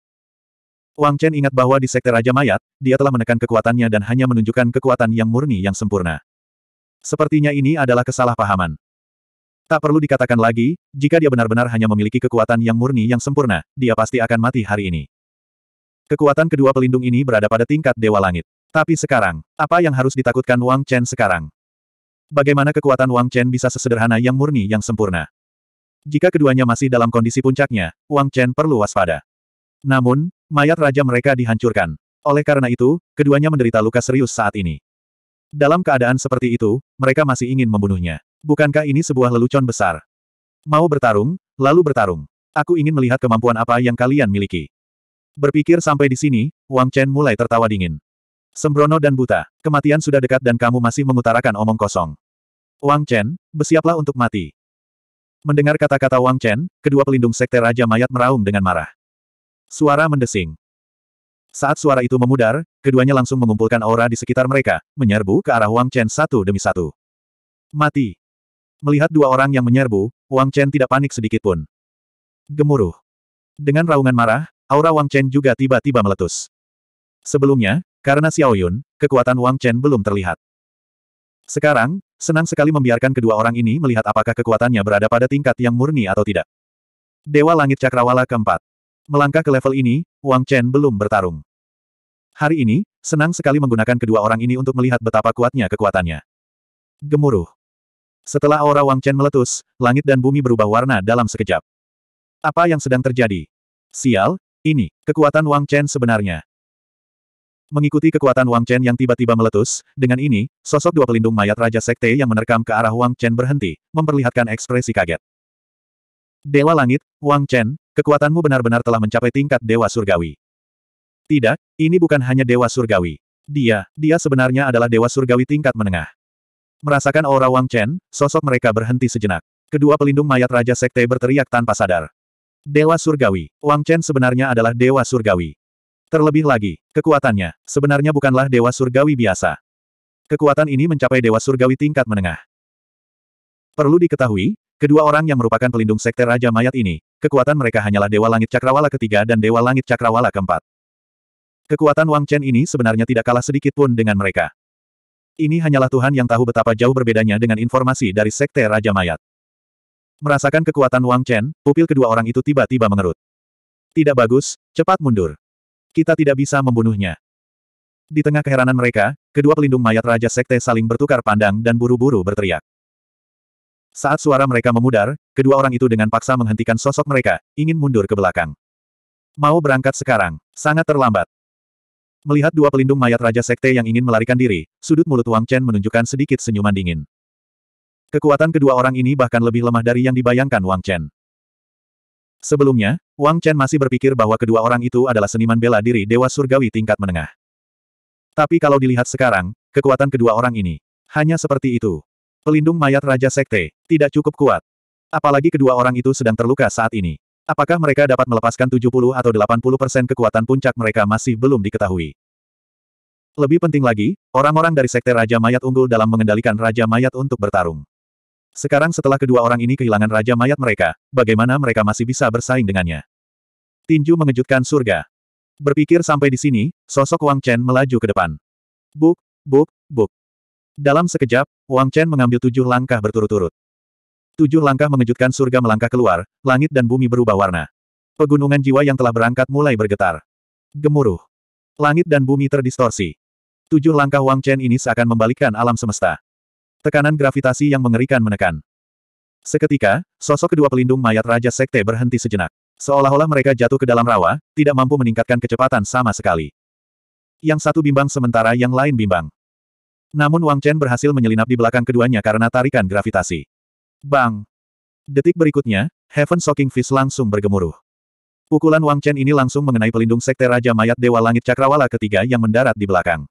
Wang Chen ingat bahwa di Sekte Raja Mayat, dia telah menekan kekuatannya dan hanya menunjukkan kekuatan yang murni yang sempurna. Sepertinya ini adalah kesalahpahaman. Tak perlu dikatakan lagi, jika dia benar-benar hanya memiliki kekuatan yang murni yang sempurna, dia pasti akan mati hari ini. Kekuatan kedua pelindung ini berada pada tingkat Dewa Langit. Tapi sekarang, apa yang harus ditakutkan Wang Chen sekarang? Bagaimana kekuatan Wang Chen bisa sesederhana yang murni yang sempurna? Jika keduanya masih dalam kondisi puncaknya, Wang Chen perlu waspada. Namun, mayat raja mereka dihancurkan. Oleh karena itu, keduanya menderita luka serius saat ini. Dalam keadaan seperti itu, mereka masih ingin membunuhnya. Bukankah ini sebuah lelucon besar? Mau bertarung, lalu bertarung. Aku ingin melihat kemampuan apa yang kalian miliki. Berpikir sampai di sini, Wang Chen mulai tertawa dingin. Sembrono dan buta, kematian sudah dekat dan kamu masih mengutarakan omong kosong. Wang Chen, bersiaplah untuk mati. Mendengar kata-kata Wang Chen, kedua pelindung sekte Raja Mayat meraung dengan marah. Suara mendesing. Saat suara itu memudar, keduanya langsung mengumpulkan aura di sekitar mereka, menyerbu ke arah Wang Chen satu demi satu. Mati. Melihat dua orang yang menyerbu, Wang Chen tidak panik sedikit pun. Gemuruh. Dengan raungan marah, aura Wang Chen juga tiba-tiba meletus. Sebelumnya, karena Xiao Yun, kekuatan Wang Chen belum terlihat. Sekarang, Senang sekali membiarkan kedua orang ini melihat apakah kekuatannya berada pada tingkat yang murni atau tidak. Dewa Langit Cakrawala keempat. Melangkah ke level ini, Wang Chen belum bertarung. Hari ini, senang sekali menggunakan kedua orang ini untuk melihat betapa kuatnya kekuatannya. Gemuruh. Setelah aura Wang Chen meletus, langit dan bumi berubah warna dalam sekejap. Apa yang sedang terjadi? Sial, ini, kekuatan Wang Chen sebenarnya mengikuti kekuatan Wang Chen yang tiba-tiba meletus, dengan ini, sosok dua pelindung mayat Raja Sekte yang menerkam ke arah Wang Chen berhenti, memperlihatkan ekspresi kaget. Dewa Langit, Wang Chen, kekuatanmu benar-benar telah mencapai tingkat Dewa Surgawi. Tidak, ini bukan hanya Dewa Surgawi. Dia, dia sebenarnya adalah Dewa Surgawi tingkat menengah. Merasakan aura Wang Chen, sosok mereka berhenti sejenak. Kedua pelindung mayat Raja Sekte berteriak tanpa sadar. Dewa Surgawi, Wang Chen sebenarnya adalah Dewa Surgawi. Terlebih lagi, kekuatannya, sebenarnya bukanlah dewa surgawi biasa. Kekuatan ini mencapai dewa surgawi tingkat menengah. Perlu diketahui, kedua orang yang merupakan pelindung sekte Raja Mayat ini, kekuatan mereka hanyalah Dewa Langit Cakrawala ketiga dan Dewa Langit Cakrawala keempat. Kekuatan Wang Chen ini sebenarnya tidak kalah sedikit pun dengan mereka. Ini hanyalah Tuhan yang tahu betapa jauh berbedanya dengan informasi dari Sekte Raja Mayat. Merasakan kekuatan Wang Chen, pupil kedua orang itu tiba-tiba mengerut. Tidak bagus, cepat mundur. Kita tidak bisa membunuhnya. Di tengah keheranan mereka, kedua pelindung mayat Raja Sekte saling bertukar pandang dan buru-buru berteriak. Saat suara mereka memudar, kedua orang itu dengan paksa menghentikan sosok mereka, ingin mundur ke belakang. Mau berangkat sekarang, sangat terlambat. Melihat dua pelindung mayat Raja Sekte yang ingin melarikan diri, sudut mulut Wang Chen menunjukkan sedikit senyuman dingin. Kekuatan kedua orang ini bahkan lebih lemah dari yang dibayangkan Wang Chen. Sebelumnya, Wang Chen masih berpikir bahwa kedua orang itu adalah seniman bela diri Dewa Surgawi tingkat menengah. Tapi kalau dilihat sekarang, kekuatan kedua orang ini hanya seperti itu. Pelindung mayat Raja Sekte tidak cukup kuat. Apalagi kedua orang itu sedang terluka saat ini. Apakah mereka dapat melepaskan 70 atau 80 persen kekuatan puncak mereka masih belum diketahui. Lebih penting lagi, orang-orang dari Sekte Raja Mayat unggul dalam mengendalikan Raja Mayat untuk bertarung. Sekarang setelah kedua orang ini kehilangan raja mayat mereka, bagaimana mereka masih bisa bersaing dengannya? Tinju mengejutkan surga. Berpikir sampai di sini, sosok Wang Chen melaju ke depan. Buk, buk, buk. Dalam sekejap, Wang Chen mengambil tujuh langkah berturut-turut. Tujuh langkah mengejutkan surga melangkah keluar, langit dan bumi berubah warna. Pegunungan jiwa yang telah berangkat mulai bergetar. Gemuruh. Langit dan bumi terdistorsi. Tujuh langkah Wang Chen ini seakan membalikkan alam semesta. Tekanan gravitasi yang mengerikan menekan. Seketika, sosok kedua pelindung mayat Raja Sekte berhenti sejenak. Seolah-olah mereka jatuh ke dalam rawa, tidak mampu meningkatkan kecepatan sama sekali. Yang satu bimbang sementara yang lain bimbang. Namun Wang Chen berhasil menyelinap di belakang keduanya karena tarikan gravitasi. Bang! Detik berikutnya, Heaven Shocking Fist langsung bergemuruh. Pukulan Wang Chen ini langsung mengenai pelindung Sekte Raja Mayat Dewa Langit Cakrawala ketiga yang mendarat di belakang.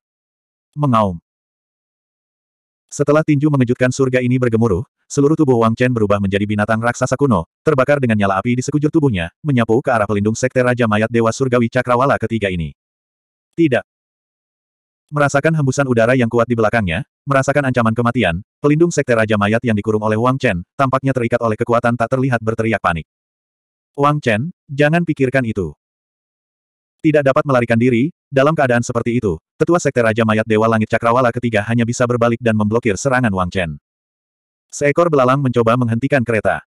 Mengaum. Setelah tinju mengejutkan surga ini bergemuruh, seluruh tubuh Wang Chen berubah menjadi binatang raksasa kuno, terbakar dengan nyala api di sekujur tubuhnya, menyapu ke arah pelindung sekte Raja Mayat Dewa Surgawi Cakrawala ketiga ini. Tidak. Merasakan hembusan udara yang kuat di belakangnya, merasakan ancaman kematian, pelindung sekte Raja Mayat yang dikurung oleh Wang Chen, tampaknya terikat oleh kekuatan tak terlihat berteriak panik. Wang Chen, jangan pikirkan itu. Tidak dapat melarikan diri, dalam keadaan seperti itu, tetua sekte Raja Mayat Dewa Langit Cakrawala ketiga hanya bisa berbalik dan memblokir serangan Wang Chen. Seekor belalang mencoba menghentikan kereta.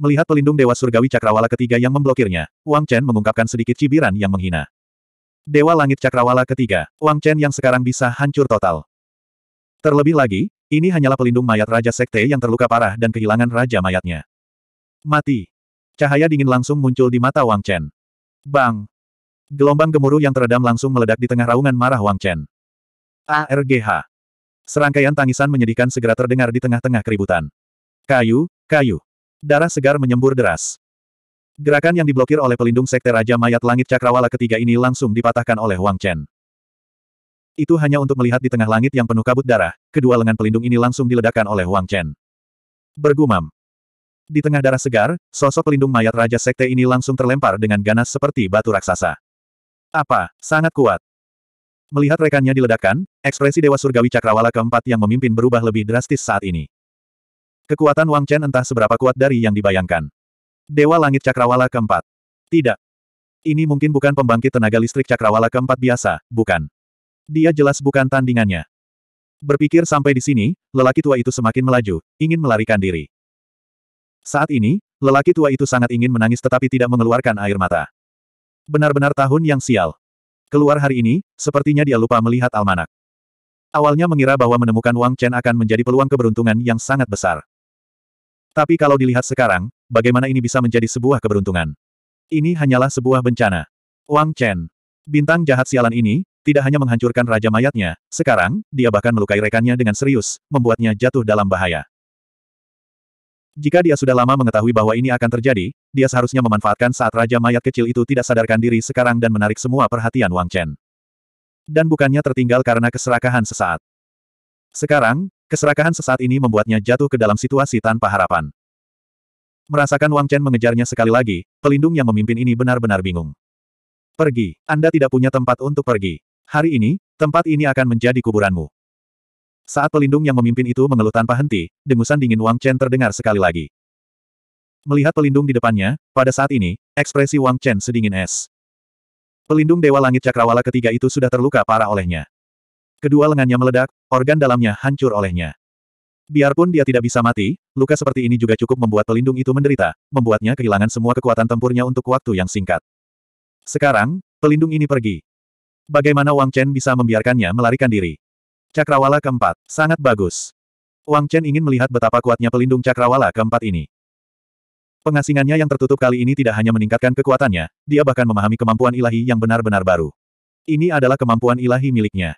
Melihat pelindung Dewa Surgawi Cakrawala ketiga yang memblokirnya, Wang Chen mengungkapkan sedikit cibiran yang menghina. Dewa Langit Cakrawala ketiga, Wang Chen yang sekarang bisa hancur total. Terlebih lagi, ini hanyalah pelindung mayat Raja Sekte yang terluka parah dan kehilangan Raja Mayatnya. Mati. Cahaya dingin langsung muncul di mata Wang Chen. Bang! Gelombang gemuruh yang teredam langsung meledak di tengah raungan marah Wang Chen. ARGH. Serangkaian tangisan menyedihkan segera terdengar di tengah-tengah keributan. Kayu, kayu. Darah segar menyembur deras. Gerakan yang diblokir oleh pelindung sekte Raja Mayat Langit Cakrawala ketiga ini langsung dipatahkan oleh Wang Chen. Itu hanya untuk melihat di tengah langit yang penuh kabut darah, kedua lengan pelindung ini langsung diledakkan oleh Wang Chen. Bergumam. Di tengah darah segar, sosok pelindung mayat Raja Sekte ini langsung terlempar dengan ganas seperti batu raksasa. Apa, sangat kuat. Melihat rekannya diledakkan, ekspresi Dewa Surgawi Cakrawala keempat yang memimpin berubah lebih drastis saat ini. Kekuatan Wang Chen entah seberapa kuat dari yang dibayangkan. Dewa Langit Cakrawala keempat. Tidak. Ini mungkin bukan pembangkit tenaga listrik Cakrawala keempat biasa, bukan. Dia jelas bukan tandingannya. Berpikir sampai di sini, lelaki tua itu semakin melaju, ingin melarikan diri. Saat ini, lelaki tua itu sangat ingin menangis tetapi tidak mengeluarkan air mata. Benar-benar tahun yang sial. Keluar hari ini, sepertinya dia lupa melihat almanak. Awalnya mengira bahwa menemukan Wang Chen akan menjadi peluang keberuntungan yang sangat besar. Tapi kalau dilihat sekarang, bagaimana ini bisa menjadi sebuah keberuntungan? Ini hanyalah sebuah bencana. Wang Chen, bintang jahat sialan ini, tidak hanya menghancurkan raja mayatnya, sekarang, dia bahkan melukai rekannya dengan serius, membuatnya jatuh dalam bahaya. Jika dia sudah lama mengetahui bahwa ini akan terjadi, dia seharusnya memanfaatkan saat Raja Mayat kecil itu tidak sadarkan diri sekarang dan menarik semua perhatian Wang Chen. Dan bukannya tertinggal karena keserakahan sesaat. Sekarang, keserakahan sesaat ini membuatnya jatuh ke dalam situasi tanpa harapan. Merasakan Wang Chen mengejarnya sekali lagi, pelindung yang memimpin ini benar-benar bingung. Pergi, Anda tidak punya tempat untuk pergi. Hari ini, tempat ini akan menjadi kuburanmu. Saat pelindung yang memimpin itu mengeluh tanpa henti, dengusan dingin Wang Chen terdengar sekali lagi. Melihat pelindung di depannya, pada saat ini, ekspresi Wang Chen sedingin es. Pelindung Dewa Langit Cakrawala ketiga itu sudah terluka parah olehnya. Kedua lengannya meledak, organ dalamnya hancur olehnya. Biarpun dia tidak bisa mati, luka seperti ini juga cukup membuat pelindung itu menderita, membuatnya kehilangan semua kekuatan tempurnya untuk waktu yang singkat. Sekarang, pelindung ini pergi. Bagaimana Wang Chen bisa membiarkannya melarikan diri? Cakrawala keempat, sangat bagus. Wang Chen ingin melihat betapa kuatnya pelindung cakrawala keempat ini. Pengasingannya yang tertutup kali ini tidak hanya meningkatkan kekuatannya, dia bahkan memahami kemampuan ilahi yang benar-benar baru. Ini adalah kemampuan ilahi miliknya.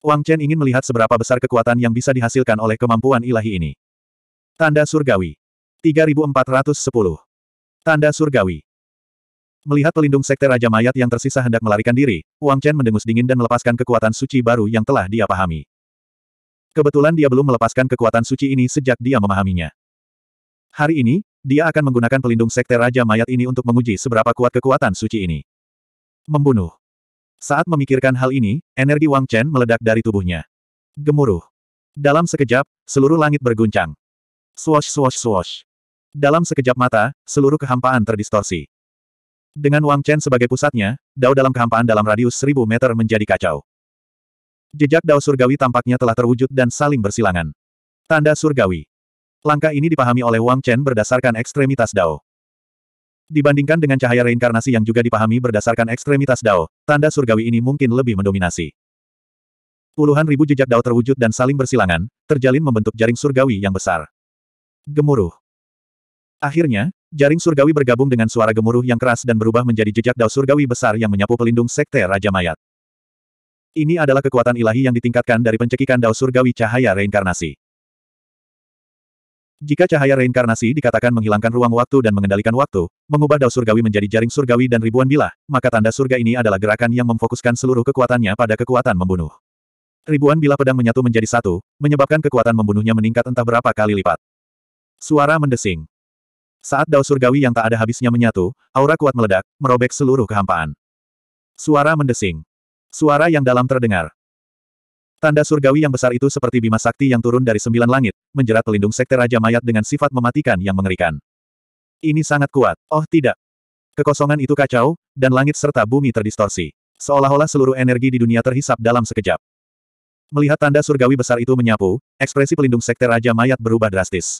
Wang Chen ingin melihat seberapa besar kekuatan yang bisa dihasilkan oleh kemampuan ilahi ini. Tanda Surgawi. 3410. Tanda Surgawi. Melihat pelindung sekte Raja Mayat yang tersisa hendak melarikan diri, Wang Chen mendengus dingin dan melepaskan kekuatan suci baru yang telah dia pahami. Kebetulan dia belum melepaskan kekuatan suci ini sejak dia memahaminya. Hari ini, dia akan menggunakan pelindung sekte Raja Mayat ini untuk menguji seberapa kuat kekuatan suci ini. Membunuh. Saat memikirkan hal ini, energi Wang Chen meledak dari tubuhnya. Gemuruh. Dalam sekejap, seluruh langit berguncang. Swash swash swash. Dalam sekejap mata, seluruh kehampaan terdistorsi. Dengan Wang Chen sebagai pusatnya, Dao dalam kehampaan dalam radius seribu meter menjadi kacau. Jejak Dao surgawi tampaknya telah terwujud dan saling bersilangan. Tanda surgawi. Langkah ini dipahami oleh Wang Chen berdasarkan ekstremitas Dao. Dibandingkan dengan cahaya reinkarnasi yang juga dipahami berdasarkan ekstremitas Dao, tanda surgawi ini mungkin lebih mendominasi. Puluhan ribu jejak Dao terwujud dan saling bersilangan, terjalin membentuk jaring surgawi yang besar. Gemuruh. Akhirnya, Jaring surgawi bergabung dengan suara gemuruh yang keras dan berubah menjadi jejak dao surgawi besar yang menyapu pelindung sekte Raja Mayat. Ini adalah kekuatan ilahi yang ditingkatkan dari pencekikan dao surgawi cahaya reinkarnasi. Jika cahaya reinkarnasi dikatakan menghilangkan ruang waktu dan mengendalikan waktu, mengubah dao surgawi menjadi jaring surgawi dan ribuan bilah, maka tanda surga ini adalah gerakan yang memfokuskan seluruh kekuatannya pada kekuatan membunuh. Ribuan bilah pedang menyatu menjadi satu, menyebabkan kekuatan membunuhnya meningkat entah berapa kali lipat. Suara mendesing. Saat dao surgawi yang tak ada habisnya menyatu, aura kuat meledak, merobek seluruh kehampaan. Suara mendesing. Suara yang dalam terdengar. Tanda surgawi yang besar itu seperti bima sakti yang turun dari sembilan langit, menjerat pelindung sekte Raja Mayat dengan sifat mematikan yang mengerikan. Ini sangat kuat. Oh tidak. Kekosongan itu kacau, dan langit serta bumi terdistorsi. Seolah-olah seluruh energi di dunia terhisap dalam sekejap. Melihat tanda surgawi besar itu menyapu, ekspresi pelindung sekte Raja Mayat berubah drastis.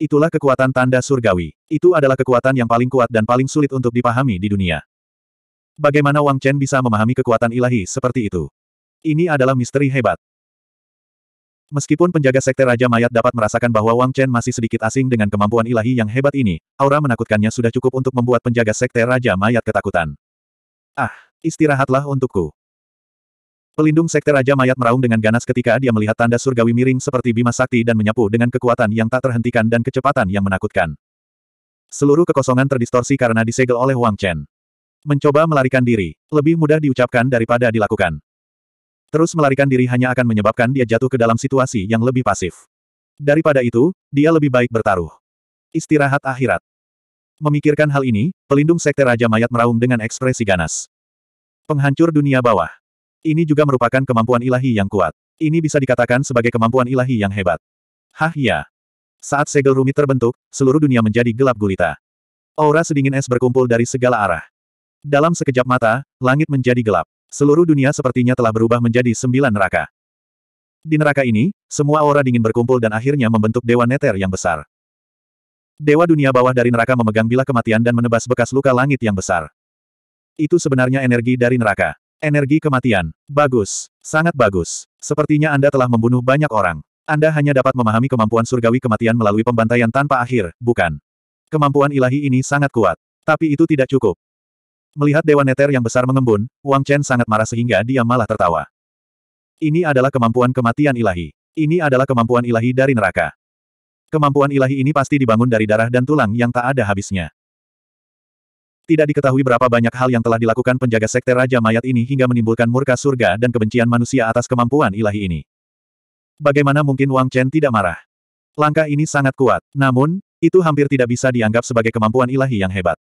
Itulah kekuatan tanda surgawi. Itu adalah kekuatan yang paling kuat dan paling sulit untuk dipahami di dunia. Bagaimana Wang Chen bisa memahami kekuatan ilahi seperti itu? Ini adalah misteri hebat. Meskipun penjaga sekte Raja Mayat dapat merasakan bahwa Wang Chen masih sedikit asing dengan kemampuan ilahi yang hebat ini, aura menakutkannya sudah cukup untuk membuat penjaga sekte Raja Mayat ketakutan. Ah, istirahatlah untukku. Pelindung Sekte Raja Mayat meraung dengan ganas ketika dia melihat tanda surgawi miring seperti bima sakti dan menyapu dengan kekuatan yang tak terhentikan dan kecepatan yang menakutkan. Seluruh kekosongan terdistorsi karena disegel oleh Wang Chen. Mencoba melarikan diri, lebih mudah diucapkan daripada dilakukan. Terus melarikan diri hanya akan menyebabkan dia jatuh ke dalam situasi yang lebih pasif. Daripada itu, dia lebih baik bertaruh. Istirahat akhirat. Memikirkan hal ini, pelindung Sekte Raja Mayat meraung dengan ekspresi ganas. Penghancur dunia bawah. Ini juga merupakan kemampuan ilahi yang kuat. Ini bisa dikatakan sebagai kemampuan ilahi yang hebat. Hah ya. Saat segel rumit terbentuk, seluruh dunia menjadi gelap gulita. Aura sedingin es berkumpul dari segala arah. Dalam sekejap mata, langit menjadi gelap. Seluruh dunia sepertinya telah berubah menjadi sembilan neraka. Di neraka ini, semua aura dingin berkumpul dan akhirnya membentuk Dewa Neter yang besar. Dewa dunia bawah dari neraka memegang bilah kematian dan menebas bekas luka langit yang besar. Itu sebenarnya energi dari neraka. Energi kematian. Bagus. Sangat bagus. Sepertinya Anda telah membunuh banyak orang. Anda hanya dapat memahami kemampuan surgawi kematian melalui pembantaian tanpa akhir, bukan? Kemampuan ilahi ini sangat kuat. Tapi itu tidak cukup. Melihat Dewa Neter yang besar mengembun, Wang Chen sangat marah sehingga dia malah tertawa. Ini adalah kemampuan kematian ilahi. Ini adalah kemampuan ilahi dari neraka. Kemampuan ilahi ini pasti dibangun dari darah dan tulang yang tak ada habisnya. Tidak diketahui berapa banyak hal yang telah dilakukan penjaga sekte Raja Mayat ini hingga menimbulkan murka surga dan kebencian manusia atas kemampuan ilahi ini. Bagaimana mungkin Wang Chen tidak marah? Langkah ini sangat kuat, namun, itu hampir tidak bisa dianggap sebagai kemampuan ilahi yang hebat.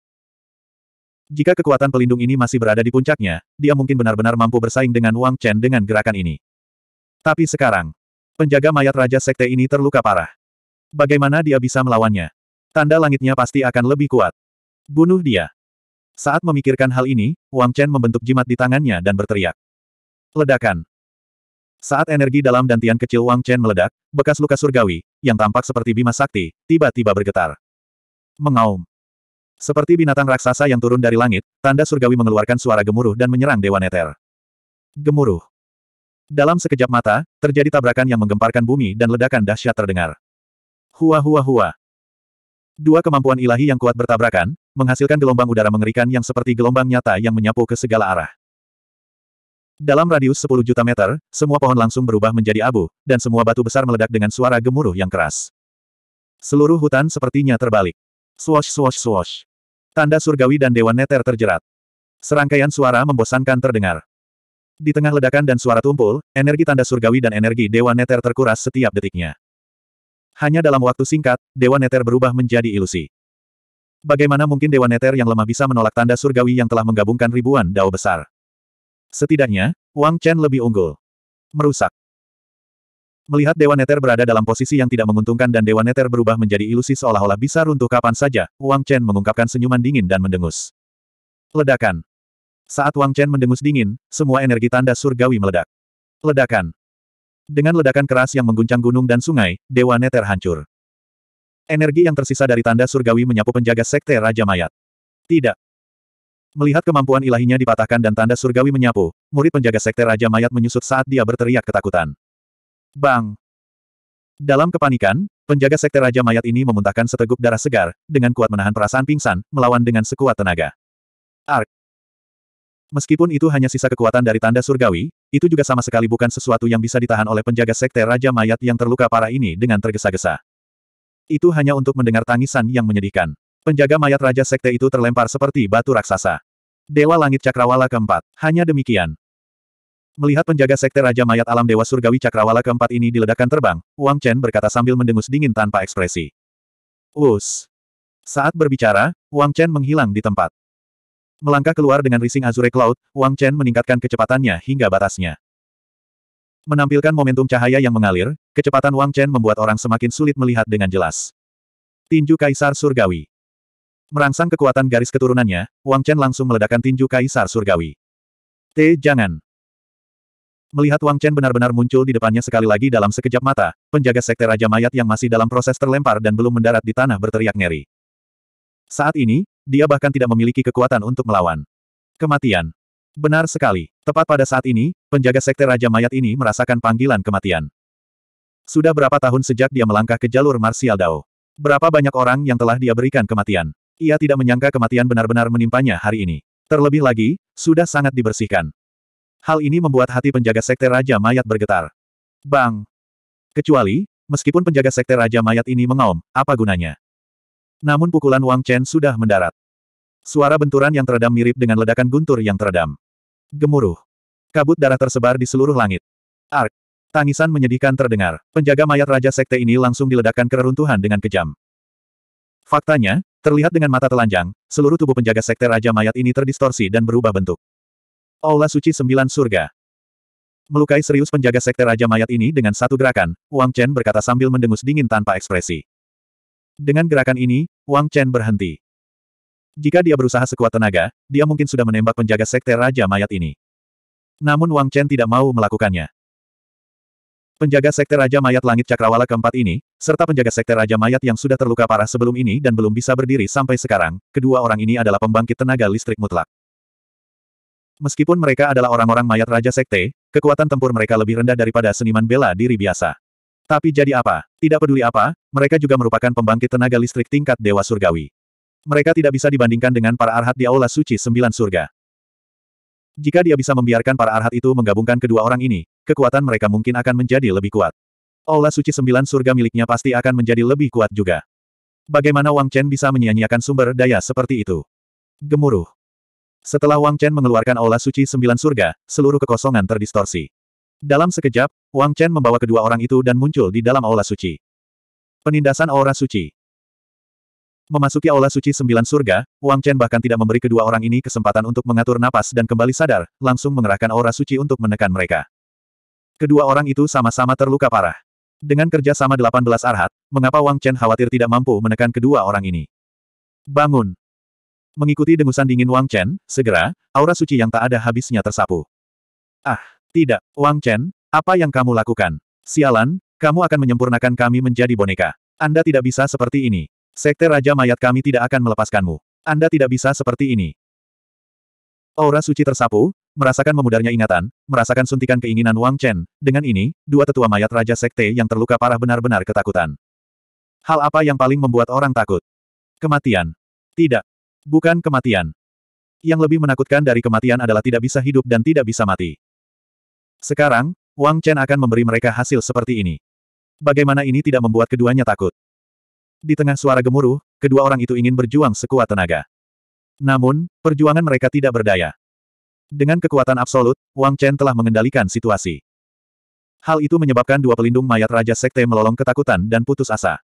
Jika kekuatan pelindung ini masih berada di puncaknya, dia mungkin benar-benar mampu bersaing dengan Wang Chen dengan gerakan ini. Tapi sekarang, penjaga mayat Raja Sekte ini terluka parah. Bagaimana dia bisa melawannya? Tanda langitnya pasti akan lebih kuat. Bunuh dia. Saat memikirkan hal ini, Wang Chen membentuk jimat di tangannya dan berteriak. Ledakan. Saat energi dalam dan dantian kecil Wang Chen meledak, bekas luka surgawi, yang tampak seperti bima sakti, tiba-tiba bergetar. Mengaum. Seperti binatang raksasa yang turun dari langit, tanda surgawi mengeluarkan suara gemuruh dan menyerang Dewa Neter. Gemuruh. Dalam sekejap mata, terjadi tabrakan yang menggemparkan bumi dan ledakan dahsyat terdengar. Hua hua hua. Dua kemampuan ilahi yang kuat bertabrakan, menghasilkan gelombang udara mengerikan yang seperti gelombang nyata yang menyapu ke segala arah. Dalam radius 10 juta meter, semua pohon langsung berubah menjadi abu, dan semua batu besar meledak dengan suara gemuruh yang keras. Seluruh hutan sepertinya terbalik. Swash swash swash. Tanda surgawi dan Dewan Neter terjerat. Serangkaian suara membosankan terdengar. Di tengah ledakan dan suara tumpul, energi tanda surgawi dan energi Dewan Neter terkuras setiap detiknya. Hanya dalam waktu singkat, Dewan Neter berubah menjadi ilusi. Bagaimana mungkin Dewa Neter yang lemah bisa menolak tanda surgawi yang telah menggabungkan ribuan dao besar? Setidaknya, Wang Chen lebih unggul. Merusak. Melihat Dewa Neter berada dalam posisi yang tidak menguntungkan dan Dewa Neter berubah menjadi ilusi seolah-olah bisa runtuh kapan saja, Wang Chen mengungkapkan senyuman dingin dan mendengus. Ledakan. Saat Wang Chen mendengus dingin, semua energi tanda surgawi meledak. Ledakan. Dengan ledakan keras yang mengguncang gunung dan sungai, Dewa Neter hancur. Energi yang tersisa dari tanda surgawi menyapu penjaga sekte Raja Mayat. Tidak. Melihat kemampuan ilahinya dipatahkan dan tanda surgawi menyapu, murid penjaga sekte Raja Mayat menyusut saat dia berteriak ketakutan. Bang! Dalam kepanikan, penjaga sekte Raja Mayat ini memuntahkan seteguk darah segar, dengan kuat menahan perasaan pingsan, melawan dengan sekuat tenaga. Ark! Meskipun itu hanya sisa kekuatan dari tanda surgawi, itu juga sama sekali bukan sesuatu yang bisa ditahan oleh penjaga sekte Raja Mayat yang terluka parah ini dengan tergesa-gesa. Itu hanya untuk mendengar tangisan yang menyedihkan. Penjaga mayat Raja Sekte itu terlempar seperti batu raksasa. Dewa Langit Cakrawala keempat. Hanya demikian. Melihat penjaga Sekte Raja Mayat Alam Dewa Surgawi Cakrawala keempat ini diledakkan terbang, Wang Chen berkata sambil mendengus dingin tanpa ekspresi. Us. Saat berbicara, Wang Chen menghilang di tempat. Melangkah keluar dengan rising Azure Cloud, Wang Chen meningkatkan kecepatannya hingga batasnya. Menampilkan momentum cahaya yang mengalir, kecepatan Wang Chen membuat orang semakin sulit melihat dengan jelas. Tinju Kaisar Surgawi Merangsang kekuatan garis keturunannya, Wang Chen langsung meledakkan tinju Kaisar Surgawi. T. Jangan. Melihat Wang Chen benar-benar muncul di depannya sekali lagi dalam sekejap mata, penjaga sekte Raja Mayat yang masih dalam proses terlempar dan belum mendarat di tanah berteriak ngeri. Saat ini, dia bahkan tidak memiliki kekuatan untuk melawan. Kematian. Benar sekali. Tepat pada saat ini, penjaga sekte Raja Mayat ini merasakan panggilan kematian. Sudah berapa tahun sejak dia melangkah ke jalur Martial Dao. Berapa banyak orang yang telah dia berikan kematian. Ia tidak menyangka kematian benar-benar menimpanya hari ini. Terlebih lagi, sudah sangat dibersihkan. Hal ini membuat hati penjaga sekte Raja Mayat bergetar. Bang! Kecuali, meskipun penjaga sekte Raja Mayat ini mengaum, apa gunanya? Namun pukulan Wang Chen sudah mendarat. Suara benturan yang teredam mirip dengan ledakan guntur yang teredam. Gemuruh. Kabut darah tersebar di seluruh langit. Ark. Tangisan menyedihkan terdengar. Penjaga mayat Raja Sekte ini langsung diledakkan keruntuhan dengan kejam. Faktanya, terlihat dengan mata telanjang, seluruh tubuh penjaga Sekte Raja Mayat ini terdistorsi dan berubah bentuk. Aula Suci Sembilan Surga. Melukai serius penjaga Sekte Raja Mayat ini dengan satu gerakan, Wang Chen berkata sambil mendengus dingin tanpa ekspresi. Dengan gerakan ini, Wang Chen berhenti. Jika dia berusaha sekuat tenaga, dia mungkin sudah menembak penjaga sekte Raja Mayat ini. Namun Wang Chen tidak mau melakukannya. Penjaga sekte Raja Mayat Langit Cakrawala keempat ini, serta penjaga sekte Raja Mayat yang sudah terluka parah sebelum ini dan belum bisa berdiri sampai sekarang, kedua orang ini adalah pembangkit tenaga listrik mutlak. Meskipun mereka adalah orang-orang mayat Raja Sekte, kekuatan tempur mereka lebih rendah daripada seniman bela diri biasa. Tapi jadi apa? Tidak peduli apa, mereka juga merupakan pembangkit tenaga listrik tingkat Dewa Surgawi mereka tidak bisa dibandingkan dengan para arhat di Aula Suci Sembilan Surga. Jika dia bisa membiarkan para arhat itu menggabungkan kedua orang ini, kekuatan mereka mungkin akan menjadi lebih kuat. Aula Suci Sembilan Surga miliknya pasti akan menjadi lebih kuat juga. Bagaimana Wang Chen bisa menyia-nyiakan sumber daya seperti itu? Gemuruh. Setelah Wang Chen mengeluarkan Aula Suci Sembilan Surga, seluruh kekosongan terdistorsi. Dalam sekejap, Wang Chen membawa kedua orang itu dan muncul di dalam Aula Suci. Penindasan Aura Suci Memasuki aula suci sembilan surga, Wang Chen bahkan tidak memberi kedua orang ini kesempatan untuk mengatur napas dan kembali sadar, langsung mengerahkan aura suci untuk menekan mereka. Kedua orang itu sama-sama terluka parah. Dengan kerja sama 18 arhat, mengapa Wang Chen khawatir tidak mampu menekan kedua orang ini? Bangun! Mengikuti dengusan dingin Wang Chen, segera, aura suci yang tak ada habisnya tersapu. Ah, tidak, Wang Chen, apa yang kamu lakukan? Sialan, kamu akan menyempurnakan kami menjadi boneka. Anda tidak bisa seperti ini. Sekte Raja Mayat kami tidak akan melepaskanmu. Anda tidak bisa seperti ini. Aura suci tersapu, merasakan memudarnya ingatan, merasakan suntikan keinginan Wang Chen. Dengan ini, dua tetua mayat Raja Sekte yang terluka parah benar-benar ketakutan. Hal apa yang paling membuat orang takut? Kematian. Tidak. Bukan kematian. Yang lebih menakutkan dari kematian adalah tidak bisa hidup dan tidak bisa mati. Sekarang, Wang Chen akan memberi mereka hasil seperti ini. Bagaimana ini tidak membuat keduanya takut? Di tengah suara gemuruh, kedua orang itu ingin berjuang sekuat tenaga. Namun, perjuangan mereka tidak berdaya. Dengan kekuatan absolut, Wang Chen telah mengendalikan situasi. Hal itu menyebabkan dua pelindung mayat Raja Sekte melolong ketakutan dan putus asa.